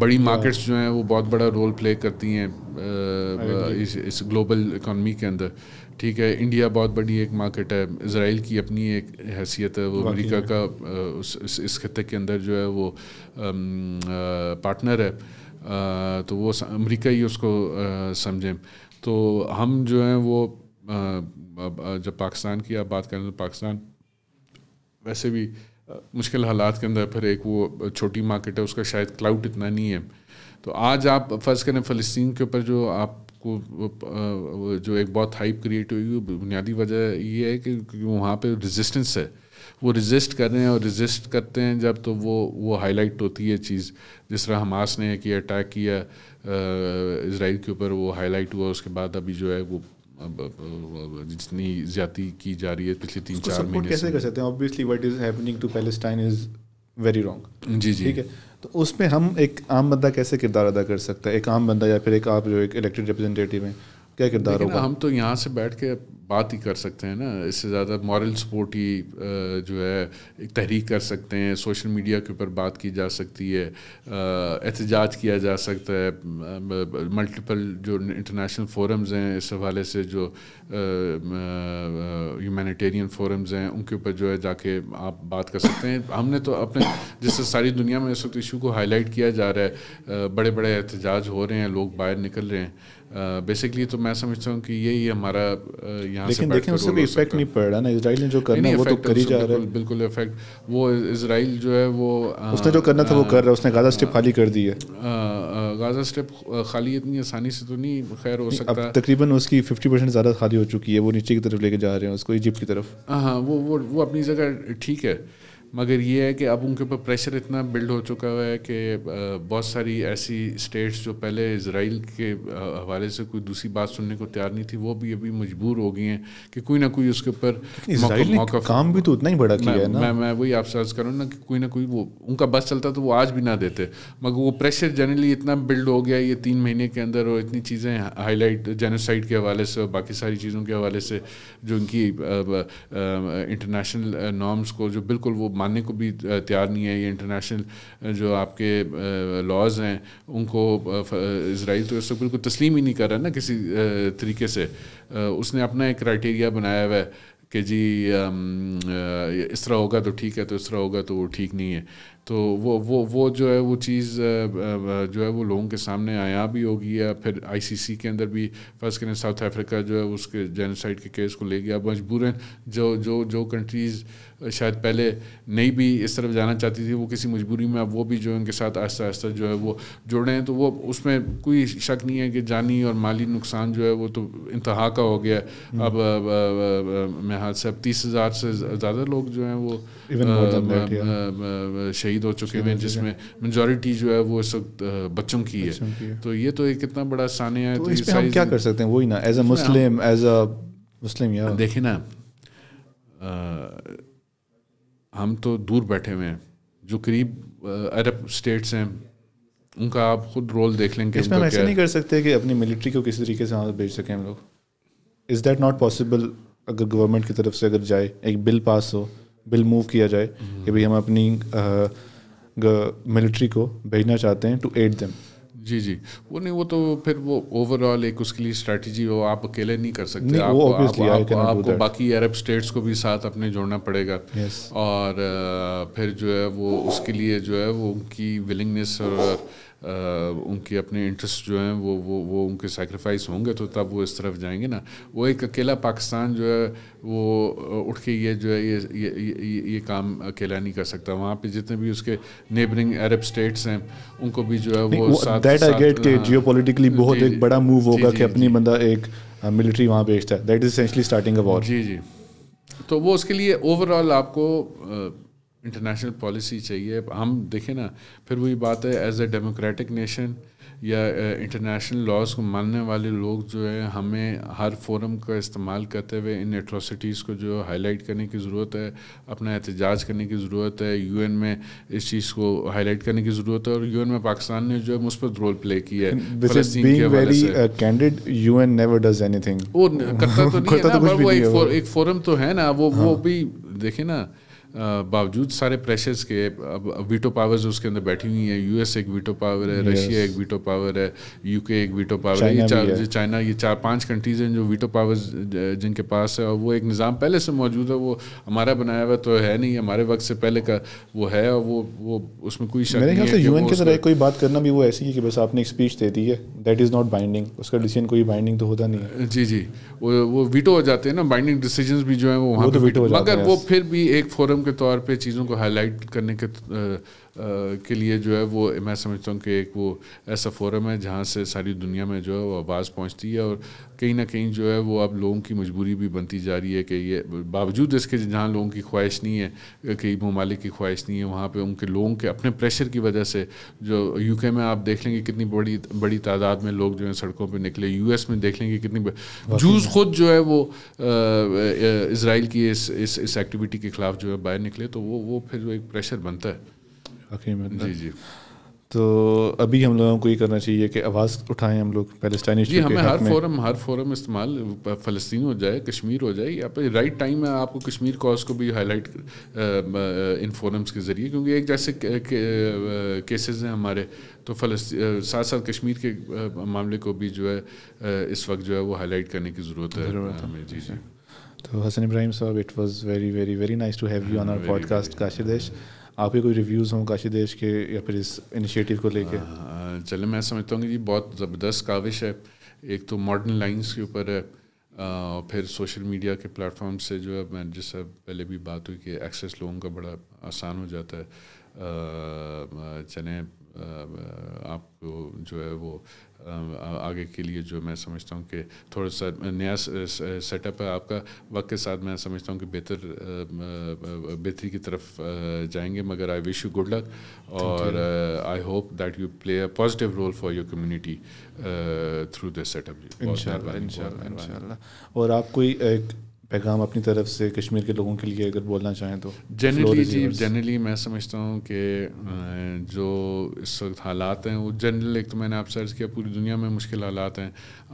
Speaker 2: बड़ी मार्केट्स जो हैं वो बहुत बड़ा रोल प्ले करती हैं uh, इस इस ग्लोबल इकॉनमी के अंदर ठीक है इंडिया बहुत बड़ी एक मार्केट है इसराइल की अपनी एक हैसियत है वो अमेरिका का uh, उस इस, इस खत्े के अंदर जो है वो पार्टनर um, है तो वो अमेरिका ही उसको समझें तो हम जो हैं वो जब पाकिस्तान की आप बात करें तो पाकिस्तान वैसे भी मुश्किल हालात के अंदर फिर एक वो छोटी मार्केट है उसका शायद क्लाउड इतना नहीं है तो आज आप फ़र्ज़ करें फ़लस्तीन के ऊपर जो आपको जो एक बहुत हाइप क्रिएट हुई बुनियादी वजह ये है कि क्योंकि वहाँ पर रजिस्टेंस है वो रजिस्ट कर रहे हैं और रजिस्ट करते हैं जब तो वो वो हाईलाइट होती है चीज़ जिस तरह हमास ने किया अटैक किया इसराइल के ऊपर वो हाईलाइट हुआ उसके बाद अभी जो है वो जितनी ज्यादा की जा रही है पिछले तीन चार महीने कैसे कर
Speaker 1: सकते हैं obviously what is happening to Palestine is very wrong जी जी ठीक है तो उसमें हम एक आम बंदा कैसे किरदार अदा कर सकता है एक आम बंदा या फिर एक आप जो एक इलेक्टेड रिप्रेजेंटेटिव हैं क्या किरदार होगा हम तो यहाँ
Speaker 2: से बैठ के बात ही कर सकते हैं ना इससे ज़्यादा मॉरल सपोर्ट ही जो है एक तहरीक कर सकते हैं सोशल मीडिया के ऊपर बात की जा सकती है एहतजाज किया जा सकता है मल्टीपल जो इंटरनेशनल फोरम्स हैं इस हवाले से जो ह्यूमैनिटेरियन फोरम्स हैं उनके ऊपर जो है जाके आप बात कर सकते हैं हमने तो अपने जिससे सारी दुनिया में इस वक्त इशू को हाईलाइट किया जा रहा है बड़े बड़े एहतजाज हो रहे हैं लोग बाहर निकल रहे हैं बेसिकली तो मैं समझता हूँ कि यही हमारा यहाँ लेकिन देखें उससे भी इफेक्ट
Speaker 1: नहीं पड़ रहा ना इसराइल ने जो करना है वो तो कर ही जा रहा
Speaker 2: है बिल्कुल इफेक्ट वो इसराइल जो है वो उसने जो करना था वो कर रहा
Speaker 1: है उसने गाजा स्ट्रिप खाली कर दी है
Speaker 2: गाजा स्ट्रिप खाली इतनी आसानी से तो नहीं खैर हो सकता
Speaker 1: तकरीबन उसकी फिफ्टी परसेंट ज़्यादा खाली हो चुकी है वो नीचे की तरफ लेके जा रहे हैं उसको इजिप्ट की तरफ
Speaker 2: हाँ, हाँ वो वो वो अपनी जगह ठीक है मगर ये है कि अब उनके ऊपर प्रेशर इतना बिल्ड हो चुका हुआ है कि बहुत सारी ऐसी स्टेट्स जो पहले इसराइल के हवाले से कोई दूसरी बात सुनने को तैयार नहीं थी वो भी अभी मजबूर हो गई हैं कि कोई ना कोई उसके ऊपर
Speaker 1: काम भी तो उतना ही बड़ा किया है ना मैं
Speaker 2: मैं वही आपसे करूँ ना कि कोई ना कोई वो उनका बस चलता तो वो आज भी ना देते मगर वो प्रेशर जनरली इतना बिल्ड हो गया ये तीन महीने के अंदर और इतनी चीज़ें हाईलाइट जेनोसाइड के हवाले से और बाकी सारी चीज़ों के हवाले से जो उनकी इंटरनेशनल नॉर्म्स को जो बिल्कुल वो मानने को भी तैयार नहीं है ये इंटरनेशनल जो आपके लॉज हैं उनको इसराइल तो इस वक्त बिल्कुल तस्लीम ही नहीं कर रहा ना किसी तरीके से उसने अपना एक क्राइटेरिया बनाया हुआ है कि जी इस तरह होगा तो ठीक है तो इस तरह होगा तो वो ठीक नहीं है तो वो वो वो जो है वो चीज़ जो है वो लोगों के सामने आया भी होगी या फिर आईसीसी के अंदर भी फर्स्ट करें साउथ अफ्रीका जो है उसके जेनोसाइड के केस को ले गया मजबूरन जो जो जो कंट्रीज़ शायद पहले नहीं भी इस तरफ जाना चाहती थी वो किसी मजबूरी में अब वो भी जो है उनके साथ आहिस्ता आहिस्ता जो है वो जुड़ रहे हैं तो वो उसमें कोई शक नहीं है कि जानी और माली नुकसान जो है वो तो इंतहा का हो गया हम्म। अब, अब, मेरे हाथ से अब तीस हज़ार से ज़्यादा लोग जो हैं वो शहीद शहीद हो चुके हैं जिसमें मेजोरिटी जो है वो इस वक्त बच्चों की है तो ये तो एक कितना बड़ा सानिया है तो, तो इस हम क्या
Speaker 1: कर सकते हैं वही ना as a Muslim as a मुस्लिम यार देखिए ना हम
Speaker 2: तो दूर बैठे हुए हैं जो करीब अरब स्टेट्स हैं उनका आप खुद
Speaker 1: रोल देख लेंगे इसमें हम ऐसे नहीं कर सकते कि अपनी मिलिट्री को किसी तरीके से वहाँ भेज सकें हम लोग इज़ दैट नॉट पॉसिबल अगर गवर्नमेंट की तरफ से अगर जाए एक बिल पास हो बिल मूव किया जाए हम्म। कि भाई हम अपनी मिलिट्री को भेजना चाहते हैं टू एड दम
Speaker 2: जी जी वो नहीं वो तो फिर वो ओवरऑल एक उसके लिए स्ट्रेटजी वो आप अकेले नहीं कर सकते नहीं, आप, वो आप, आप, आप, आपको बाकी अरब स्टेट्स को भी साथ अपने जोड़ना पड़ेगा yes. और फिर जो है वो उसके लिए जो है वो उनकी विलिंगनेस और उनके अपने इंटरेस्ट जो हैं वो वो वो उनके सेक्रीफाइस होंगे तो तब वो इस तरफ जाएंगे ना वो एक अकेला पाकिस्तान जो है वो उठ के ये जो है ये ये ये, ये काम अकेला नहीं कर सकता वहाँ पे जितने भी उसके नेबरिंग अरब स्टेट्स हैं उनको भी जो है वो, वो साथ, आई गेट के जियो
Speaker 1: पोलिटिकली बहुत एक बड़ा मूव होगा कि अपनी बंदा एक मिलिट्री वहाँ भेजता है that is starting a war
Speaker 2: जी जी तो वो उसके लिए ओवरऑल आपको इंटरनेशनल पॉलिसी चाहिए हम देखें ना फिर वही बात है एज ए डेमोक्रेटिक नेशन या इंटरनेशनल uh, लॉज को मानने वाले लोग जो है हमें हर फोरम का इस्तेमाल करते हुए इन एट्रोसिटीज़ को जो हाईलाइट करने की ज़रूरत है अपना एहतजाज करने की ज़रूरत है यूएन में इस चीज़ को हाईलाइट करने की ज़रूरत है और यूएन में पाकिस्तान ने जो है मुस्बत रोल प्ले किया है वो एक फोरम तो है ना वो वो हाँ। भी देखे ना बावजूद सारे प्रेशर्स के अब वीटो पावर्स उसके अंदर बैठी हुई हैं यूएस एक वीटो पावर है रशिया एक वीटो पावर है यूके एक वीटो पावर है ये चार चाइना ये चार पांच कंट्रीज हैं जो वीटो पावर्स जिनके पास है और वो एक निज़ाम पहले से मौजूद है वो हमारा बनाया हुआ तो है नहीं हमारे वक्त से पहले का वो है और वो वो उसमें कोई शक नहीं यूएन तरह
Speaker 1: कोई बात करना भी वो ऐसी है कि बस आपने एक स्पीच दे दी है दैट इज़ नॉट बाइंडिंग उसका डिसीजन कोई बाइंडिंग तो होता नहीं
Speaker 2: है जी जी वो वो वीटो हो जाते हैं ना बाइंडिंग डिसीजन भी जो है वो वहाँ तो पर मगर वो फिर भी एक फोरम के तौर पे चीज़ों को हाईलाइट करने के के लिए जो है वो मैं समझता हूँ कि एक वो ऐसा फोरम है जहाँ से सारी दुनिया में जो है वो आवाज़ पहुँचती है और कहीं ना कहीं जो है वो अब लोगों की मजबूरी भी बनती जा रही है कि ये बावजूद इसके जहाँ लोगों की ख्वाहिश नहीं है कई ममालिक की ख्वाहिश नहीं है वहाँ पर उनके लोगों के अपने प्रेशर की वजह से जो यू में आप देख लेंगे कितनी बड़ी बड़ी तादाद में लोग जो है सड़कों पर निकले यू में देख लेंगे कितनी जूस खुद जो है वो इसराइल की इस इस एक्टिविटी के खिलाफ जो है बाहर निकले तो वो वो फिर एक प्रेशर बनता है आखिरी में जी जी
Speaker 1: तो अभी हम लोगों को ये करना चाहिए कि आवाज़ उठाएं हम लोग फलस्तानी जी हमें हर
Speaker 2: फोरम हर फोरम इस्तेमाल फ़लस्तीन हो जाए कश्मीर हो जाए या फिर राइट टाइम में आपको कश्मीर कॉज को भी हाईलाइट इन फोरम्स के ज़रिए क्योंकि एक जैसे के, के, केसेस हैं हमारे तो फलस्ती साथ साथ कश्मीर के मामले को भी जो है इस वक्त जो है वो हाईलाइट करने की ज़रूरत है हमें
Speaker 1: हाँ, जी जी तो Hasan Ibrahim sahab it was very very very nice to have you on our podcast Kashidesh आपके कोई रिव्यूज़ हों काशी देश के या फिर इस इनिशिएटिव को लेके हाँ, हाँ, चले मैं
Speaker 2: समझता हूँ कि जी बहुत ज़बरदस्त काविश है एक तो मॉडर्न लाइंस के ऊपर है आ, फिर सोशल मीडिया के प्लेटफॉर्म से जो है मैं जिस पहले भी बात हुई कि एक्सेस लोगों का बड़ा आसान हो जाता है चलें आपको जो है वो आगे के लिए जो मैं समझता हूँ कि थोड़ा सा नया सेटअप है आपका वक्त के साथ मैं समझता हूँ कि बेहतर बेहतरी की तरफ जाएंगे मगर I wish you good luck और I hope that you play a positive role for your community through this setup
Speaker 1: और आप कोई एक पैगाम अपनी तरफ से कश्मीर के लोगों के लिए अगर बोलना चाहें तो जनरली जी
Speaker 2: जनरली मैं समझता हूँ कि जो इस वक्त हालात हैं वो जनरल एक तो मैंने आप सर्च किया पूरी दुनिया में मुश्किल हालात हैं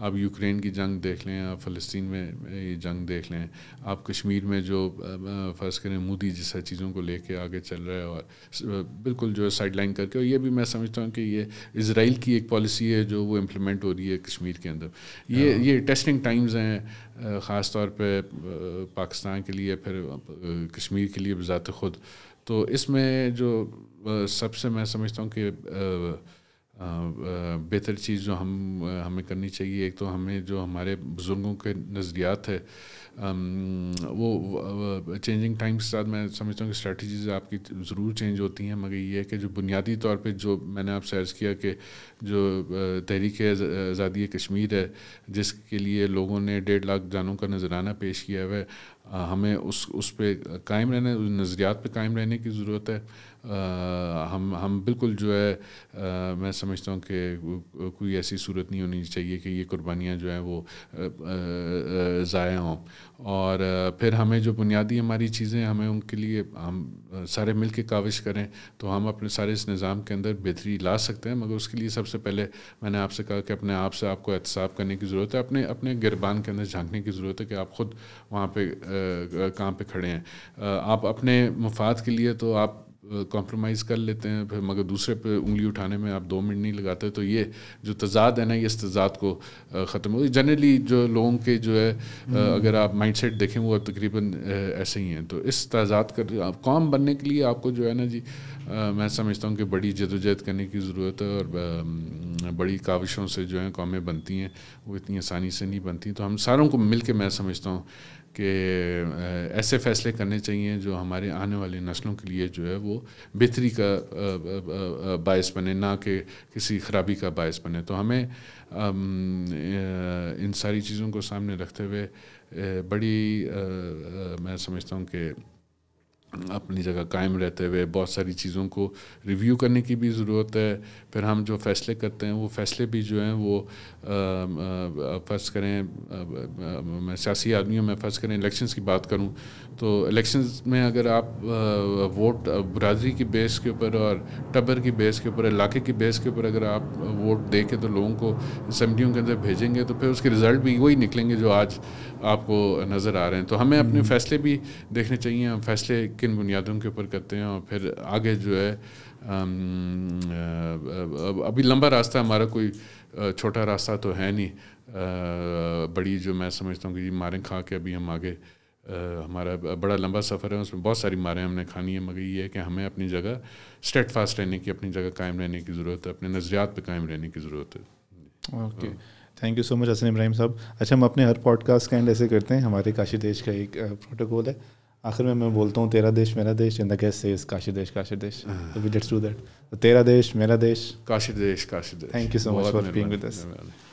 Speaker 2: आप यूक्रेन की जंग देख लें आप फ़लस्तीन में ये जंग देख लें आप कश्मीर में जो फ़र्ज़ करें मोदी जैसा चीज़ों को लेके आगे चल रहा है और बिल्कुल जो है साइड लाइन करके और ये भी मैं समझता हूँ कि ये इसराइल की एक पॉलिसी है जो वो इम्प्लीमेंट हो रही है कश्मीर के अंदर ये हाँ। ये टेस्टिंग टाइम्स हैं ख़ास तौर पे पाकिस्तान के लिए फिर कश्मीर के लिए बज़ात ख़ुद तो इसमें जो सबसे मैं समझता हूँ कि बेहतर चीज़ जो हम हमें करनी चाहिए एक तो हमें जो हमारे बुज़ुर्गों के नज़रियात है वो चेंजिंग टाइम के साथ मैं समझता हूँ कि स्ट्रेटजीज आपकी ज़रूर चेंज होती हैं मगर ये है कि जो बुनियादी तौर पे जो मैंने आपसे अर्ज़ किया कि जो तहरीक आज़ादी कश्मीर है जिसके लिए लोगों ने डेढ़ लाख जानों का नजराना पेश किया हुआ है हमें उस उस पर कायम रहना नज़रियात पर कायम रहने की ज़रूरत है हम हम बिल्कुल जो है मैं समझता हूँ कि कोई ऐसी सूरत नहीं होनी चाहिए कि ये कुर्बानियाँ जो हैं वो ज़ाया हों और फिर हमें जो बुनियादी हमारी चीज़ें हमें उनके लिए हम सारे मिल के काविश करें तो हम अपने सारे इस निज़ाम के अंदर बेहतरी ला सकते हैं मगर उसके लिए सबसे पहले मैंने आपसे कहा कि अपने आप से आपको एहतसाब करने की ज़रूरत है अपने अपने गिरबान के अंदर झांकने की ज़रूरत है कि आप ख़ुद वहाँ पर कहाँ पर खड़े हैं आप अपने मफाद के लिए तो आप कॉम्प्रोमाइज़ कर लेते हैं फिर मगर दूसरे पे उंगली उठाने में आप दो मिनट नहीं लगाते तो ये जो तजाद है ना ये इस तजाद को ख़त्म हो जनरली जो लोगों के जो है हम्म। अगर आप माइंड सेट देखें वो तकरीबन ऐसे ही हैं तो इस तजाद कर कॉम बनने के लिए आपको जो है ना जी मैं समझता हूँ कि बड़ी जदोजहद करने की ज़रूरत है और बड़ी काविशों से जो है कॉमें बनती हैं वो इतनी आसानी से नहीं बनती तो हम सारों को मिल के मैं समझता हूँ कि ऐसे फैसले करने चाहिए जो हमारे आने वाली नस्लों के लिए जो है वो बेहतरी का बायस बने ना कि किसी खराबी का बायस बने तो हमें इन सारी चीज़ों को सामने रखते हुए बड़ी मैं समझता हूँ कि अपनी जगह कायम रहते हुए बहुत सारी चीज़ों को रिव्यू करने की भी ज़रूरत है फिर हम जो फैसले करते हैं वो फैसले भी जो हैं वो फर्ज करें मैं सियासी आदमी हूँ मैं फर्ज करें इलेक्शंस की बात करूँ तो इलेक्शंस में अगर आप वोट बरदरी की बेस के ऊपर और टबर की बेस के ऊपर इलाके की बेस के ऊपर अगर आप वोट दे के तो लोगों को असम्बलियों के अंदर भेजेंगे तो फिर उसके रिज़ल्ट भी वही निकलेंगे जो आज आपको नज़र आ रहे हैं तो हमें अपने हम्म। फ़ैसले भी देखने चाहिए हम फैसले किन बुनियादों के ऊपर करते हैं और फिर आगे जो है अभी लंबा रास्ता हमारा कोई छोटा रास्ता तो है नहीं बड़ी जो मैं समझता हूँ कि मारें खा के अभी हम आगे हमारा बड़ा लंबा सफ़र है उसमें बहुत सारी मारें हमने खानी है मगर ये है कि हमें अपनी जगह स्टेट फास्ट रहने की अपनी जगह कायम रहने की ज़रूरत है अपने नज़रियात पर कायम रहने की
Speaker 1: ज़रूरत है okay thank you so much Hasan Ibrahim sahab अच्छा हम अपने हर पॉडकास्ट का एंड ऐसे करते हैं हमारे काशी देश का एक प्रोटोकॉल है आखिर में मैं बोलता हूँ तेरा देश मेरा देश and the guest says Kashi Desh Kashi Desh so we let's do that तेरा देश मेरा देश Kashi Desh Kashi Desh thank you so much for being with
Speaker 2: us